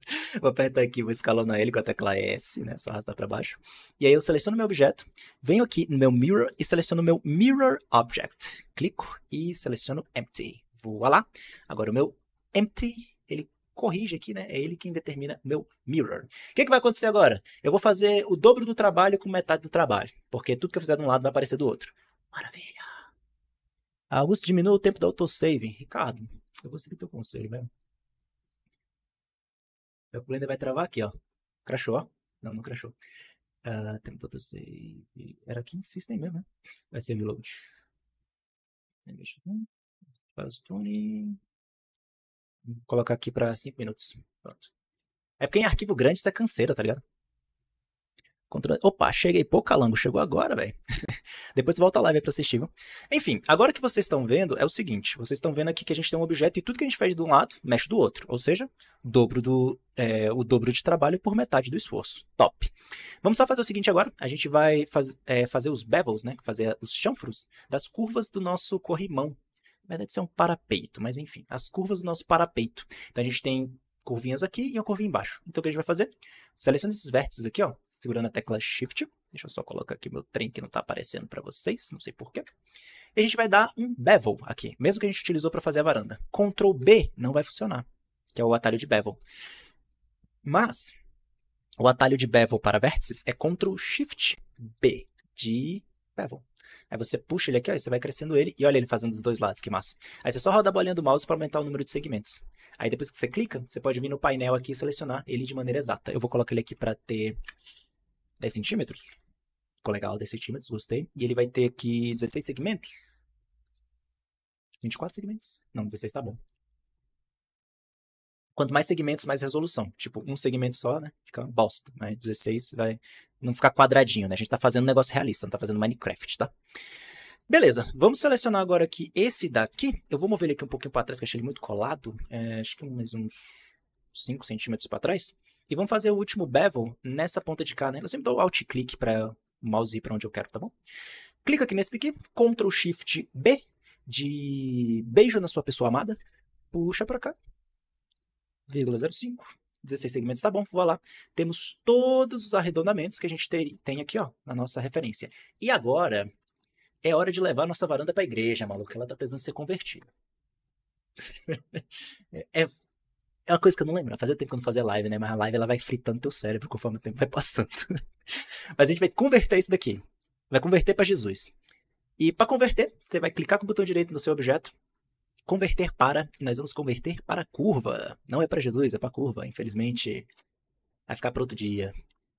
[laughs] vou apertar aqui, vou escalonar ele com a tecla S, né? Só arrastar para baixo. E aí eu seleciono meu objeto, venho aqui no meu Mirror e seleciono meu Mirror Object. Clico e seleciono Empty. lá. Agora o meu Empty, ele corrige aqui, né? É ele quem determina meu mirror. O que, que vai acontecer agora? Eu vou fazer o dobro do trabalho com metade do trabalho, porque tudo que eu fizer de um lado vai aparecer do outro. Maravilha! Augusto diminuiu o tempo da autosave. Ricardo, eu vou seguir teu conselho, né? Meu Blender vai travar aqui, ó. Crashou, ó. Não, não crashou. Uh, ah, tentador Era aqui em System mesmo, né? Vai ser reload. Faz tune. Vou colocar aqui pra 5 minutos. Pronto. É porque em arquivo grande isso é canseira, tá ligado? Contra... Opa, cheguei. Pô, Calango, chegou agora, velho. [laughs] Depois você volta lá live vai pra assistir, viu? Enfim, agora que vocês estão vendo, é o seguinte. Vocês estão vendo aqui que a gente tem um objeto e tudo que a gente faz de um lado, mexe do outro. Ou seja, dobro do, é, o dobro de trabalho por metade do esforço. Top. Vamos só fazer o seguinte agora. A gente vai faz, é, fazer os bevels, né? Fazer os chanfros das curvas do nosso corrimão. Na verdade, isso é um parapeito, mas enfim. As curvas do nosso parapeito. Então, a gente tem curvinhas aqui e uma curvinha embaixo. Então, o que a gente vai fazer? Seleciona esses vértices aqui, ó segurando a tecla Shift. Deixa eu só colocar aqui meu trem que não está aparecendo para vocês, não sei porquê. E a gente vai dar um bevel aqui, mesmo que a gente utilizou para fazer a varanda. Ctrl B não vai funcionar, que é o atalho de bevel. Mas o atalho de bevel para vértices é Ctrl Shift B de bevel. Aí você puxa ele aqui, ó, e você vai crescendo ele, e olha ele fazendo dos dois lados, que massa. Aí você só roda a bolinha do mouse para aumentar o número de segmentos. Aí depois que você clica, você pode vir no painel aqui e selecionar ele de maneira exata. Eu vou colocar ele aqui para ter 10 centímetros. Ficou legal, 10 centímetros, gostei. E ele vai ter aqui 16 segmentos. 24 segmentos? Não, 16 tá bom. Quanto mais segmentos, mais resolução. Tipo, um segmento só, né? Fica uma bosta. Mas né? 16 vai não ficar quadradinho, né? A gente tá fazendo um negócio realista, não tá fazendo Minecraft, tá? Beleza, vamos selecionar agora aqui esse daqui. Eu vou mover ele aqui um pouquinho para trás, que eu achei ele muito colado. É, acho que mais uns 5 centímetros para trás. E vamos fazer o último bevel nessa ponta de cá, né? Eu sempre dou alt clique para o mouse ir para onde eu quero, tá bom? Clica aqui nesse daqui, Ctrl Shift B, de beijo na sua pessoa amada, puxa para cá, 0,05, 16 segmentos, tá bom, vou lá. Temos todos os arredondamentos que a gente tem aqui, ó, na nossa referência. E agora é hora de levar a nossa varanda para a igreja, maluco, ela tá precisando ser convertida. [laughs] é, é é uma coisa que eu não lembro. Fazia tempo que eu não fazia live, né? Mas a live ela vai fritando teu cérebro conforme o tempo vai passando. [laughs] Mas a gente vai converter isso daqui. Vai converter para Jesus. E para converter, você vai clicar com o botão direito no seu objeto, converter para, e nós vamos converter para curva. Não é para Jesus, é para curva, infelizmente. Vai ficar para outro dia.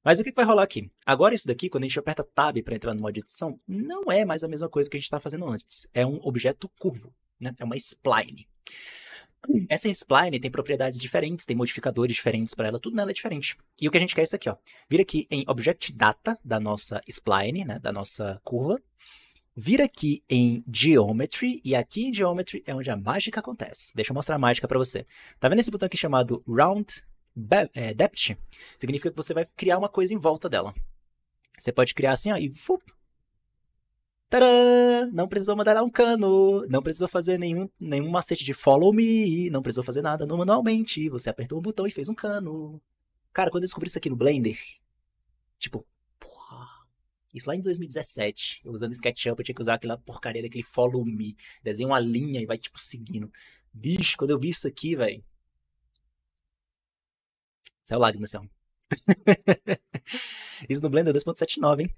Mas o que vai rolar aqui? Agora isso daqui, quando a gente aperta Tab para entrar no modo de edição, não é mais a mesma coisa que a gente estava fazendo antes. É um objeto curvo, né? É uma spline. Essa spline tem propriedades diferentes, tem modificadores diferentes para ela, tudo nela é diferente. E o que a gente quer é isso aqui, ó. Vira aqui em Object Data da nossa spline, né, da nossa curva. Vira aqui em Geometry, e aqui em Geometry é onde a mágica acontece. Deixa eu mostrar a mágica para você. Tá vendo esse botão aqui chamado Round é, Depth? Significa que você vai criar uma coisa em volta dela. Você pode criar assim, ó, e Tadã! Não precisou mandar um cano, não precisou fazer nenhum, nenhum macete de follow me, não precisou fazer nada manualmente. Você apertou um botão e fez um cano. Cara, quando eu descobri isso aqui no Blender, tipo, porra, isso lá em 2017, eu usando SketchUp, eu tinha que usar aquela porcaria daquele follow me, desenha uma linha e vai, tipo, seguindo. Bicho, quando eu vi isso aqui, velho, saiu lágrima, céu. [laughs] isso no Blender 2.79, é hein?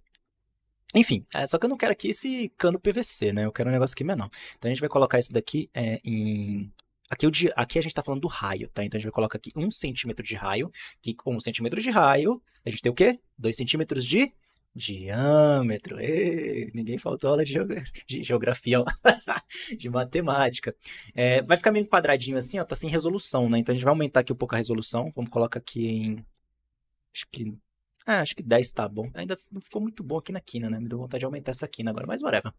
Enfim, é, só que eu não quero aqui esse cano PVC, né? Eu quero um negócio aqui menor. Então a gente vai colocar isso daqui é, em... Aqui, eu, aqui a gente está falando do raio, tá? Então a gente vai colocar aqui um centímetro de raio, que com um centímetro de raio, a gente tem o quê? Dois centímetros de diâmetro. Ei, ninguém faltou aula de, geogra de geografia, [laughs] de matemática. É, vai ficar meio quadradinho assim, ó, tá sem resolução, né? Então a gente vai aumentar aqui um pouco a resolução. Vamos colocar aqui em acho que ah, acho que 10 tá bom. Ainda não ficou muito bom aqui na quina, né? Me deu vontade de aumentar essa quina agora, mas whatever.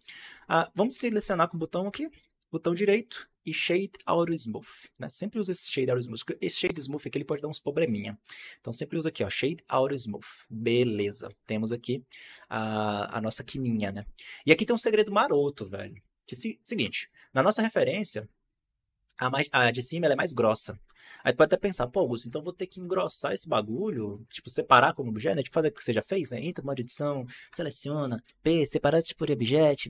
Ah, vamos selecionar com o botão aqui, botão direito e Shade Auto Smooth, né? Sempre usa esse Shade Auto Smooth. Esse Shade Smooth aqui ele pode dar uns probleminha. Então sempre usa aqui, ó, Shade Auto Smooth. Beleza. Temos aqui a, a nossa quininha, né? E aqui tem um segredo maroto, velho. Que se, seguinte, na nossa referência, a, mais, a de cima é mais grossa. Aí tu pode até pensar, pô, Augusto, então vou ter que engrossar esse bagulho, tipo, separar como objeto, né? Tipo, fazer o que você já fez, né? Entra numa edição, seleciona, P, separa tipo de objeto.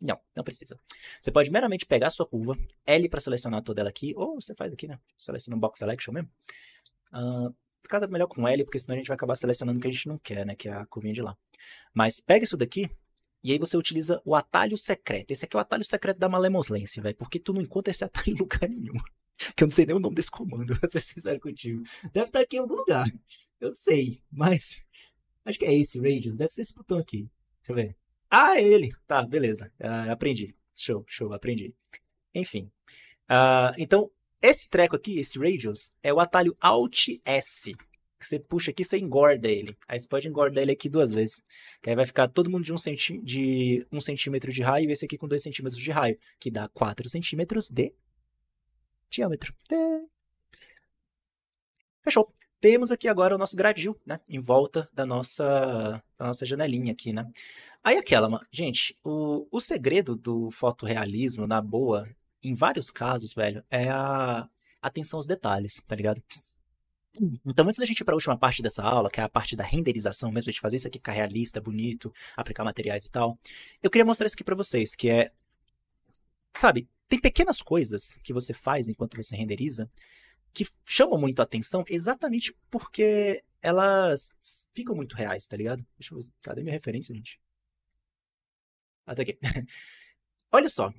Não, não precisa. Você pode meramente pegar a sua curva, L para selecionar toda ela aqui, ou você faz aqui, né? Seleciona um box selection mesmo. Uh, casa melhor com L, porque senão a gente vai acabar selecionando o que a gente não quer, né? Que é a curvinha de lá. Mas pega isso daqui e aí você utiliza o atalho secreto. Esse aqui é o atalho secreto da malemolência, velho. Porque tu não encontra esse atalho em lugar nenhum. [laughs] Que eu não sei nem o nome desse comando, [laughs] pra ser sincero contigo. Deve estar tá aqui em algum lugar. Eu sei, mas. Acho que é esse, Radius. Deve ser esse botão aqui. Deixa eu ver. Ah, é ele! Tá, beleza. Uh, aprendi. Show, show, aprendi. Enfim. Uh, então, esse treco aqui, esse Radius, é o atalho Alt S que você puxa aqui, você engorda ele. Aí você pode engordar ele aqui duas vezes. Que aí vai ficar todo mundo de um, centi de um centímetro de raio e esse aqui com dois centímetros de raio, que dá quatro centímetros de diâmetro. De... Fechou. Temos aqui agora o nosso gradil, né? Em volta da nossa, da nossa janelinha aqui, né? Aí aquela, mano. Gente, o, o segredo do fotorrealismo, na boa, em vários casos, velho, é a atenção aos detalhes, tá ligado? Então, antes da gente ir para a última parte dessa aula, que é a parte da renderização, mesmo de fazer isso aqui ficar realista, bonito, aplicar materiais e tal, eu queria mostrar isso aqui para vocês, que é, sabe, tem pequenas coisas que você faz enquanto você renderiza que chamam muito a atenção exatamente porque elas ficam muito reais, tá ligado? Deixa eu ver, cadê minha referência, gente? Até ah, tá aqui. [laughs] Olha só,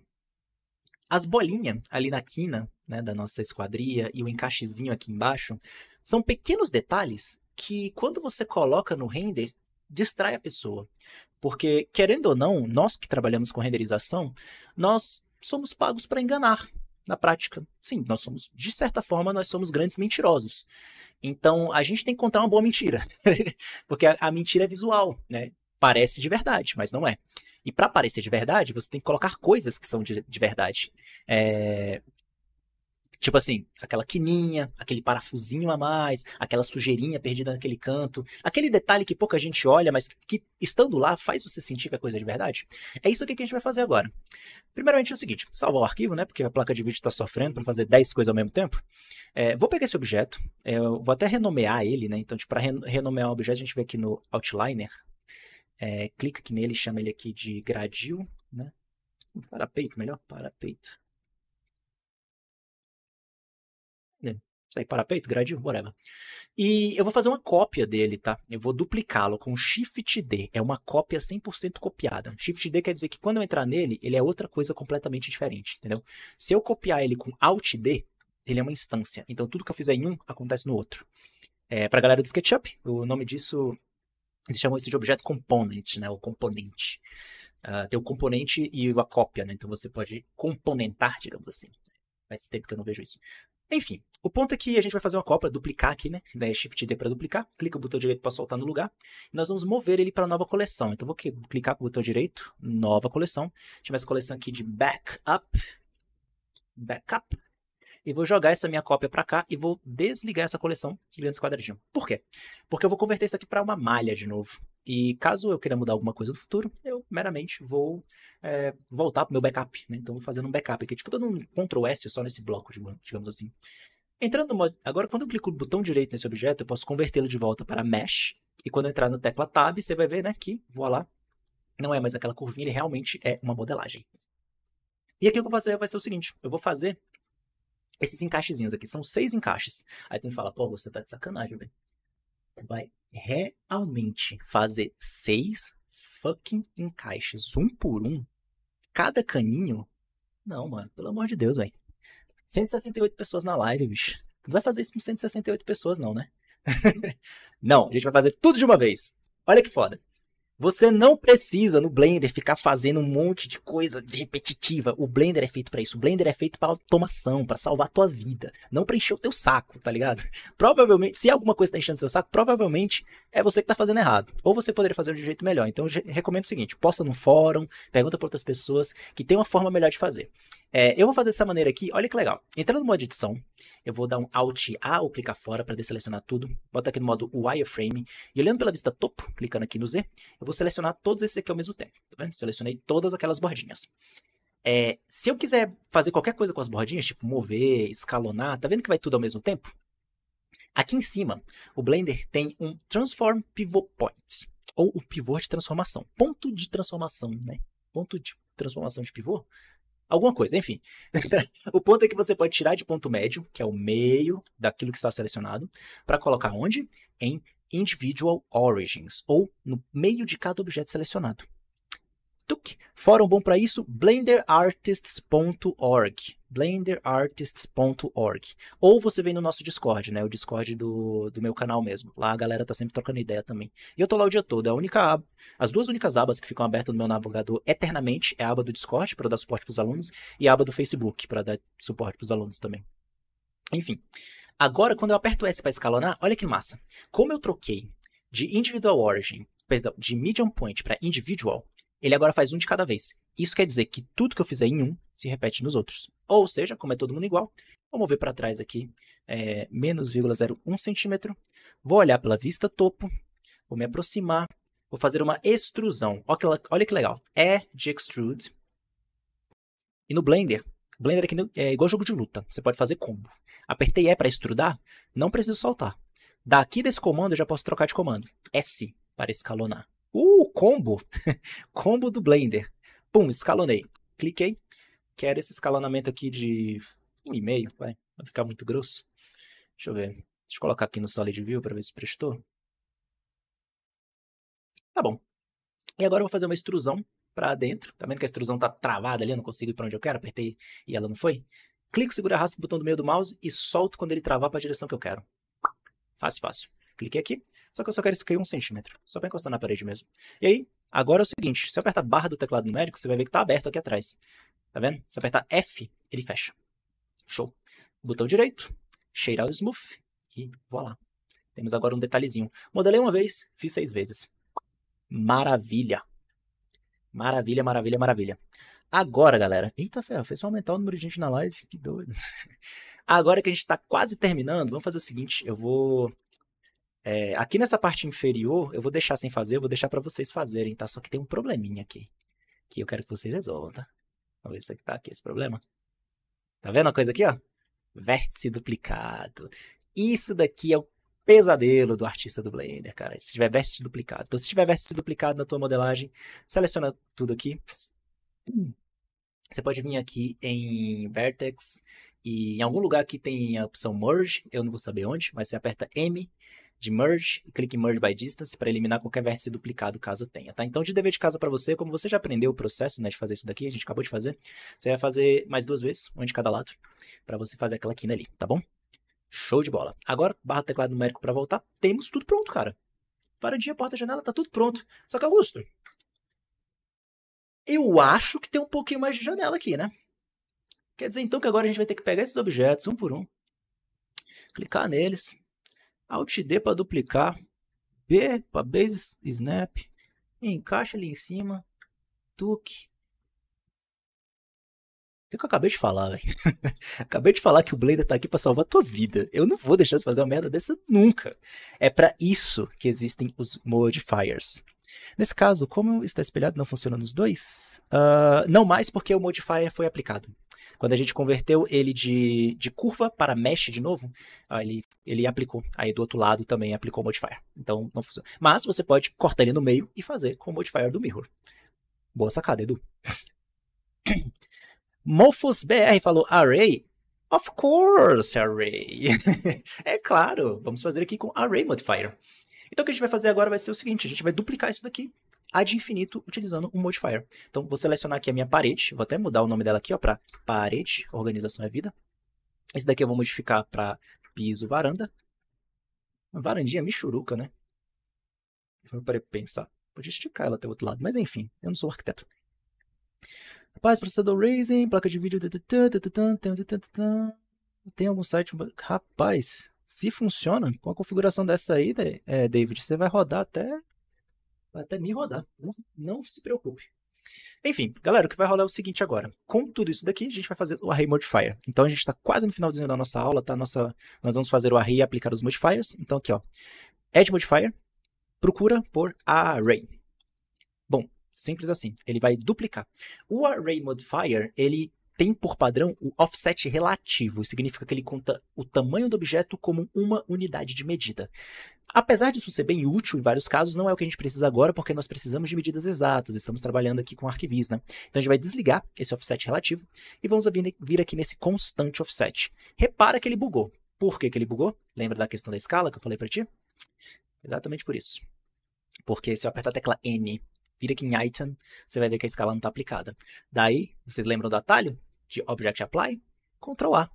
as bolinhas ali na quina né, da nossa esquadria e o encaixezinho aqui embaixo são pequenos detalhes que, quando você coloca no render, distrai a pessoa. Porque, querendo ou não, nós que trabalhamos com renderização, nós somos pagos para enganar na prática. Sim, nós somos, de certa forma, nós somos grandes mentirosos. Então, a gente tem que contar uma boa mentira, [laughs] porque a, a mentira é visual, né? Parece de verdade, mas não é. E para parecer de verdade, você tem que colocar coisas que são de, de verdade. É... Tipo assim, aquela quininha, aquele parafusinho a mais, aquela sujeirinha perdida naquele canto, aquele detalhe que pouca gente olha, mas que estando lá faz você sentir que é coisa de verdade. É isso aqui que a gente vai fazer agora. Primeiramente é o seguinte, salvar o arquivo, né? Porque a placa de vídeo está sofrendo para fazer 10 coisas ao mesmo tempo. É, vou pegar esse objeto, é, vou até renomear ele, né? Então, para tipo, renomear o objeto, a gente vem aqui no Outliner, é, clica aqui nele, chama ele aqui de gradil, né? Parapeito, melhor, parapeito. É, sai parapeito, gradil, whatever. E eu vou fazer uma cópia dele, tá? Eu vou duplicá-lo com Shift D. É uma cópia 100% copiada. Shift D quer dizer que quando eu entrar nele, ele é outra coisa completamente diferente, entendeu? Se eu copiar ele com Alt D, ele é uma instância. Então tudo que eu fizer em um acontece no outro. É, pra galera do SketchUp, o nome disso eles chamam isso de objeto component, né? O componente. Uh, tem o componente e a cópia, né? Então você pode componentar, digamos assim. Faz tempo que eu não vejo isso. Enfim, o ponto é que a gente vai fazer uma cópia, duplicar aqui, né? Daí é Shift D para duplicar, clica o botão direito para soltar no lugar. E nós vamos mover ele para nova coleção. Então vou clicar com o botão direito, nova coleção. Tivesse coleção aqui de backup. Backup e vou jogar essa minha cópia para cá e vou desligar essa coleção desligando esse quadradinho. Por quê? Porque eu vou converter isso aqui para uma malha de novo. E caso eu queira mudar alguma coisa no futuro, eu meramente vou é, voltar para o meu backup. Né? Então, vou fazendo um backup aqui, tipo dando um Ctrl S só nesse bloco, digamos assim. Entrando no modo... Agora, quando eu clico no botão direito nesse objeto, eu posso convertê-lo de volta para Mesh. E quando eu entrar na tecla Tab, você vai ver né, que, lá não é mais aquela curvinha, ele realmente é uma modelagem. E aqui o que eu vou fazer vai ser o seguinte, eu vou fazer esses encaixezinhos aqui. São seis encaixes. Aí tu me uhum. fala, pô, você tá de sacanagem, velho. Tu vai realmente fazer seis fucking encaixes, um por um, cada caninho? Não, mano, pelo amor de Deus, velho. 168 pessoas na live, bicho. Tu não vai fazer isso com 168 pessoas, não, né? Uhum. [laughs] não, a gente vai fazer tudo de uma vez. Olha que foda. Você não precisa no Blender ficar fazendo um monte de coisa de repetitiva. O Blender é feito para isso. O Blender é feito para automação, para salvar a tua vida, não pra encher o teu saco, tá ligado? [laughs] Provavelmente, se alguma coisa tá enchendo o seu saco, provavelmente é você que tá fazendo errado. Ou você poderia fazer de um jeito melhor. Então, recomendo o seguinte: posta no fórum, pergunta para outras pessoas que tem uma forma melhor de fazer. É, eu vou fazer dessa maneira aqui, olha que legal. Entrando no modo edição, eu vou dar um Alt A ou clicar fora para desselecionar tudo. Bota aqui no modo Wireframe. E olhando pela vista topo, clicando aqui no Z, eu vou selecionar todos esses aqui ao mesmo tempo. Tá vendo? Selecionei todas aquelas bordinhas. É, se eu quiser fazer qualquer coisa com as bordinhas, tipo mover, escalonar, tá vendo que vai tudo ao mesmo tempo? Aqui em cima, o Blender tem um Transform Pivot Point, ou o pivô de transformação, ponto de transformação, né? Ponto de transformação de pivô, alguma coisa, enfim. [laughs] o ponto é que você pode tirar de ponto médio, que é o meio daquilo que está selecionado, para colocar onde? Em individual origins, ou no meio de cada objeto selecionado. Tuc. Fórum bom para isso, blenderartists.org blenderartists.org. Ou você vem no nosso Discord, né? O Discord do, do meu canal mesmo. Lá a galera tá sempre trocando ideia também. E eu tô lá o dia todo. É a única aba, as duas únicas abas que ficam abertas no meu navegador eternamente é a aba do Discord para dar suporte pros alunos e a aba do Facebook para dar suporte pros alunos também. Enfim. Agora quando eu aperto S para escalonar, olha que massa. Como eu troquei de individual origin, perdão, de medium point para individual, ele agora faz um de cada vez. Isso quer dizer que tudo que eu fizer em um se repete nos outros. Ou seja, como é todo mundo igual, vou mover para trás aqui é, menos 0,01 centímetro, vou olhar pela vista topo, vou me aproximar, vou fazer uma extrusão. Olha que, legal, é de extrude. E no Blender, Blender aqui é, é igual jogo de luta, você pode fazer combo. Apertei E para extrudar, não preciso soltar. Daqui desse comando eu já posso trocar de comando. S para escalonar. Uh, combo! [laughs] combo do Blender. Pum, escalonei. Cliquei. Quero esse escalonamento aqui de um e vai. Vai ficar muito grosso. Deixa eu ver. Deixa eu colocar aqui no Solid View para ver se prestou. Tá bom. E agora eu vou fazer uma extrusão para dentro. Tá vendo que a extrusão tá travada ali, eu não consigo ir para onde eu quero, apertei e ela não foi. Clico, seguro e arrasto o botão do meio do mouse e solto quando ele travar para a direção que eu quero. Fácil, fácil. Cliquei aqui, só que eu só quero isso aqui um centímetro, só para encostar na parede mesmo. E aí, Agora é o seguinte, se eu apertar barra do teclado numérico, você vai ver que está aberto aqui atrás. Tá vendo? Se eu apertar F, ele fecha. Show. Botão direito, cheirar o smooth e voilà. Temos agora um detalhezinho. Modelei uma vez, fiz seis vezes. Maravilha. Maravilha, maravilha, maravilha. Agora, galera. Eita, ferro, fez aumentar o número de gente na live. Que doido. [laughs] Agora que a gente está quase terminando, vamos fazer o seguinte. Eu vou é, aqui nessa parte inferior, eu vou deixar sem fazer, eu vou deixar para vocês fazerem, tá? Só que tem um probleminha aqui, que eu quero que vocês resolvam, tá? Vamos ver se é tá aqui esse problema. Tá vendo a coisa aqui, ó? Vértice duplicado. Isso daqui é o pesadelo do artista do Blender, cara. Se tiver vértice duplicado. Então, se tiver vértice duplicado na tua modelagem, seleciona tudo aqui. Você pode vir aqui em Vertex e em algum lugar que tem a opção Merge, eu não vou saber onde, mas você aperta M de merge e clique em merge by distance para eliminar qualquer vértice duplicado caso tenha, tá? Então, de dever de casa para você, como você já aprendeu o processo, né, de fazer isso daqui, a gente acabou de fazer, você vai fazer mais duas vezes, uma de cada lado, para você fazer aquela quina ali, tá bom? Show de bola. Agora, barra teclado numérico para voltar, temos tudo pronto, cara. Varandinha, porta, janela, tá tudo pronto. Só que, Augusto, eu acho que tem um pouquinho mais de janela aqui, né? Quer dizer, então, que agora a gente vai ter que pegar esses objetos um por um, clicar neles, Alt D para duplicar, B para base snap, encaixa ali em cima, tuque. O que, eu acabei de falar, velho? [laughs] acabei de falar que o Blender tá aqui para salvar a tua vida. Eu não vou deixar você fazer uma merda dessa nunca. É para isso que existem os modifiers. Nesse caso, como está espelhado não funciona nos dois, uh, não mais porque o modifier foi aplicado. Quando a gente converteu ele de, de curva para mesh de novo, ah, ele, ele aplicou. Aí do outro lado também aplicou o modifier. Então não funciona. Mas você pode cortar ele no meio e fazer com o modifier do mirror. Boa sacada, Edu. [coughs] Mofosbr BR falou array. Of course, array. [laughs] é claro, vamos fazer aqui com array modifier. Então o que a gente vai fazer agora vai ser o seguinte, a gente vai duplicar isso daqui a de infinito utilizando um modifier. Então, vou selecionar aqui a minha parede, vou até mudar o nome dela aqui para parede, organização é vida. Esse daqui eu vou modificar para piso, varanda. Varandinha michuruca, né? Eu parei pensar. Podia esticar ela até o outro lado, mas enfim, eu não sou arquiteto. Rapaz, processador Ryzen, placa de vídeo... Tem algum site... Rapaz, se funciona, com a configuração dessa aí, né, é, David, você vai rodar até Vai até me rodar. Não, não se preocupe. Enfim, galera, o que vai rolar é o seguinte agora. Com tudo isso daqui, a gente vai fazer o array modifier. Então, a gente está quase no finalzinho da nossa aula, tá? Nossa, nós vamos fazer o array e aplicar os modifiers. Então, aqui, ó. Add modifier, procura por array. Bom, simples assim. Ele vai duplicar. O array modifier, ele tem por padrão o offset relativo, significa que ele conta o tamanho do objeto como uma unidade de medida. Apesar disso ser bem útil em vários casos, não é o que a gente precisa agora, porque nós precisamos de medidas exatas, estamos trabalhando aqui com arquivis, né? Então a gente vai desligar esse offset relativo e vamos vir aqui nesse constante offset. Repara que ele bugou. Por que, que ele bugou? Lembra da questão da escala que eu falei para ti? Exatamente por isso. Porque se eu apertar a tecla N, vir aqui em item, você vai ver que a escala não está aplicada. Daí, vocês lembram do atalho? de Object Apply, Ctrl A.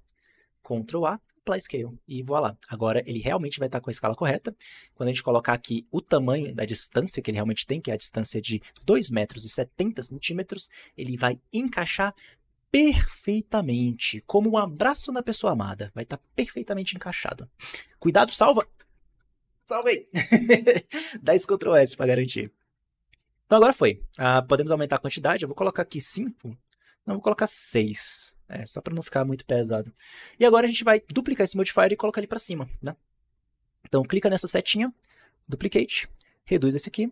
Ctrl A, Apply Scale. E voilà. Agora ele realmente vai estar tá com a escala correta. Quando a gente colocar aqui o tamanho da distância que ele realmente tem, que é a distância de 2 metros e 70 centímetros, ele vai encaixar perfeitamente, como um abraço na pessoa amada. Vai estar tá perfeitamente encaixado. Cuidado, salva! Salvei! 10 [laughs] Ctrl S para garantir. Então agora foi. Ah, podemos aumentar a quantidade. Eu vou colocar aqui 5 não, vou colocar 6. É, só para não ficar muito pesado. E agora a gente vai duplicar esse modifier e colocar ele para cima, né? Então, clica nessa setinha, duplicate, reduz esse aqui,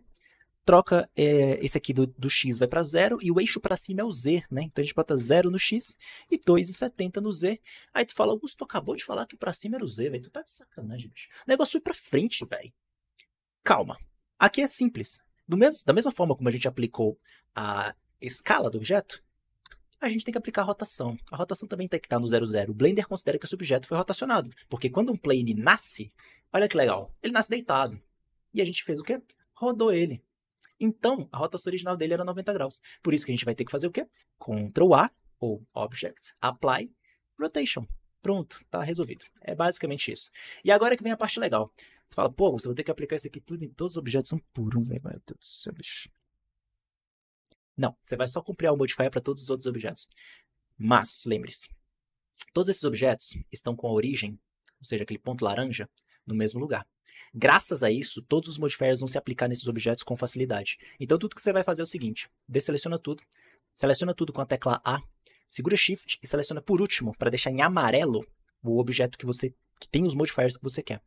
troca é, esse aqui do, do x vai para zero e o eixo para cima é o z, né? Então a gente bota zero no x e 2,70 no z. Aí tu fala, Augusto, tu acabou de falar que para cima era o z, velho. Tu tá de sacanagem, bicho. O negócio foi para frente, velho. Calma. Aqui é simples. Do mesmo, da mesma forma como a gente aplicou a escala do objeto, a gente tem que aplicar a rotação. A rotação também tem que estar no 00. O Blender considera que esse objeto foi rotacionado, porque quando um plane nasce, olha que legal, ele nasce deitado. E a gente fez o quê? Rodou ele. Então, a rotação original dele era 90 graus. Por isso que a gente vai ter que fazer o quê? Ctrl A, ou Object, Apply, Rotation. Pronto, tá resolvido. É basicamente isso. E agora que vem a parte legal. Você fala, pô, você vai ter que aplicar isso aqui tudo em todos os objetos um por um, Meu Deus do céu, bicho. Não, você vai só cumprir o modifier para todos os outros objetos. Mas, lembre-se, todos esses objetos estão com a origem, ou seja, aquele ponto laranja, no mesmo lugar. Graças a isso, todos os modifiers vão se aplicar nesses objetos com facilidade. Então, tudo que você vai fazer é o seguinte, deseleciona tudo, seleciona tudo com a tecla A, segura Shift e seleciona por último, para deixar em amarelo, o objeto que você que tem os modifiers que você quer.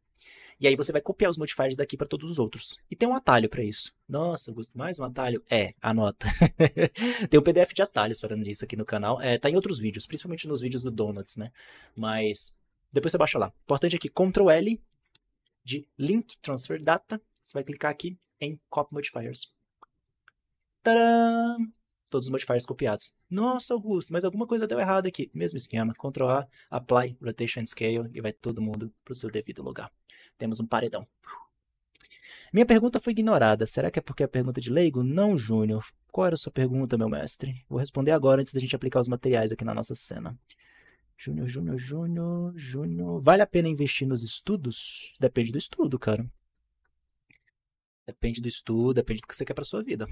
E aí você vai copiar os modifiers daqui para todos os outros. E tem um atalho para isso. Nossa, Augusto, mais um atalho? É, anota. [laughs] tem um PDF de atalhos falando disso aqui no canal. É, tá em outros vídeos, principalmente nos vídeos do Donuts, né? Mas depois você baixa lá. O importante é que Ctrl L de Link Transfer Data, você vai clicar aqui em Copy Modifiers. Tadam! todos os modifiers copiados. Nossa, Augusto, mas alguma coisa deu errado aqui. Mesmo esquema, Ctrl A, Apply, Rotation Scale e vai todo mundo para o seu devido lugar. Temos um paredão. Minha pergunta foi ignorada. Será que é porque é pergunta de leigo? Não, Júnior. Qual era a sua pergunta, meu mestre? Vou responder agora antes da gente aplicar os materiais aqui na nossa cena. Júnior, Júnior, Júnior, Júnior. Vale a pena investir nos estudos? Depende do estudo, cara. Depende do estudo, depende do que você quer para sua vida.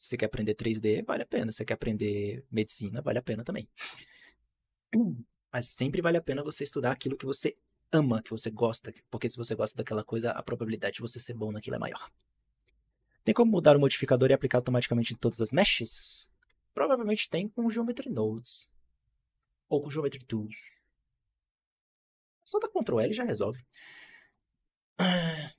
Se você quer aprender 3D, vale a pena. Se você quer aprender medicina, vale a pena também. [clears throat] Mas sempre vale a pena você estudar aquilo que você ama, que você gosta, porque se você gosta daquela coisa, a probabilidade de você ser bom naquilo é maior. Tem como mudar o modificador e aplicar automaticamente em todas as meshes? Provavelmente tem com o Geometry Nodes ou com o Geometry Tools. É só dá Ctrl L e já resolve. Ah.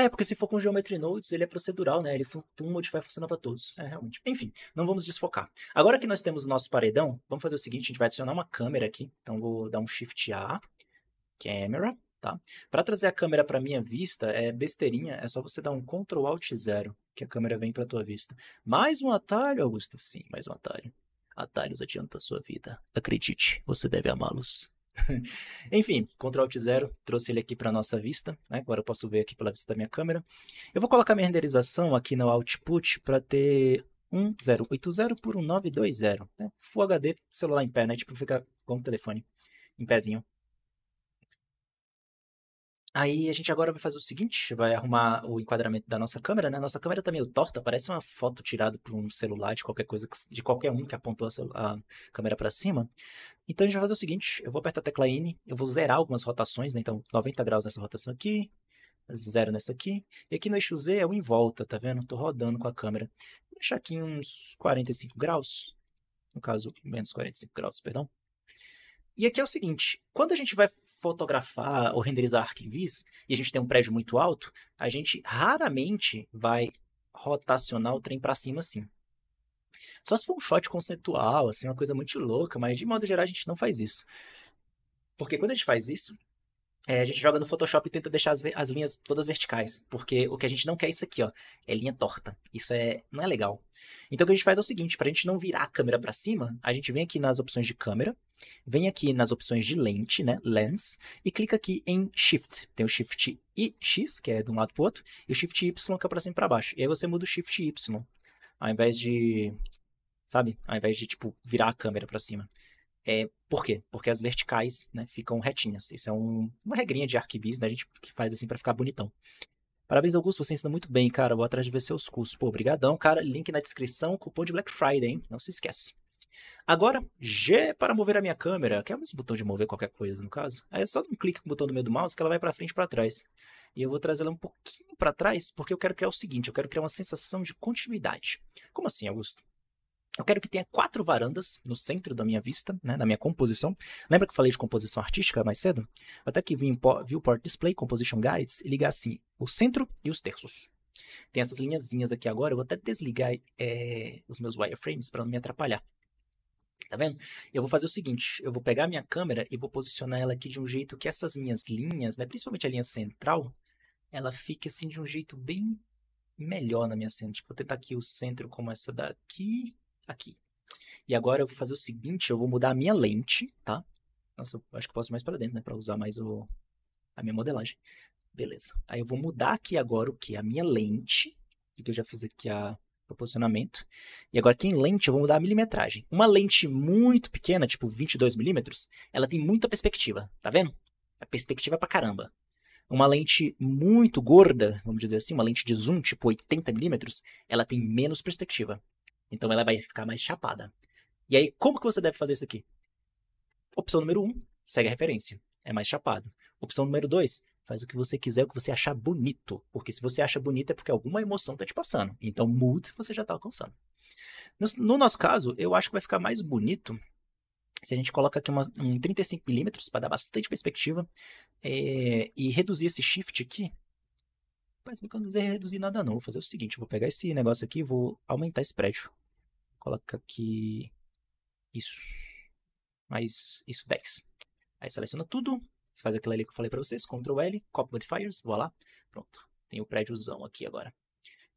Ah, é, porque se for com Geometry Nodes, ele é procedural, né? Ele um modify funciona para todos. É, realmente. Enfim, não vamos desfocar. Agora que nós temos o nosso paredão, vamos fazer o seguinte, a gente vai adicionar uma câmera aqui. Então, vou dar um Shift A, Camera, tá? Para trazer a câmera para minha vista, é besteirinha, é só você dar um Ctrl Alt 0, que a câmera vem para tua vista. Mais um atalho, Augusto? Sim, mais um atalho. Atalhos adiantam a sua vida. Acredite, você deve amá-los. [laughs] Enfim, Ctrl Alt 0, trouxe ele aqui para nossa vista, né? agora eu posso ver aqui pela vista da minha câmera. Eu vou colocar minha renderização aqui no output para ter 1080 por 1920, né? Full HD, celular em pé, né? Tipo, fica como telefone, em pezinho. Aí a gente agora vai fazer o seguinte, vai arrumar o enquadramento da nossa câmera, né? Nossa câmera tá meio torta, parece uma foto tirada por um celular de qualquer coisa, que, de qualquer um que apontou a, a câmera para cima. Então a gente vai fazer o seguinte, eu vou apertar a tecla N, eu vou zerar algumas rotações, né? Então 90 graus nessa rotação aqui, zero nessa aqui. E aqui no eixo Z é o em volta, tá vendo? Tô rodando com a câmera. Vou deixar aqui uns 45 graus, no caso, menos 45 graus, perdão. E aqui é o seguinte: quando a gente vai fotografar ou renderizar arquivis e a gente tem um prédio muito alto, a gente raramente vai rotacionar o trem para cima assim. Só se for um shot conceitual, assim, uma coisa muito louca, mas de modo geral a gente não faz isso. Porque quando a gente faz isso, é, a gente joga no Photoshop e tenta deixar as, as linhas todas verticais. Porque o que a gente não quer é isso aqui, ó. É linha torta. Isso é, não é legal. Então o que a gente faz é o seguinte, para a gente não virar a câmera para cima, a gente vem aqui nas opções de câmera, vem aqui nas opções de lente, né, lens, e clica aqui em shift. Tem o shift I, X, que é de um lado para o outro, e o shift Y, que é para cima e para baixo. E aí você muda o shift Y, ao invés de, sabe, ao invés de, tipo, virar a câmera para cima. É, por quê? Porque as verticais né, ficam retinhas. Isso é um, uma regrinha de arquivismo, né? A gente que faz assim para ficar bonitão. Parabéns, Augusto, você ensina muito bem, cara. Vou atrás de ver seus cursos. Pô, obrigadão, cara. Link na descrição, cupom de Black Friday, hein? Não se esquece. Agora, G para mover a minha câmera, que é o mesmo botão de mover qualquer coisa, no caso. Aí é só um clique com o botão do meio do mouse que ela vai para frente e para trás. E eu vou trazer ela um pouquinho para trás, porque eu quero criar o seguinte, eu quero criar uma sensação de continuidade. Como assim, Augusto? Eu quero que tenha quatro varandas no centro da minha vista, né, da minha composição. Lembra que eu falei de composição artística mais cedo? Vou até aqui vir em Viewport Display, Composition Guides, e ligar assim o centro e os terços. Tem essas linhazinhas aqui agora, eu vou até desligar é, os meus wireframes para não me atrapalhar. Tá vendo? Eu vou fazer o seguinte, eu vou pegar a minha câmera e vou posicionar ela aqui de um jeito que essas minhas linhas, né, principalmente a linha central, ela fique assim de um jeito bem melhor na minha cena. Tipo, vou tentar aqui o centro como essa daqui aqui. E agora eu vou fazer o seguinte, eu vou mudar a minha lente, tá? Nossa, eu acho que posso posso mais para dentro, né? Para usar mais o, a minha modelagem. Beleza. Aí eu vou mudar aqui agora o que? A minha lente, que eu já fiz aqui a posicionamento. E agora aqui em lente eu vou mudar a milimetragem. Uma lente muito pequena, tipo 22 milímetros, ela tem muita perspectiva, tá vendo? A é perspectiva é pra caramba. Uma lente muito gorda, vamos dizer assim, uma lente de zoom, tipo 80 milímetros, ela tem menos perspectiva. Então ela vai ficar mais chapada. E aí, como que você deve fazer isso aqui? Opção número 1, um, segue a referência. É mais chapado. Opção número 2, faz o que você quiser, o que você achar bonito. Porque se você acha bonito é porque alguma emoção está te passando. Então, mood você já está alcançando. No, nosso caso, eu acho que vai ficar mais bonito se a gente coloca aqui uma, um 35mm para dar bastante perspectiva é, e reduzir esse shift aqui. Mas não quero dizer reduzir nada não, vou fazer o seguinte, vou pegar esse negócio aqui e vou aumentar esse prédio. Coloca aqui isso. Mais isso 10. Aí seleciona tudo. Faz aquilo ali que eu falei para vocês. Ctrl L, Copy Modifiers. Vou lá. Pronto. Tem o prédiozão aqui agora.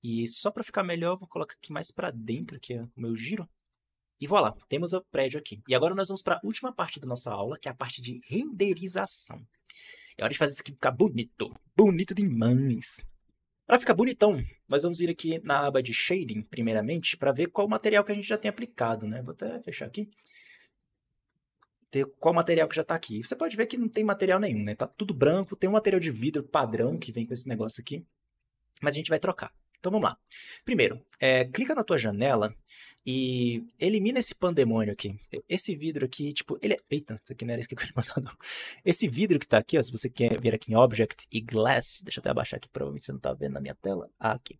E só para ficar melhor, vou colocar aqui mais para dentro aqui o meu giro. E voilà, temos o prédio aqui. E agora nós vamos para a última parte da nossa aula, que é a parte de renderização. É hora de fazer isso aqui ficar bonito. Bonito demais. Para ficar bonitão, nós vamos vir aqui na aba de Shading, primeiramente, para ver qual material que a gente já tem aplicado, né? Vou até fechar aqui. Ter qual material que já está aqui. Você pode ver que não tem material nenhum, né? Tá tudo branco, tem um material de vidro padrão que vem com esse negócio aqui, mas a gente vai trocar. Então vamos lá. Primeiro, é, clica na tua janela e elimina esse pandemônio aqui. Esse vidro aqui, tipo, ele é... Eita, isso aqui não era isso que eu queria mandar, [laughs] não. Esse vidro que tá aqui, ó, se você quer vir aqui em Object e Glass, deixa eu até abaixar aqui, provavelmente você não tá vendo na minha tela. Ah, aqui.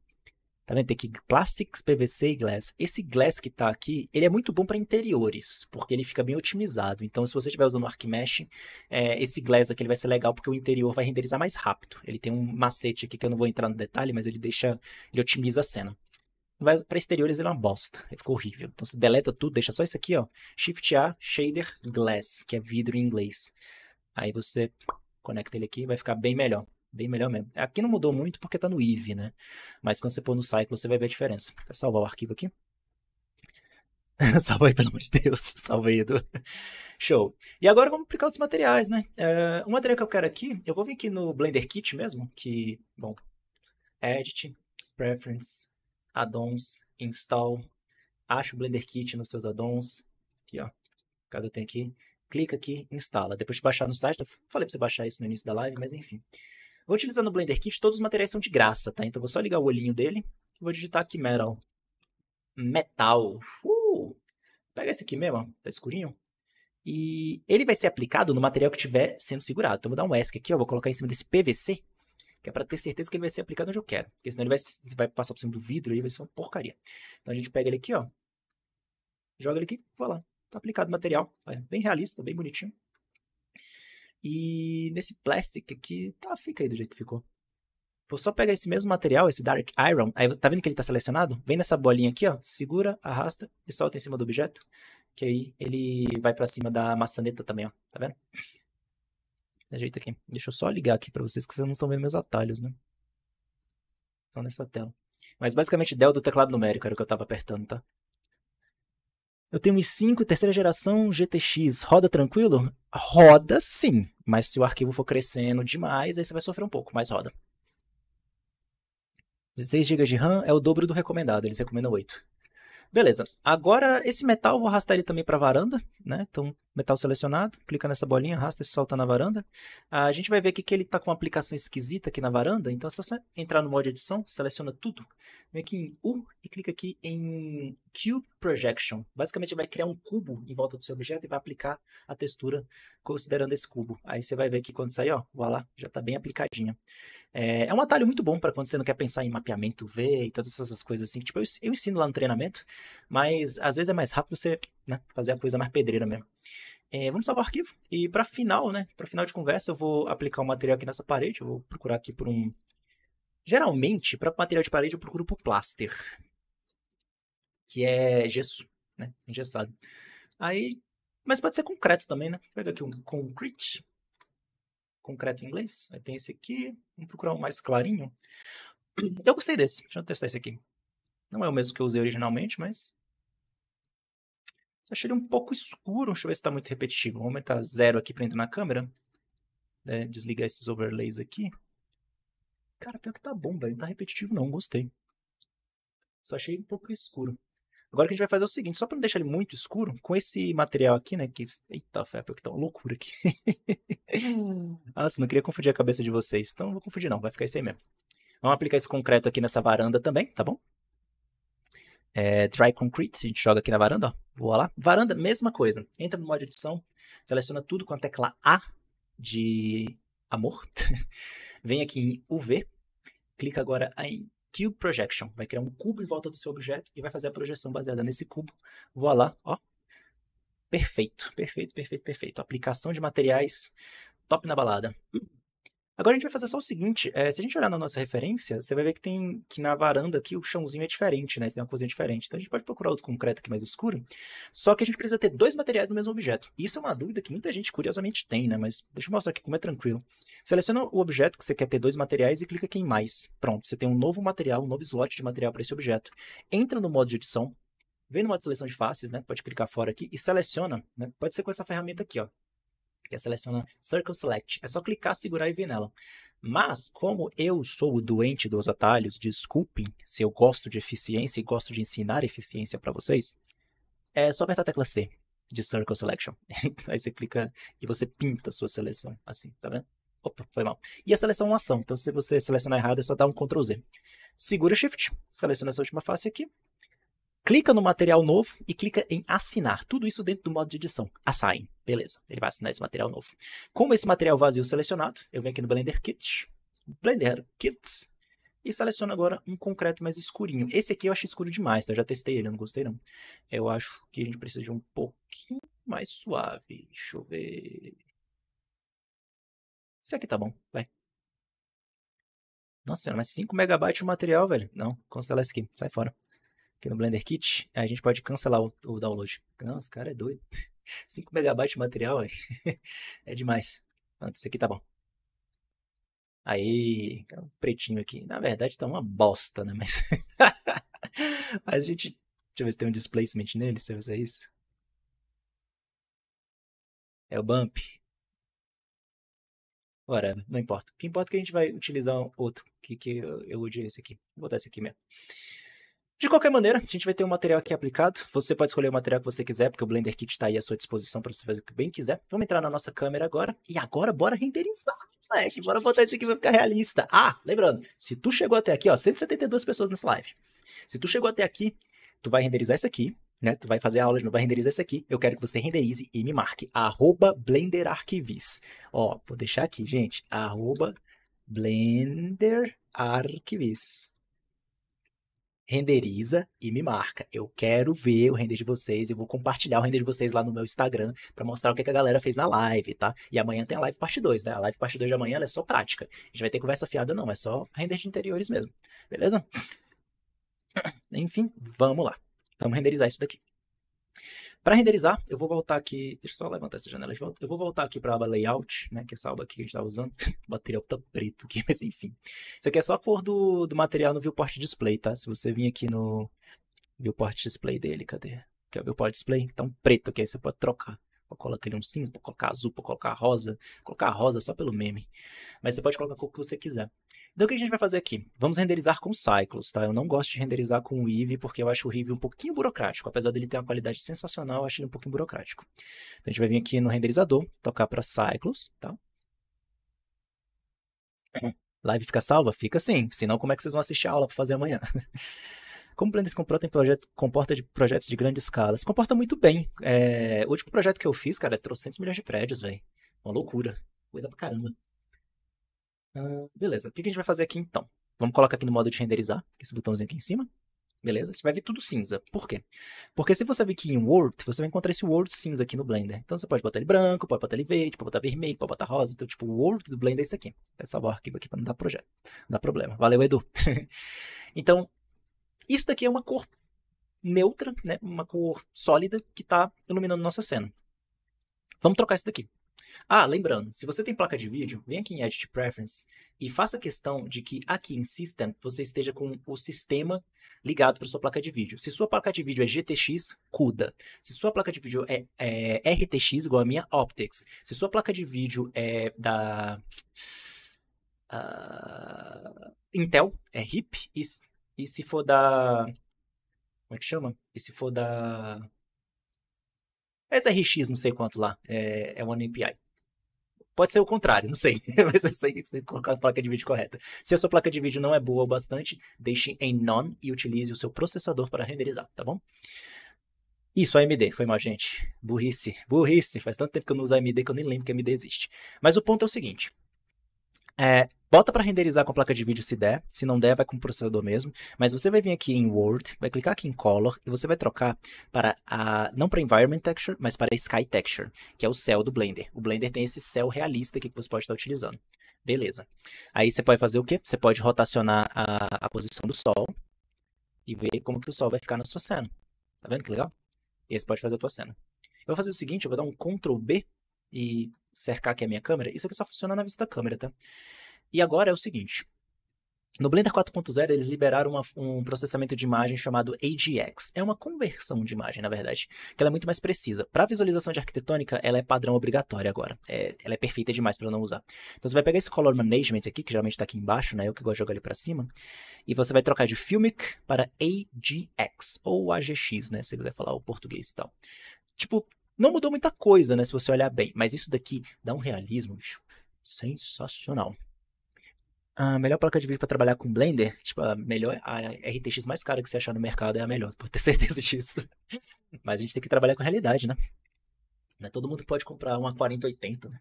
Tá vendo? Tem aqui plastics, PVC e glass. Esse glass que tá aqui, ele é muito bom para interiores, porque ele fica bem otimizado. Então, se você estiver usando o ArcMesh, é, esse glass aqui ele vai ser legal, porque o interior vai renderizar mais rápido. Ele tem um macete aqui que eu não vou entrar no detalhe, mas ele deixa, ele otimiza a cena. Para exteriores ele é uma bosta, ele ficou horrível. Então, você deleta tudo, deixa só isso aqui, ó. Shift A, Shader Glass, que é vidro em inglês. Aí você conecta ele aqui, vai ficar bem melhor. Bem melhor mesmo. Aqui não mudou muito porque tá no IV, né? Mas quando você pôr no Cycle, você vai ver a diferença. Vou salvar o arquivo aqui. [laughs] Salve aí, pelo amor de Deus. [laughs] Salve aí, Edu. Show. E agora vamos aplicar outros materiais, né? Uh, um material que eu quero aqui, eu vou vir aqui no Blender Kit mesmo, que, bom, Edit, Preference, Addons, Install, acha o Blender Kit nos seus addons, aqui, ó, caso eu tenha aqui, clica aqui, instala. Depois de baixar no site, eu falei pra você baixar isso no início da live, mas enfim. Vou utilizar no Blender Kit, todos os materiais são de graça, tá? Então vou só ligar o olhinho dele e vou digitar aqui metal. Metal. Uh! Pega esse aqui mesmo, ó. tá escurinho. E ele vai ser aplicado no material que estiver sendo segurado. Então vou dar um ESC aqui, ó, vou colocar em cima desse PVC, que é para ter certeza que ele vai ser aplicado onde eu quero. Porque senão ele vai, vai passar por cima do vidro e vai ser uma porcaria. Então a gente pega ele aqui, ó. Joga ele aqui, lá. Tá aplicado o material. É bem realista, bem bonitinho. E nesse plastic aqui, tá, fica aí do jeito que ficou. Vou só pegar esse mesmo material, esse Dark Iron. Aí, tá vendo que ele tá selecionado? Vem nessa bolinha aqui, ó. Segura, arrasta e solta em cima do objeto. Que aí ele vai pra cima da maçaneta também, ó. Tá vendo? Ajeita aqui. Deixa eu só ligar aqui pra vocês, que vocês não estão vendo meus atalhos, né? Estão nessa tela. Mas basicamente del do teclado numérico era o que eu tava apertando, tá? Eu tenho um i5 terceira geração GTX, roda tranquilo? Roda sim, mas se o arquivo for crescendo demais, aí você vai sofrer um pouco, mas roda. 16 GB de RAM é o dobro do recomendado, eles recomendam 8. Beleza. Agora, esse metal, vou arrastar ele também para a varanda, né? Então, metal selecionado, clica nessa bolinha, arrasta e solta na varanda. Ah, a gente vai ver aqui que ele está com uma aplicação esquisita aqui na varanda, então é só você entrar no modo edição, seleciona tudo, vem aqui em U e clica aqui em Cube Projection. Basicamente, vai criar um cubo em volta do seu objeto e vai aplicar a textura considerando esse cubo. Aí você vai ver que quando sair, ó, lá já está bem aplicadinha. É, é um atalho muito bom para quando você não quer pensar em mapeamento V e todas essas coisas assim. Tipo, eu, eu ensino lá no treinamento, mas às vezes é mais rápido você né, fazer a coisa mais pedreira mesmo. É, vamos salvar o arquivo. E para final, né? Para final de conversa, eu vou aplicar o um material aqui nessa parede. Eu vou procurar aqui por um. Geralmente, para material de parede, eu procuro por pláster, que é gesso, né? Engessado. Aí, mas pode ser concreto também, né? Pega aqui um concrete, concreto em inglês. Aí tem esse aqui. Vamos procurar um mais clarinho. Eu gostei desse. Deixa eu testar esse aqui. Não é o mesmo que eu usei originalmente, mas... Achei ele um pouco escuro, deixa eu ver se está muito repetitivo. Vou aumentar zero aqui para entrar na câmera. Né? desligar esses overlays aqui. Cara, pior que tá bom, velho. Não tá repetitivo não, gostei. Só achei um pouco escuro. Agora o que a gente vai fazer é o seguinte, só para não deixar ele muito escuro, com esse material aqui, né, que... Eita, fé, que tá uma loucura aqui. [laughs] Nossa, não queria confundir a cabeça de vocês, então não vou confundir não, vai ficar isso aí mesmo. Vamos aplicar esse concreto aqui nessa varanda também, tá bom? é, Dry Concrete, a gente joga aqui na varanda, ó, voa lá. Varanda, mesma coisa. Entra no modo de edição, seleciona tudo com a tecla A de amor. [laughs] Vem aqui em UV, clica agora em Cube Projection. Vai criar um cubo em volta do seu objeto e vai fazer a projeção baseada nesse cubo. Voa lá, ó. Perfeito, perfeito, perfeito, perfeito. Aplicação de materiais, top na balada. Hum. Agora a gente vai fazer só o seguinte: é, se a gente olhar na nossa referência, você vai ver que tem que na varanda aqui o chãozinho é diferente, né? Tem uma coisa diferente. Então a gente pode procurar outro concreto aqui mais escuro. Só que a gente precisa ter dois materiais no mesmo objeto. Isso é uma dúvida que muita gente curiosamente tem, né? Mas deixa eu mostrar aqui como é tranquilo. Seleciona o objeto que você quer ter dois materiais e clica aqui em mais. Pronto, você tem um novo material, um novo slot de material para esse objeto. Entra no modo de edição, vem no modo de seleção de faces, né? Pode clicar fora aqui e seleciona, né? Pode ser com essa ferramenta aqui, ó que é seleciona Circle Select. É só clicar, segurar e vir nela. Mas, como eu sou o doente dos atalhos, desculpem se eu gosto de eficiência e gosto de ensinar eficiência para vocês, é só apertar a tecla C de Circle Selection. [laughs] Então, aí você clica e você pinta a sua seleção, assim, tá vendo? Opa, foi mal. E a seleção é uma ação, então se você selecionar errado é só dar um Ctrl Z. Segura Shift, seleciona essa última face aqui, clica no material novo e clica em assinar. Tudo isso dentro do modo de edição. Assign. Beleza, ele vai assinar esse material novo. Com esse material vazio selecionado, eu venho aqui no Blender Kit, Blender Kits, e seleciono agora um concreto mais escurinho. Esse aqui eu achei escuro demais, tá? Eu já testei ele, eu não gostei não. Eu acho que a gente precisa de um pouquinho mais suave. Deixa eu ver... Esse aqui tá bom, vai. Nossa senhora, mas 5 megabytes de material, velho. Não, cancela esse aqui, sai fora. Aqui no Blender Kit, a gente pode cancelar o, o download. Não, esse cara é doido. 5 [laughs] MB de material [laughs] é demais. Pronto, aqui tá bom. Aí, é um pretinho aqui. Na verdade, tá uma bosta, né? Mas... [laughs] Mas a gente... Deixa eu ver se tem um displacement nele, se eu fizer é isso. É o bump. Ora, não importa. O que importa é que a gente vai utilizar outro. Que, que eu, eu odio esse aqui. Vou botar esse aqui mesmo. De qualquer maneira, a gente vai ter um material aqui aplicado. Você pode escolher o material que você quiser, porque o Blender Kit está aí à sua disposição para você fazer o que bem quiser. Vamos entrar na nossa câmera agora. E agora, bora renderizar, moleque. Bora botar isso aqui para ficar realista. Ah, lembrando, se tu chegou até aqui, ó, 172 pessoas nessa live. Se tu chegou até aqui, tu vai renderizar isso aqui, né? Tu vai fazer a aula de novo, vai renderizar isso aqui. Eu quero que você renderize e me marque. Arroba Blender Arquivis. Ó, vou deixar aqui, gente. Arroba Blender Arquivis renderiza e me marca. Eu quero ver o render de vocês, e vou compartilhar o render de vocês lá no meu Instagram para mostrar o que, que, a galera fez na live, tá? E amanhã tem a live parte 2, né? A live parte 2 de amanhã é só prática. A gente vai ter conversa fiada não, é só render de interiores mesmo. Beleza? [coughs] Enfim, vamos lá. Vamos renderizar isso daqui. Para renderizar, eu vou voltar aqui, deixa eu só levantar essa janela de volta, eu vou voltar aqui para a aba Layout, né, que é essa aba aqui que a gente está usando, [laughs] o material tá preto aqui, [laughs] mas enfim. Isso aqui é só a cor do, do material no Viewport Display, tá? Se você vir aqui no Viewport Display dele, cadê? Que é o Viewport Display, tá um preto aqui, aí você pode trocar. Pode colocar ele um cinza, pode colocar azul, pode colocar rosa, colocar rosa só pelo meme. Mas você pode colocar a cor que você quiser. Então o que a gente vai fazer aqui? Vamos renderizar com Cyclos, tá? Eu não gosto de renderizar com o Eevee porque eu acho o Eevee um pouquinho burocrático. Apesar dele ter uma qualidade sensacional, eu acho ele um pouquinho burocrático. Então a gente vai vir aqui no renderizador, tocar para Cyclos, tá? Live fica salva? Fica sim. Senão como é que vocês vão assistir a aula para fazer amanhã? [laughs] Como comporta em projetos, comporta de projetos de grande escala? Se comporta muito bem. É, o último projeto que eu fiz, cara, é 300 milhões de prédios, velho. Uma loucura. Coisa pra caramba. Ah, beleza, o que a gente vai fazer aqui então? Vamos colocar aqui no modo de renderizar, esse botãozinho aqui em cima. Beleza? A gente vai ver tudo cinza. Por quê? Porque se você vir aqui em Word, você vai encontrar esse Word cinza aqui no Blender. Então você pode botar ele branco, pode botar ele verde, pode botar vermelho, pode botar rosa. Então, tipo, o Word do Blender é isso aqui. Vou tá salvar o arquivo aqui para não dar projeto. Não dá problema. Valeu, Edu. [laughs] então, isso daqui é uma cor neutra, né? Uma cor sólida que está iluminando nossa cena. Vamos trocar isso daqui. Ah, lembrando, se você tem placa de vídeo, vem aqui em Edit Preference e faça questão de que aqui em System você esteja com o sistema ligado para sua placa de vídeo. Se sua placa de vídeo é GTX, CUDA. Se sua placa de vídeo é, é RTX, igual a minha, Optics. Se sua placa de vídeo é da... Uh, Intel, é RIP. E, e se for da... Como é que chama? E se for da... É SRX, não sei quanto lá, é, é One API. Pode ser o contrário, não sei, [laughs] mas eu sei que você tem que colocar a placa de vídeo correta. Se a sua placa de vídeo não é boa o bastante, deixe em none e utilize o seu processador para renderizar, tá bom? Isso, AMD, foi mal, gente. Burrice, burrice. Faz tanto tempo que eu não uso AMD que eu nem lembro que AMD existe. Mas o ponto é o seguinte: é, Bota para renderizar com placa de vídeo se der, se não der vai com o processador mesmo, mas você vai vir aqui em Word, vai clicar aqui em Color e você vai trocar para a não para Environment Texture, mas para Sky Texture, que é o céu do Blender. O Blender tem esse céu realista aqui que você pode estar utilizando. Beleza. Aí você pode fazer o quê? Você pode rotacionar a, a posição do sol e ver como que o sol vai ficar na sua cena. Tá vendo que legal? E aí você pode fazer a tua cena. Eu vou fazer o seguinte, eu vou dar um Ctrl B e cercar aqui a minha câmera, isso aqui só funciona na vista da câmera, tá? E agora é o seguinte. No Blender 4.0, eles liberaram uma, um processamento de imagem chamado AGX. É uma conversão de imagem, na verdade, que ela é muito mais precisa. Para visualização de arquitetônica, ela é padrão obrigatória agora. É, ela é perfeita demais para não usar. Então, você vai pegar esse Color Management aqui, que geralmente está aqui embaixo, né? Eu que gosto de jogar ele para cima. E você vai trocar de Filmic para AGX, ou AGX, né? Se você quiser falar o português e tal. Tipo, não mudou muita coisa, né? Se você olhar bem. Mas isso daqui dá um realismo, bicho. Sensacional. A melhor placa de vídeo para trabalhar com Blender, tipo, a melhor, a RTX mais cara que você achar no mercado é a melhor, pode ter [laughs] certeza disso. Mas a gente tem que trabalhar com a realidade, né? né todo mundo pode comprar uma 4080, né?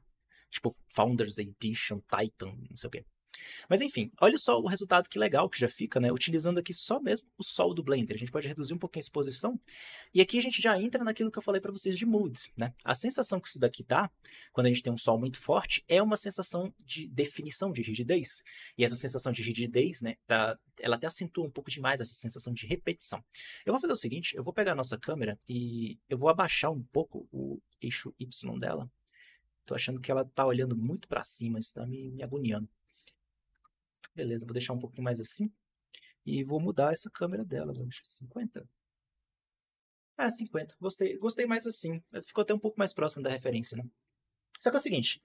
Tipo, Founders Edition, Titan, não sei o quê. Mas enfim, olha só o resultado que legal que já fica, né? Utilizando aqui só mesmo o sol do Blender. A gente pode reduzir um pouquinho a exposição. E aqui a gente já entra naquilo que eu falei para vocês de moods, né? A sensação que isso daqui dá, quando a gente tem um sol muito forte, é uma sensação de definição, de rigidez. E essa sensação de rigidez, né? Tá, ela até acentua um pouco demais essa sensação de repetição. Eu vou fazer o seguinte, eu vou pegar a nossa câmera e eu vou abaixar um pouco o eixo Y dela. Tô achando que ela tá olhando muito para cima, isso tá me, me agoniando. Beleza, vou deixar um pouquinho mais assim. E vou mudar essa câmera dela, vou deixar 50. Ah, 50. Gostei, gostei mais assim. Ficou até um pouco mais próximo da referência, né? Só que é o seguinte,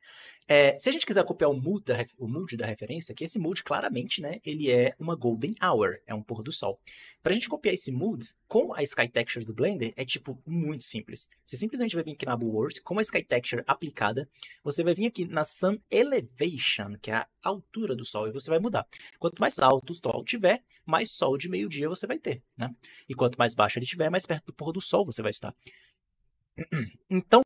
é, se a gente quiser copiar o mood, da, o mood da referência, que esse mood claramente, né, ele é uma golden hour, é um pôr do sol. Para a gente copiar esse mood com a sky texture do Blender, é tipo muito simples. Você simplesmente vai vir aqui na World, com a sky texture aplicada, você vai vir aqui na sun elevation, que é a altura do sol, e você vai mudar. Quanto mais alto o sol tiver, mais sol de meio-dia você vai ter, né? E quanto mais baixo ele tiver, mais perto do pôr do sol você vai estar. [clears throat] Então,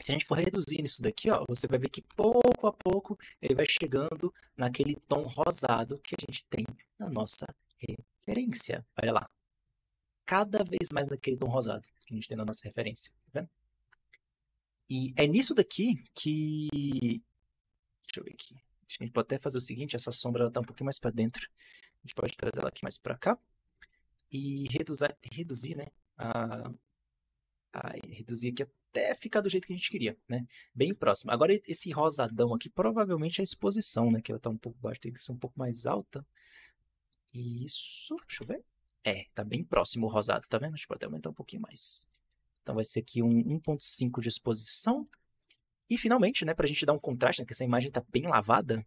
se a gente for reduzir isso daqui, ó, você vai ver que pouco a pouco ele vai chegando naquele tom rosado que a gente tem na nossa referência. Olha lá. Cada vez mais naquele tom rosado que a gente tem na nossa referência. Tá vendo? E é nisso daqui que. Deixa eu ver aqui. A gente pode até fazer o seguinte: essa sombra está um pouquinho mais para dentro. A gente pode trazer ela aqui mais para cá. E reduzir, reduzir né? A, a, reduzir aqui a até ficar do jeito que a gente queria, né? Bem próximo. Agora, esse rosadão aqui provavelmente é a exposição, né? Que ela tá um pouco baixa, tem que ser um pouco mais alta. Isso, deixa eu ver. É, tá bem próximo o rosado, tá vendo? A gente pode até aumentar um pouquinho mais. Então vai ser aqui um 1.5 de exposição. E finalmente, né, pra gente dar um contraste, né, que essa imagem tá bem lavada,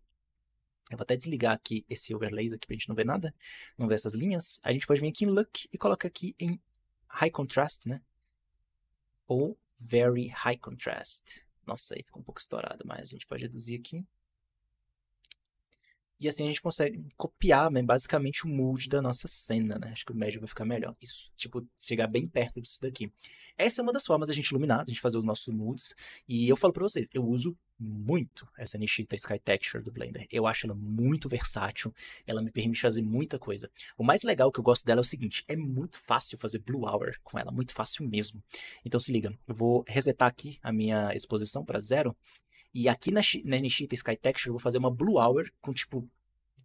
eu vou até desligar aqui esse overlay aqui pra gente não ver nada, não ver essas linhas. A gente pode vir aqui em Look e coloca aqui em High Contrast, né? Ou Very High Contrast. Nossa, aí ficou um pouco estourado, mas a gente pode reduzir aqui. E assim a gente consegue copiar, né, basicamente, o mood da nossa cena, né? Acho que o médio vai ficar melhor. Isso, tipo, chegar bem perto disso daqui. Essa é uma das formas da gente iluminar, da gente fazer os nossos moods. E eu falo pra vocês, eu uso muito essa Nishita Sky Texture do Blender. Eu acho ela muito versátil, ela me permite fazer muita coisa. O mais legal que eu gosto dela é o seguinte, é muito fácil fazer Blue Hour com ela, muito fácil mesmo. Então se liga, eu vou resetar aqui a minha exposição para zero, e aqui na, na Nishita Texture eu vou fazer uma Blue Hour com, tipo,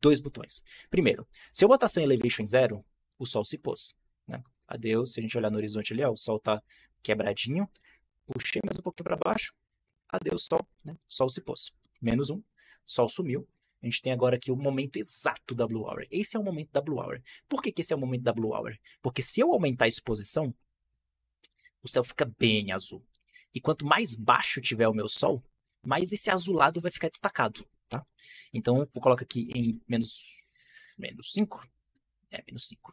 dois botões. Primeiro, se eu botar Sun Elevation em zero, o sol se pôs. Né? Adeus, se a gente olhar no horizonte ali, ó, o sol tá quebradinho. Puxei mais um pouquinho para baixo. Adeus, sol. Né? Sol se pôs. Menos um. Sol sumiu. A gente tem agora aqui o momento exato da Blue Hour. Esse é o momento da Blue Hour. Por que, que esse é o momento da Blue Hour? Porque se eu aumentar a exposição, o céu fica bem azul. E quanto mais baixo tiver o meu sol, mas esse azulado vai ficar destacado, tá? Então, vou colocar aqui em menos, menos 5. É, menos 5.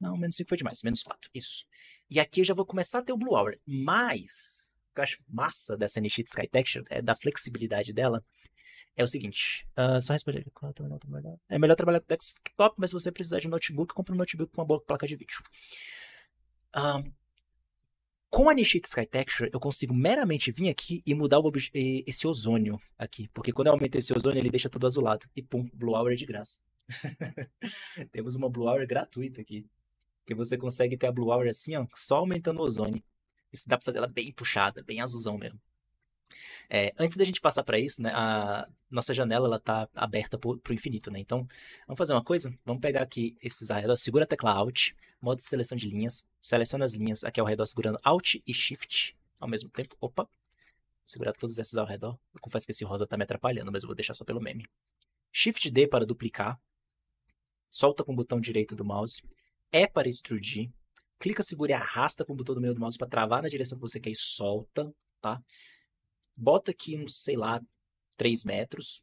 Não, menos 5 foi demais, menos 4, isso. E aqui eu já vou começar a ter o Blue Hour, mas o que eu acho massa dessa Nishit Sky Texture, é, da flexibilidade dela, é o seguinte, uh, só responder, é, é melhor trabalhar com desktop, mas se você precisar de um notebook, compra um notebook com uma boa placa de vídeo. Um, ah, com a Nishit Sky Texture, eu consigo meramente vir aqui e mudar esse ozônio aqui. Porque quando eu aumento esse ozônio, ele deixa tudo azulado. E pum, Blue Hour é de graça. [laughs] Temos uma Blue Hour gratuita aqui. Que você consegue ter a Blue Hour assim, ó, só aumentando o ozônio. Isso dá pra fazer ela bem puxada, bem azulzão mesmo. É, antes da gente passar para isso, né, a nossa janela ela tá aberta pro, pro infinito, né? Então, vamos fazer uma coisa? Vamos pegar aqui esses arredores, ah, segura a tecla Alt, modo de seleção de linhas, seleciona as linhas aqui ao redor segurando Alt e Shift ao mesmo tempo. Opa, vou segurar todas essas ao redor. Eu confesso que esse rosa tá me atrapalhando, mas eu vou deixar só pelo meme. Shift D para duplicar, solta com o botão direito do mouse, E para extrudir, clica, segura e arrasta com o botão do meio do mouse para travar na direção que você quer e solta, tá? Bota aqui uns, sei lá, 3 metros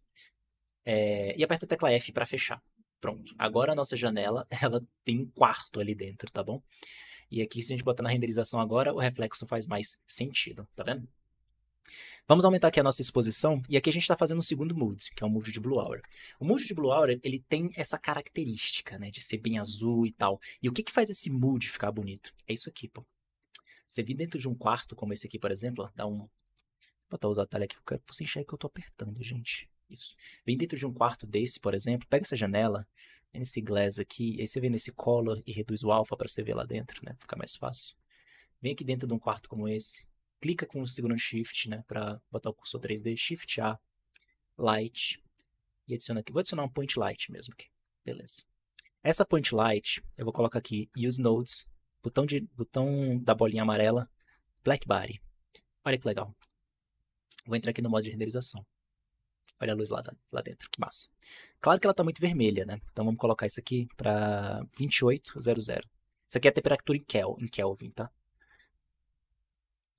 é, e aperta a tecla F para fechar. Pronto. Agora a nossa janela, [laughs] ela tem um quarto ali dentro, tá bom? E aqui, se a gente botar na renderização agora, o reflexo faz mais sentido, tá vendo? Vamos aumentar aqui a nossa exposição, e aqui a gente está fazendo um segundo mood, que é o um mood de Blue Hour. O mood de Blue Hour, ele tem essa característica, né, de ser bem azul e tal. E o que que faz esse mood ficar bonito? É isso aqui, pô. Você vir dentro de um quarto como esse aqui, por exemplo, ó, dá um... Vou botar os atalhos aqui, porque você enxerga que eu tô apertando, gente. Isso. Vem dentro de um quarto desse, por exemplo, pega essa janela, nesse glass aqui, aí você vem nesse color e reduz o alfa para você ver lá dentro, né? Fica mais fácil. Vem aqui dentro de um quarto como esse, clica com o segurando shift, né, para botar o cursor 3D, shift A, light e adiciona aqui. Vou adicionar um point light mesmo aqui. Beleza. Essa point light, eu vou colocar aqui use nodes, botão de botão da bolinha amarela, black body. Olha que legal. Vou entrar aqui no modo de renderização. Olha a luz lá, lá dentro, que massa. Claro que ela está muito vermelha, né? Então vamos colocar isso aqui para 2800. Isso aqui é a temperatura em, Kel, em Kelvin, tá?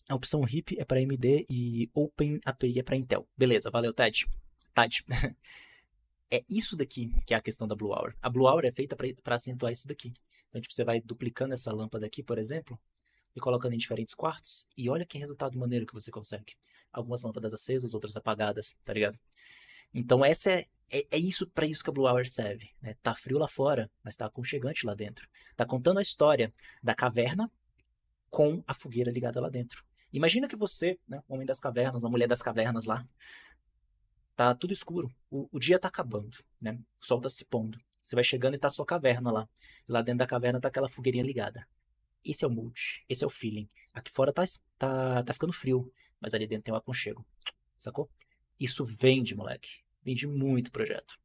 A opção HIP é para AMD e Open API é para Intel. Beleza, valeu, Ted. Ted. [laughs] é isso daqui que é a questão da Blue Hour. A Blue Hour é feita para acentuar isso daqui. Então, tipo, você vai duplicando essa lâmpada aqui, por exemplo, e colocando em diferentes quartos, e olha que resultado maneiro que você consegue algumas lâmpadas acesas, outras apagadas, tá ligado? Então essa é, é, é isso para isso que a Blue Hour serve, né? Tá frio lá fora, mas tá aconchegante lá dentro. Tá contando a história da caverna com a fogueira ligada lá dentro. Imagina que você, né, homem das cavernas, uma mulher das cavernas lá, tá tudo escuro, o, o dia tá acabando, né? O sol tá se pondo. Você vai chegando e tá a sua caverna lá. E lá dentro da caverna tá aquela fogueirinha ligada. Esse é o mood, esse é o feeling. Aqui fora tá, tá, tá ficando frio, mas ali dentro tem um aconchego, sacou? Isso vende, moleque. Vende muito projeto.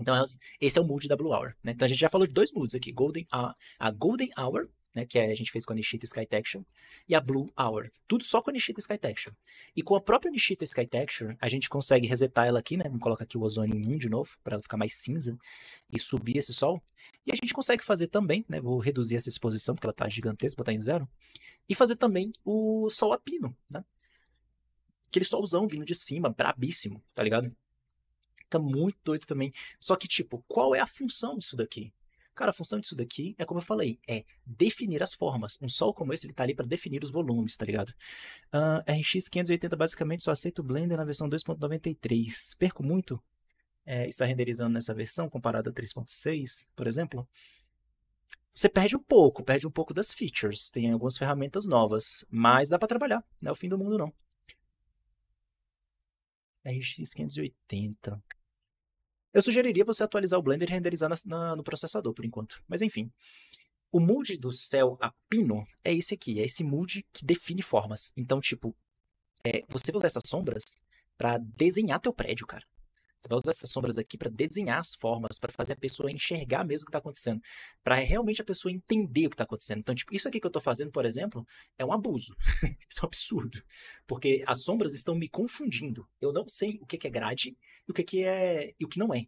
Então, esse é o mood da Blue Hour. Né? Então, a gente já falou de dois moods aqui: Golden, a, a Golden Hour, né, que é, a gente fez com a Nishita Sky Texture, e a Blue Hour. Tudo só com a Nishita Sky Texture. E com a própria Nishita Sky Texture, a gente consegue resetar ela aqui, né? Vamos colocar aqui o ozônio em 1 de novo, para ela ficar mais cinza e subir esse sol. E a gente consegue fazer também, né? Vou reduzir essa exposição, porque ela tá gigantesca, botar em zero. E fazer também o sol a pino, né? Aquele é solzão vindo de cima, brabíssimo, tá ligado? Tá muito doido também. Só que, tipo, qual é a função disso daqui? Cara, a função disso daqui é como eu falei, é definir as formas. Um sol como esse, ele tá ali para definir os volumes, tá ligado? Uh, RX 580 basicamente só aceita o Blender na versão 2.93. Perco muito? É, está renderizando nessa versão comparada a 3.6, por exemplo? Você perde um pouco, perde um pouco das features. Tem algumas ferramentas novas, mas dá para trabalhar. Não é o fim do mundo, não. RX 580. Eu sugeriria você atualizar o Blender e renderizar na, na, no processador por enquanto. Mas enfim. O mood do céu a pino é esse aqui, é esse mood que define formas. Então, tipo, é, você usa essas sombras para desenhar teu prédio, cara. Você vai usar essas sombras aqui para desenhar as formas, para fazer a pessoa enxergar mesmo o que está acontecendo, para realmente a pessoa entender o que está acontecendo. Então, tipo, isso aqui que eu estou fazendo, por exemplo, é um abuso. [laughs] isso é um absurdo, porque as sombras estão me confundindo. Eu não sei o que é grade e o que é e o que não é.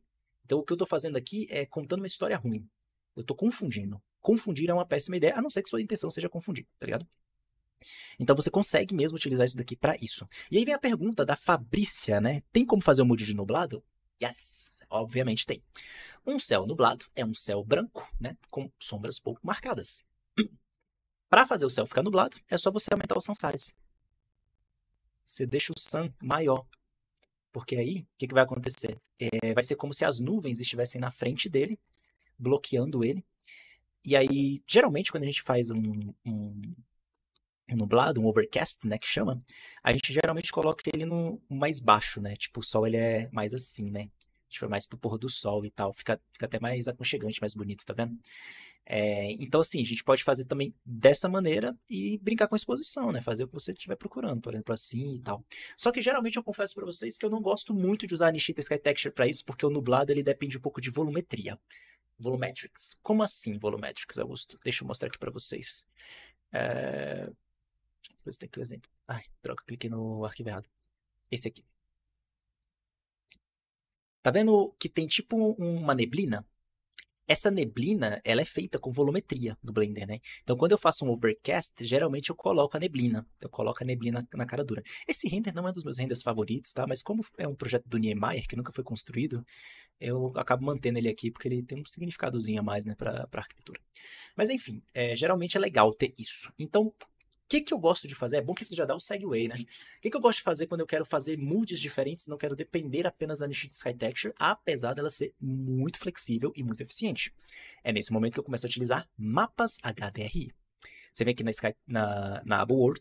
Então, o que eu estou fazendo aqui é contando uma história ruim. Eu estou confundindo. Confundir é uma péssima ideia, a não ser que sua intenção seja confundir, tá ligado? Então você consegue mesmo utilizar isso daqui para isso. E aí vem a pergunta da Fabrícia, né? Tem como fazer o um mood de nublado? Yes, obviamente tem. Um céu nublado é um céu branco, né, com sombras pouco marcadas. [clears throat] para fazer o céu ficar nublado, é só você aumentar o sun size. Você deixa o sun maior. Porque aí, o que, que, vai acontecer? É, vai ser como se as nuvens estivessem na frente dele, bloqueando ele. E aí, geralmente, quando a gente faz um, um nublado, um overcast, né, que chama, a gente geralmente coloca ele no mais baixo, né? Tipo, o sol ele é mais assim, né? Tipo, é mais pro pôr do sol e tal. Fica, fica até mais aconchegante, mais bonito, tá vendo? É, então, assim, a gente pode fazer também dessa maneira e brincar com a exposição, né? Fazer o que você estiver procurando, por exemplo, assim e tal. Só que geralmente eu confesso para vocês que eu não gosto muito de usar a Nishita Sky Texture para isso, porque o nublado ele depende um pouco de volumetria. Volumetrics. Como assim volumetrics, Augusto? Deixa eu mostrar aqui para vocês. É... Depois tem aqui o exemplo. Ai, troca, cliquei no arquivo errado. Esse aqui. Tá vendo que tem tipo uma neblina? Essa neblina, ela é feita com volumetria no Blender, né? Então, quando eu faço um overcast, geralmente eu coloco a neblina. Eu coloco a neblina na cara dura. Esse render não é um dos meus renders favoritos, tá? Mas como é um projeto do Niemeyer, que nunca foi construído, eu acabo mantendo ele aqui, porque ele tem um significadozinho a mais, né, pra, pra arquitetura. Mas, enfim, é, geralmente é legal ter isso. Então, que, que eu gosto de fazer? É bom que isso já dá um segue, né? O que, que eu gosto de fazer quando eu quero fazer moods diferentes, não quero depender apenas da Nishit sky Texture, apesar dela ser muito flexível e muito eficiente. É nesse momento que eu começo a utilizar mapas HDRI. Você vem aqui na, Sky, na, na World,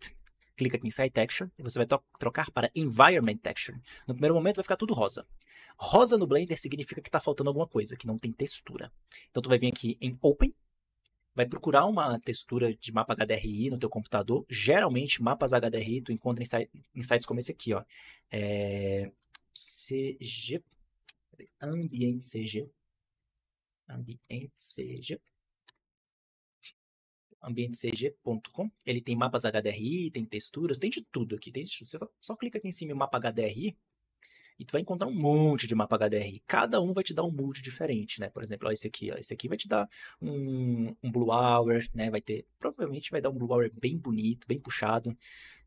clica aqui em Sky Texture e você vai trocar para Environment Texture. No primeiro momento vai ficar tudo rosa. Rosa no Blender significa que está faltando alguma coisa, que não tem textura. Então tu vai vir aqui em Open, vai procurar uma textura de mapa HDRI no teu computador. Geralmente, mapas HDRI tu encontra em, site, em sites como esse aqui, ó. É, CG, Ambient CG, Ambient CG, ambientecg.com. Ele tem mapas HDRI, tem texturas, tem de tudo aqui. Tem de, você só, só clica aqui em cima em mapa HDRI, e tu vai encontrar um monte de mapa HDR. Cada um vai te dar um mood diferente, né? Por exemplo, ó, esse aqui, ó, esse aqui vai te dar um, um blue hour, né? Vai ter, provavelmente vai dar um blue hour bem bonito, bem puxado.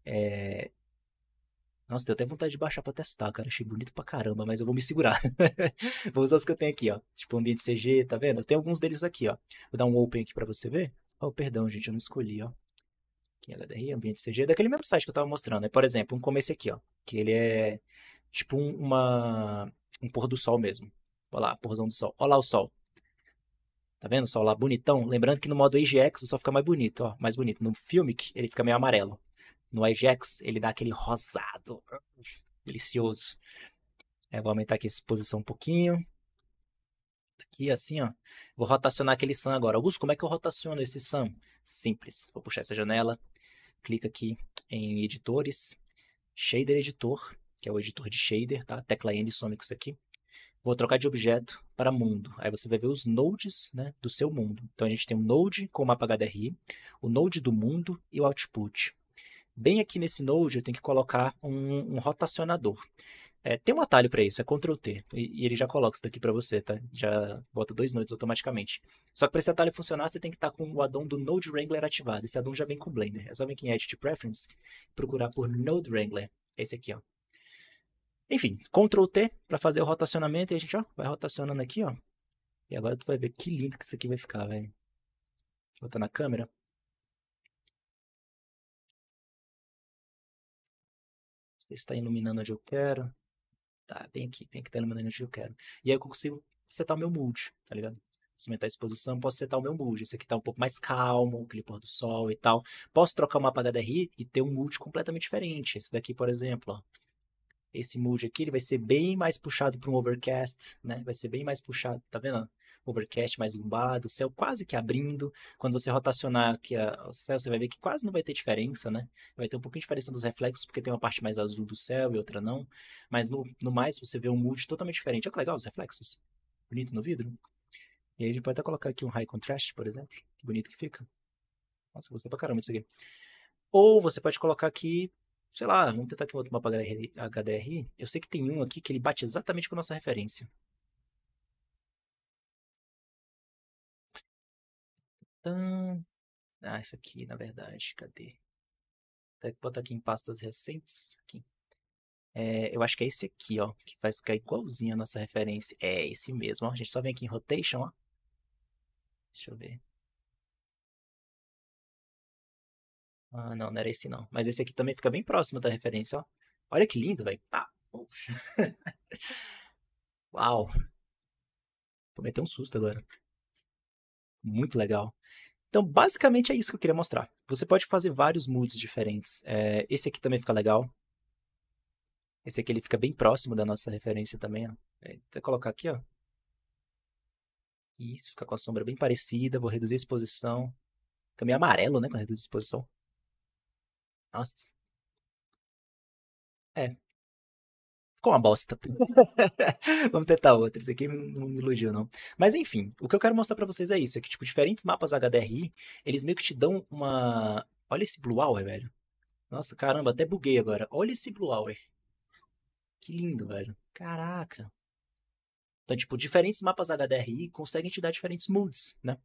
É... Nossa, deu até vontade de baixar pra testar, cara. Achei bonito pra caramba, mas eu vou me segurar. [laughs] vou usar os que eu tenho aqui, ó. Tipo, ambiente CG, tá vendo? Tem alguns deles aqui, ó. Vou dar um open aqui pra você ver. Oh, perdão, gente, eu não escolhi, ó. Aqui, HDR, ambiente CG. É daquele mesmo site que eu tava mostrando, né? Por exemplo, um como esse aqui, ó. Que ele é Tipo um, uma, um pôr do sol mesmo. Olha lá, porrazão do sol. Olha lá o sol. Tá vendo o sol lá? Bonitão. Lembrando que no modo AGX o sol fica mais bonito, ó. Mais bonito. No Filmic, ele fica meio amarelo. No AGX ele dá aquele rosado. Delicioso. É, vou aumentar aqui a exposição um pouquinho. Tá aqui, assim, ó. Vou rotacionar aquele Sam agora. Augusto, como é que eu rotaciono esse Sam? Simples. Vou puxar essa janela. Clica aqui em editores. Shader editor que é o editor de shader, tá? Tecla N some com isso aqui. Vou trocar de objeto para mundo. Aí você vai ver os nodes né, do seu mundo. Então a gente tem um node com o mapa HDRI, o node do mundo e o output. Bem aqui nesse node eu tenho que colocar um, um rotacionador. É, tem um atalho para isso, é Ctrl T. E, e, ele já coloca isso daqui para você, tá? Já bota dois nodes automaticamente. Só que para esse atalho funcionar, você tem que estar tá com o addon do Node Wrangler ativado. Esse addon já vem com o Blender. É só vir aqui em Edit Preference procurar por Node Wrangler. É esse aqui, ó. Enfim, Ctrl T para fazer o rotacionamento e a gente ó, vai rotacionando aqui, ó. E agora tu vai ver que lindo que isso aqui vai ficar, velho. Botar na câmera. Não sei se está iluminando onde eu quero. Tá, bem aqui, bem que tá iluminando onde eu quero. E aí eu consigo setar o meu mood, tá ligado? Se aumentar a exposição, posso setar o meu mood. Esse aqui tá um pouco mais calmo, aquele pôr do sol e tal. Posso trocar o mapa DRI e ter um mood completamente diferente. Esse daqui, por exemplo, ó esse mood aqui, ele vai ser bem mais puxado para um overcast, né? Vai ser bem mais puxado, tá vendo? Overcast mais lombado, céu quase que abrindo. Quando você rotacionar aqui a, o céu, você vai ver que quase não vai ter diferença, né? Vai ter um pouquinho de diferença dos reflexos, porque tem uma parte mais azul do céu e outra não. Mas no, no mais, você vê um mood totalmente diferente. Olha que legal os reflexos. Bonito no vidro. E aí a gente pode até colocar aqui um high contrast, por exemplo. Que bonito que fica. Nossa, gostei pra caramba disso aqui. Ou você pode colocar aqui sei lá, vamos tentar aqui um outro mapa HDR. Eu sei que tem um aqui que ele bate exatamente com a nossa referência. Ah, esse aqui, na verdade, cadê? Vou botar aqui em pastas recentes. Aqui. É, eu acho que é esse aqui, ó, que faz ficar igualzinho a nossa referência. É esse mesmo, ó. A gente só vem aqui em rotation, ó. Deixa eu ver. Ah, não, não era esse não. Mas esse aqui também fica bem próximo da referência, ó. Olha que lindo, velho. Ah, [laughs] Uau. Tomei até um susto agora. Muito legal. Então, basicamente é isso que eu queria mostrar. Você pode fazer vários moods diferentes. É, esse aqui também fica legal. Esse aqui ele fica bem próximo da nossa referência também, ó. É, vou colocar aqui, ó. Isso, fica com a sombra bem parecida. Vou reduzir a exposição. Fica meio é amarelo, né? Com reduzir a exposição. Nossa. É. Ficou uma bosta. [laughs] Vamos tentar outra. Isso aqui não me iludiu, não. Mas enfim, o que eu quero mostrar para vocês é isso. É que, tipo, diferentes mapas HDRI, eles meio que te dão uma... Olha esse Blue Hour, velho. Nossa, caramba, até buguei agora. Olha esse Blue Hour. Que lindo, velho. Caraca. Então, tipo, diferentes mapas HDRI conseguem te dar diferentes moods, né?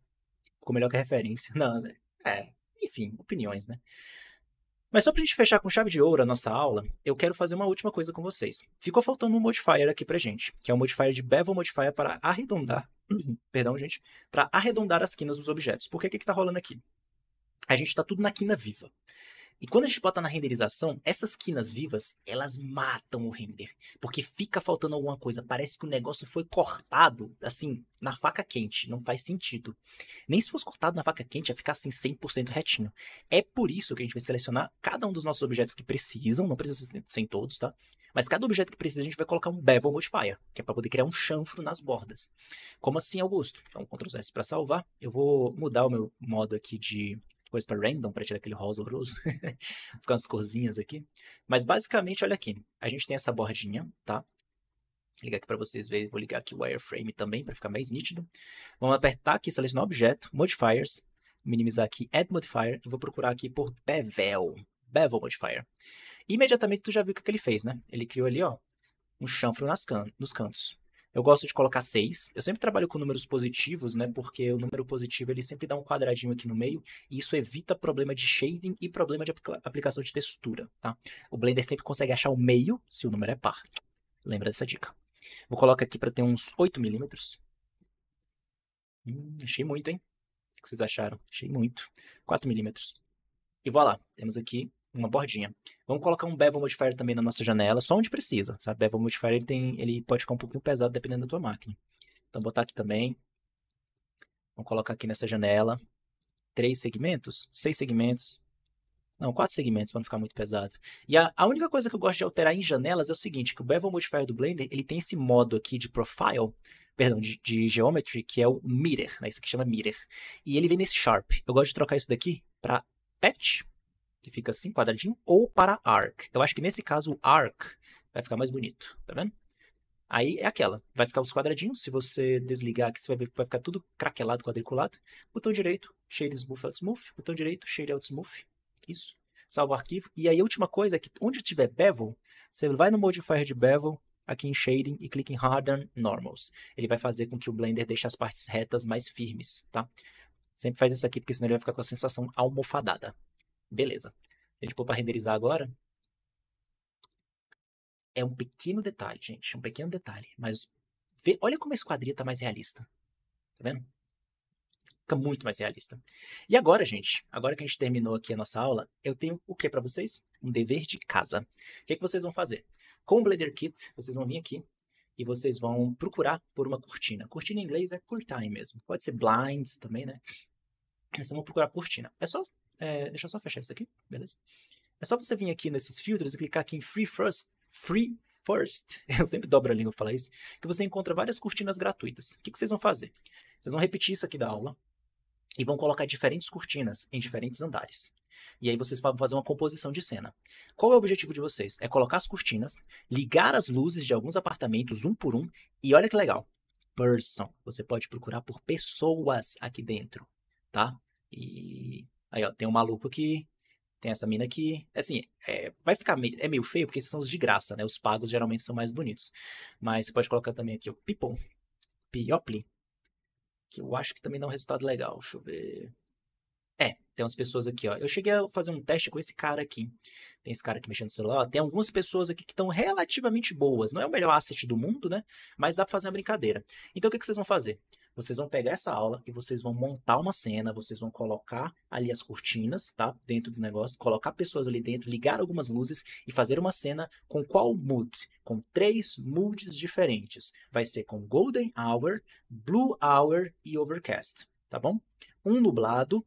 Ficou melhor que a referência. [laughs] Não, né? É, enfim, opiniões, né? Mas só para a gente fechar com chave de ouro a nossa aula, eu quero fazer uma última coisa com vocês. Ficou faltando um modifier aqui pra gente, que é um modifier de bevel modifier para arredondar, [clears throat] perdão, gente, para arredondar as quinas dos objetos. Porque o que que tá rolando aqui? A gente está tudo na quina viva. E quando a gente bota na renderização, essas quinas vivas, elas matam o render, porque fica faltando alguma coisa, parece que o negócio foi cortado, assim, na faca quente, não faz sentido. Nem se fosse cortado na faca quente, ia ficar assim 100% retinho. É por isso que a gente vai selecionar cada um dos nossos objetos que precisam, não precisa ser em todos, tá? Mas cada objeto que precisa, a gente vai colocar um bevel modifier, que é para poder criar um chanfro nas bordas. Como assim, Augusto? Então, Ctrl S para salvar. Eu vou mudar o meu modo aqui de coisa para random, para tirar aquele rosa horroroso. [laughs] Ficar umas corzinhas aqui. Mas basicamente, olha aqui. A gente tem essa bordinha, tá? Vou ligar aqui para vocês verem. Vou ligar aqui o wireframe também para ficar mais nítido. Vamos apertar aqui, selecionar objeto, modifiers. Minimizar aqui, add modifier. Eu vou procurar aqui por bevel. Bevel modifier. Imediatamente tu já viu o que, que ele fez, né? Ele criou ali, ó, um chanfro nas can nos cantos. Eu gosto de colocar 6. Eu sempre trabalho com números positivos, né? Porque o número positivo ele sempre dá um quadradinho aqui no meio e isso evita problema de shading e problema de apl aplicação de textura, tá? O Blender sempre consegue achar o meio se o número é par. Lembra dessa dica. Vou colocar aqui para ter uns 8 milímetros. Hum, achei muito, hein? O que vocês acharam? Achei muito. 4 milímetros. E voilà, temos aqui uma bordinha. Vamos colocar um bevel modifier também na nossa janela, só onde precisa, sabe? Bevel modifier ele tem, ele pode ficar um pouquinho pesado dependendo da tua máquina. Então botar aqui também. Vamos colocar aqui nessa janela três segmentos, seis segmentos. Não, quatro segmentos para não ficar muito pesado. E a, a, única coisa que eu gosto de alterar em janelas é o seguinte, que o bevel modifier do Blender, ele tem esse modo aqui de profile, perdão, de, de geometry, que é o mirror, né? Isso aqui chama mirror. E ele vem nesse sharp. Eu gosto de trocar isso daqui para patch que fica assim quadradinho, ou para arc. Eu acho que nesse caso o arc vai ficar mais bonito, tá vendo? Aí é aquela, vai ficar os quadradinhos, se você desligar aqui, você vai ver que vai ficar tudo craquelado, quadriculado. Botão direito, shade smooth out smooth, botão direito, shade out smooth, isso. Salva o arquivo. E aí a última coisa é que onde tiver bevel, você vai no modifier de bevel, aqui em Shading e clique em Harden Normals. Ele vai fazer com que o Blender deixe as partes retas mais firmes, tá? Sempre faz isso aqui, porque senão ele vai ficar com a sensação almofadada. Beleza. A gente pôr para renderizar agora. É um pequeno detalhe, gente. Um pequeno detalhe. Mas vê, olha como a esquadria tá mais realista. Tá vendo? Fica muito mais realista. E agora, gente, agora que a gente terminou aqui a nossa aula, eu tenho o que para vocês? Um dever de casa. O que, é que vocês vão fazer? Com o Blender Kit, vocês vão vir aqui e vocês vão procurar por uma cortina. Cortina em inglês é curtain mesmo. Pode ser blinds também, né? Vocês vão procurar cortina. É só é, deixa eu só fechar isso aqui, beleza? É só você vir aqui nesses filtros e clicar aqui em Free First, Free First, [laughs] eu sempre dobro a língua para falar isso, que você encontra várias cortinas gratuitas. O que, que vocês vão fazer? Vocês vão repetir isso aqui da aula e vão colocar diferentes cortinas em diferentes andares. E aí vocês vão fazer uma composição de cena. Qual é o objetivo de vocês? É colocar as cortinas, ligar as luzes de alguns apartamentos um por um, e olha que legal, person. Você pode procurar por pessoas aqui dentro, tá? E Aí, ó, tem um maluco aqui, tem essa mina aqui. Assim, é, vai ficar meio, é meio feio, porque esses são os de graça, né? Os pagos geralmente são mais bonitos. Mas você pode colocar também aqui o Pipon Piopli, que eu acho que também dá um resultado legal. Deixa eu ver. É, tem umas pessoas aqui, ó. Eu cheguei a fazer um teste com esse cara aqui. Tem esse cara aqui mexendo no celular. Ó. Tem algumas pessoas aqui que estão relativamente boas. Não é o melhor asset do mundo, né? Mas dá pra fazer uma brincadeira. Então, o que, que vocês vão fazer? Vocês vão pegar essa aula e vocês vão montar uma cena, vocês vão colocar ali as cortinas, tá? Dentro do negócio, colocar pessoas ali dentro, ligar algumas luzes e fazer uma cena com qual mood? Com três moods diferentes. Vai ser com Golden Hour, Blue Hour e Overcast, tá bom? Um nublado,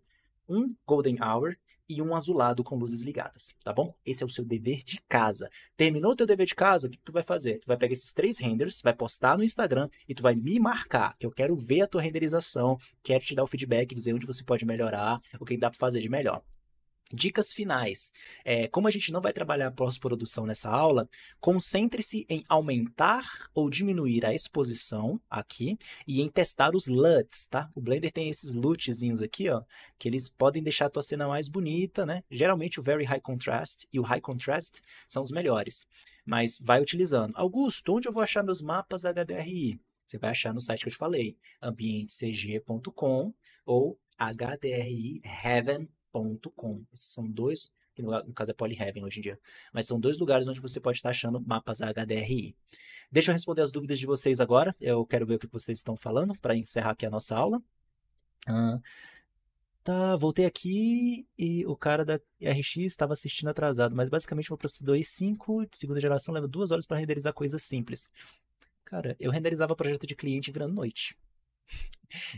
um Golden Hour e um azulado com luzes ligadas, tá bom? Esse é o seu dever de casa. Terminou o teu dever de casa, o que tu vai fazer? Tu vai pegar esses três renders, vai postar no Instagram e tu vai me marcar, que eu quero ver a tua renderização, quero te dar o feedback, dizer onde você pode melhorar, o que dá para fazer de melhor. Dicas finais. É, como a gente não vai trabalhar pós-produção nessa aula, concentre-se em aumentar ou diminuir a exposição aqui e em testar os LUTs, tá? O Blender tem esses LUTzinhos aqui, ó, que eles podem deixar a tua cena mais bonita, né? Geralmente o Very High Contrast e o High Contrast são os melhores, mas vai utilizando. Augusto, onde eu vou achar meus mapas HDRI? Você vai achar no site que eu te falei, ambientecg.com ou HDRI esses são dois, no, caso é Polyheaven hoje em dia, mas são dois lugares onde você pode estar achando mapas HDRI. Deixa eu responder as dúvidas de vocês agora. Eu quero ver o que vocês estão falando para encerrar aqui a nossa aula. Ah, tá, voltei aqui e o cara da RX estava assistindo atrasado, mas basicamente meu processador i5 de segunda geração leva duas horas para renderizar coisas simples. Cara, eu renderizava projeto de cliente virando noite.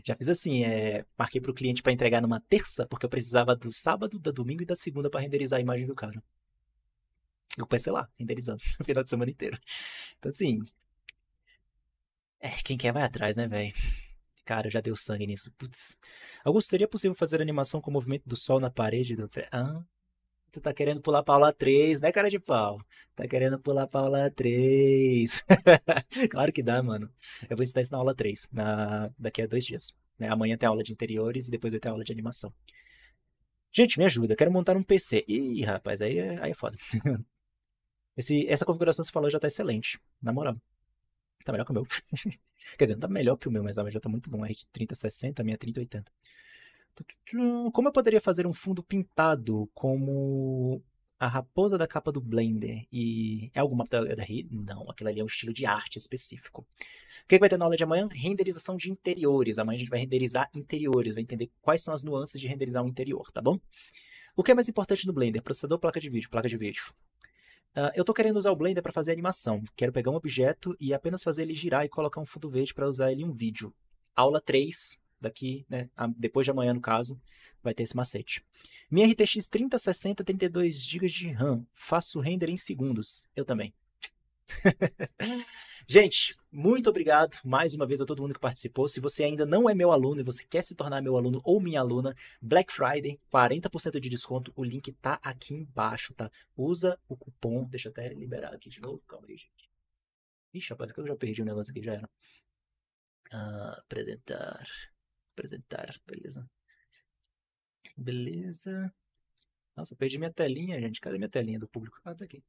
Já fiz assim, é, marquei para o cliente para entregar numa terça, porque eu precisava do sábado, da domingo e da segunda para renderizar a imagem do cara. Eu pensei lá, renderizando [laughs] o final de semana inteiro. Então, assim. É, quem quer vai atrás, né, velho? Cara, já deu sangue nisso. Putz. Augusto, seria possível fazer animação com o movimento do sol na parede do. Ah, Tu tá querendo pular pra aula 3, né, cara de pau? Tá querendo pular pra aula 3. claro que dá, mano. Eu vou ensinar isso na aula 3, na... daqui a dois dias. Né? Amanhã tem aula de interiores e depois vai ter aula de animação. Gente, me ajuda, quero montar um PC. Ih, rapaz, aí é, aí é foda. [laughs] Esse, essa configuração que você falou já tá excelente, na moral. Tá melhor que o meu. [laughs] Quer dizer, não tá melhor que o meu, mas já tá muito bom. A 3060, a minha 3080. Como eu poderia fazer um fundo pintado como a raposa da capa do Blender e é alguma da, da Não, aquilo ali é um estilo de arte específico. O que, que vai ter na aula de amanhã? Renderização de interiores. Amanhã a gente vai renderizar interiores, vai entender quais são as nuances de renderizar um interior, tá bom? O que é mais importante no Blender? Processador, placa de vídeo, placa de vídeo. Uh, eu estou querendo usar o Blender para fazer animação. Quero pegar um objeto e apenas fazer ele girar e colocar um fundo verde para usar ele em um vídeo. Aula 3, daqui, né, depois de amanhã no caso, vai ter esse macete. Minha RTX 3060 32 GB de RAM, faço render em segundos. Eu também. [laughs] Gente, muito obrigado mais uma vez a todo mundo que participou. Se você ainda não é meu aluno e você quer se tornar meu aluno ou minha aluna, Black Friday, 40% de desconto. O link tá aqui embaixo, tá? Usa o cupom. Deixa eu até liberar aqui de novo. Calma aí, gente. Ixi, rapaz, é que eu já perdi o um negócio aqui, já era. Ah, apresentar apresentar, beleza? Beleza. Nossa, perdi minha telinha, gente. Cadê minha telinha do público? Ah, tá aqui.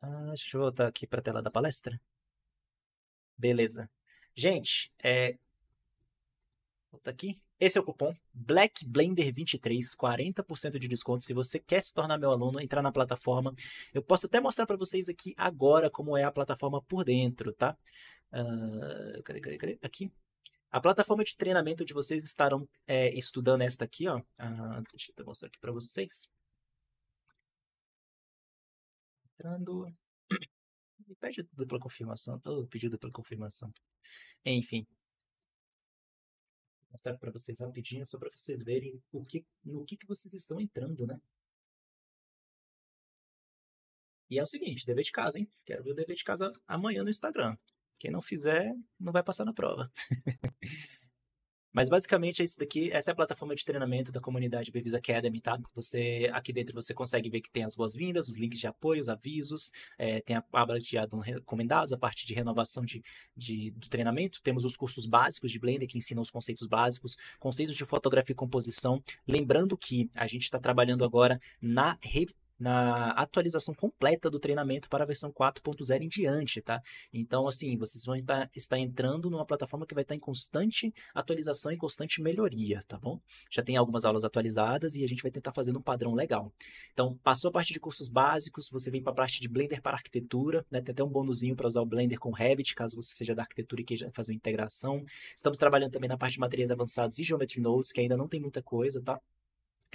Ah, deixa eu voltar aqui para a tela da palestra. Beleza. Gente, é... Volta aqui. Esse é o cupom BlackBlender23, 40% de desconto. Se você quer se tornar meu aluno, entrar na plataforma. Eu posso até mostrar para vocês aqui agora como é a plataforma por dentro, tá? Uh, cadê, cadê, cadê? Aqui. A plataforma de treinamento de vocês estarão é, estudando esta aqui, ó. Ah, deixa eu mostrar aqui para vocês. Entrando. Me pede dupla confirmação. Oh, pediu dupla confirmação. Enfim. Vou mostrar para vocês rapidinho, só para vocês verem o que, no que, que vocês estão entrando, né? E é o seguinte, dever de casa, hein? Quero ver o dever de casa amanhã no Instagram. Quem não fizer, não vai passar na prova. [laughs] Mas basicamente é isso daqui. Essa é a plataforma de treinamento da comunidade Bevis Academy, tá? Você aqui dentro você consegue ver que tem as boas-vindas, os links de apoio, os avisos, é, tem a aba de recomendados, a parte de renovação de, de, do treinamento. Temos os cursos básicos de Blender que ensinam os conceitos básicos, conceitos de fotografia e composição. Lembrando que a gente está trabalhando agora na revisão na atualização completa do treinamento para a versão 4.0 em diante, tá? Então, assim, vocês vão estar, estar entrando numa plataforma que vai estar em constante atualização e constante melhoria, tá bom? Já tem algumas aulas atualizadas e a gente vai tentar fazer um padrão legal. Então, passou a parte de cursos básicos, você vem para a parte de Blender para arquitetura, né? Tem até um bônusinho para usar o Blender com Revit, caso você seja da arquitetura e queira fazer uma integração. Estamos trabalhando também na parte de materiais avançados e Geometry Nodes, que ainda não tem muita coisa, tá?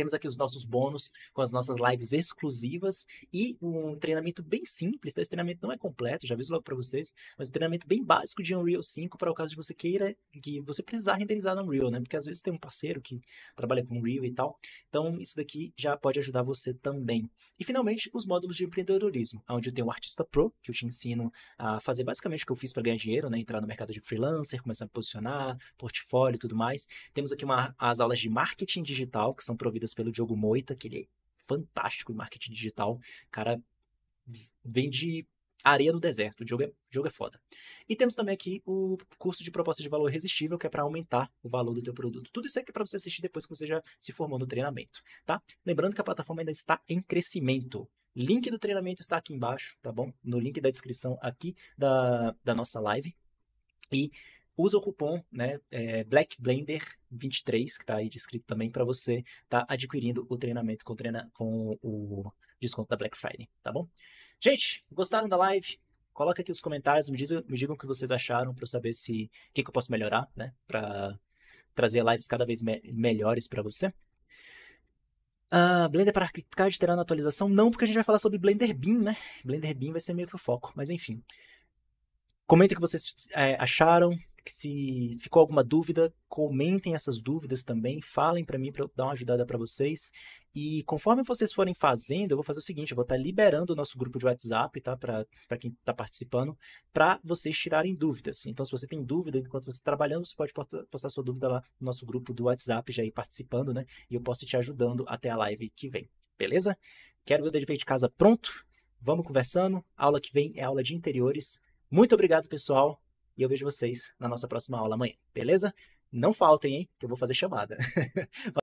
temos aqui os nossos bônus com as nossas lives exclusivas e um treinamento bem simples. Tá? Esse treinamento não é completo, já aviso logo para vocês, mas um treinamento bem básico de Unreal 5 para o caso de você queira que você precisar renderizar no Unreal, né? Porque às vezes tem um parceiro que trabalha com Unreal e tal. Então, isso daqui já pode ajudar você também. E finalmente, os módulos de empreendedorismo, onde eu tenho o Artista Pro, que eu te ensino a fazer basicamente o que eu fiz para ganhar dinheiro, né? Entrar no mercado de freelancer, começar a posicionar, portfólio e tudo mais. Temos aqui uma, as aulas de marketing digital, que são providas pelo Diogo Moita, que ele é fantástico em marketing digital. Cara, vende areia no deserto. O Diogo é, o é foda. E temos também aqui o curso de proposta de valor resistível, que é para aumentar o valor do teu produto. Tudo isso aqui é para você assistir depois que você já se formou no treinamento, tá? Lembrando que a plataforma ainda está em crescimento. Link do treinamento está aqui embaixo, tá bom? No link da descrição aqui da, da nossa live. E usa o cupom né, é, BlackBlender23, que está aí descrito também, para você estar tá adquirindo o treinamento com, treina, com o desconto da Black Friday, tá bom? Gente, gostaram da live? Coloca aqui os comentários, me, diz, me digam o que vocês acharam para eu saber se o que, que, eu posso melhorar, né? Para trazer lives cada vez me melhores para você. Uh, Blender para ArchiCAD terá na atualização? Não, porque a gente vai falar sobre Blender Beam, né? Blender Beam vai ser meio que o foco, mas enfim. Comenta o que vocês é, acharam, se ficou alguma dúvida, comentem essas dúvidas também, falem para mim para eu dar uma ajudada para vocês. E conforme vocês forem fazendo, eu vou fazer o seguinte, eu vou estar tá liberando o nosso grupo de WhatsApp, tá, para quem está participando, para vocês tirarem dúvidas. Então, se você tem dúvida enquanto você está trabalhando, você pode postar sua dúvida lá no nosso grupo do WhatsApp, já ir participando, né? E eu posso ir te ajudando até a live que vem, beleza? Quero ver o dever de casa pronto. Vamos conversando. A aula que vem é aula de interiores. Muito obrigado, pessoal. E eu vejo vocês na nossa próxima aula amanhã, beleza? Não faltem, hein? Que eu vou fazer chamada. [laughs]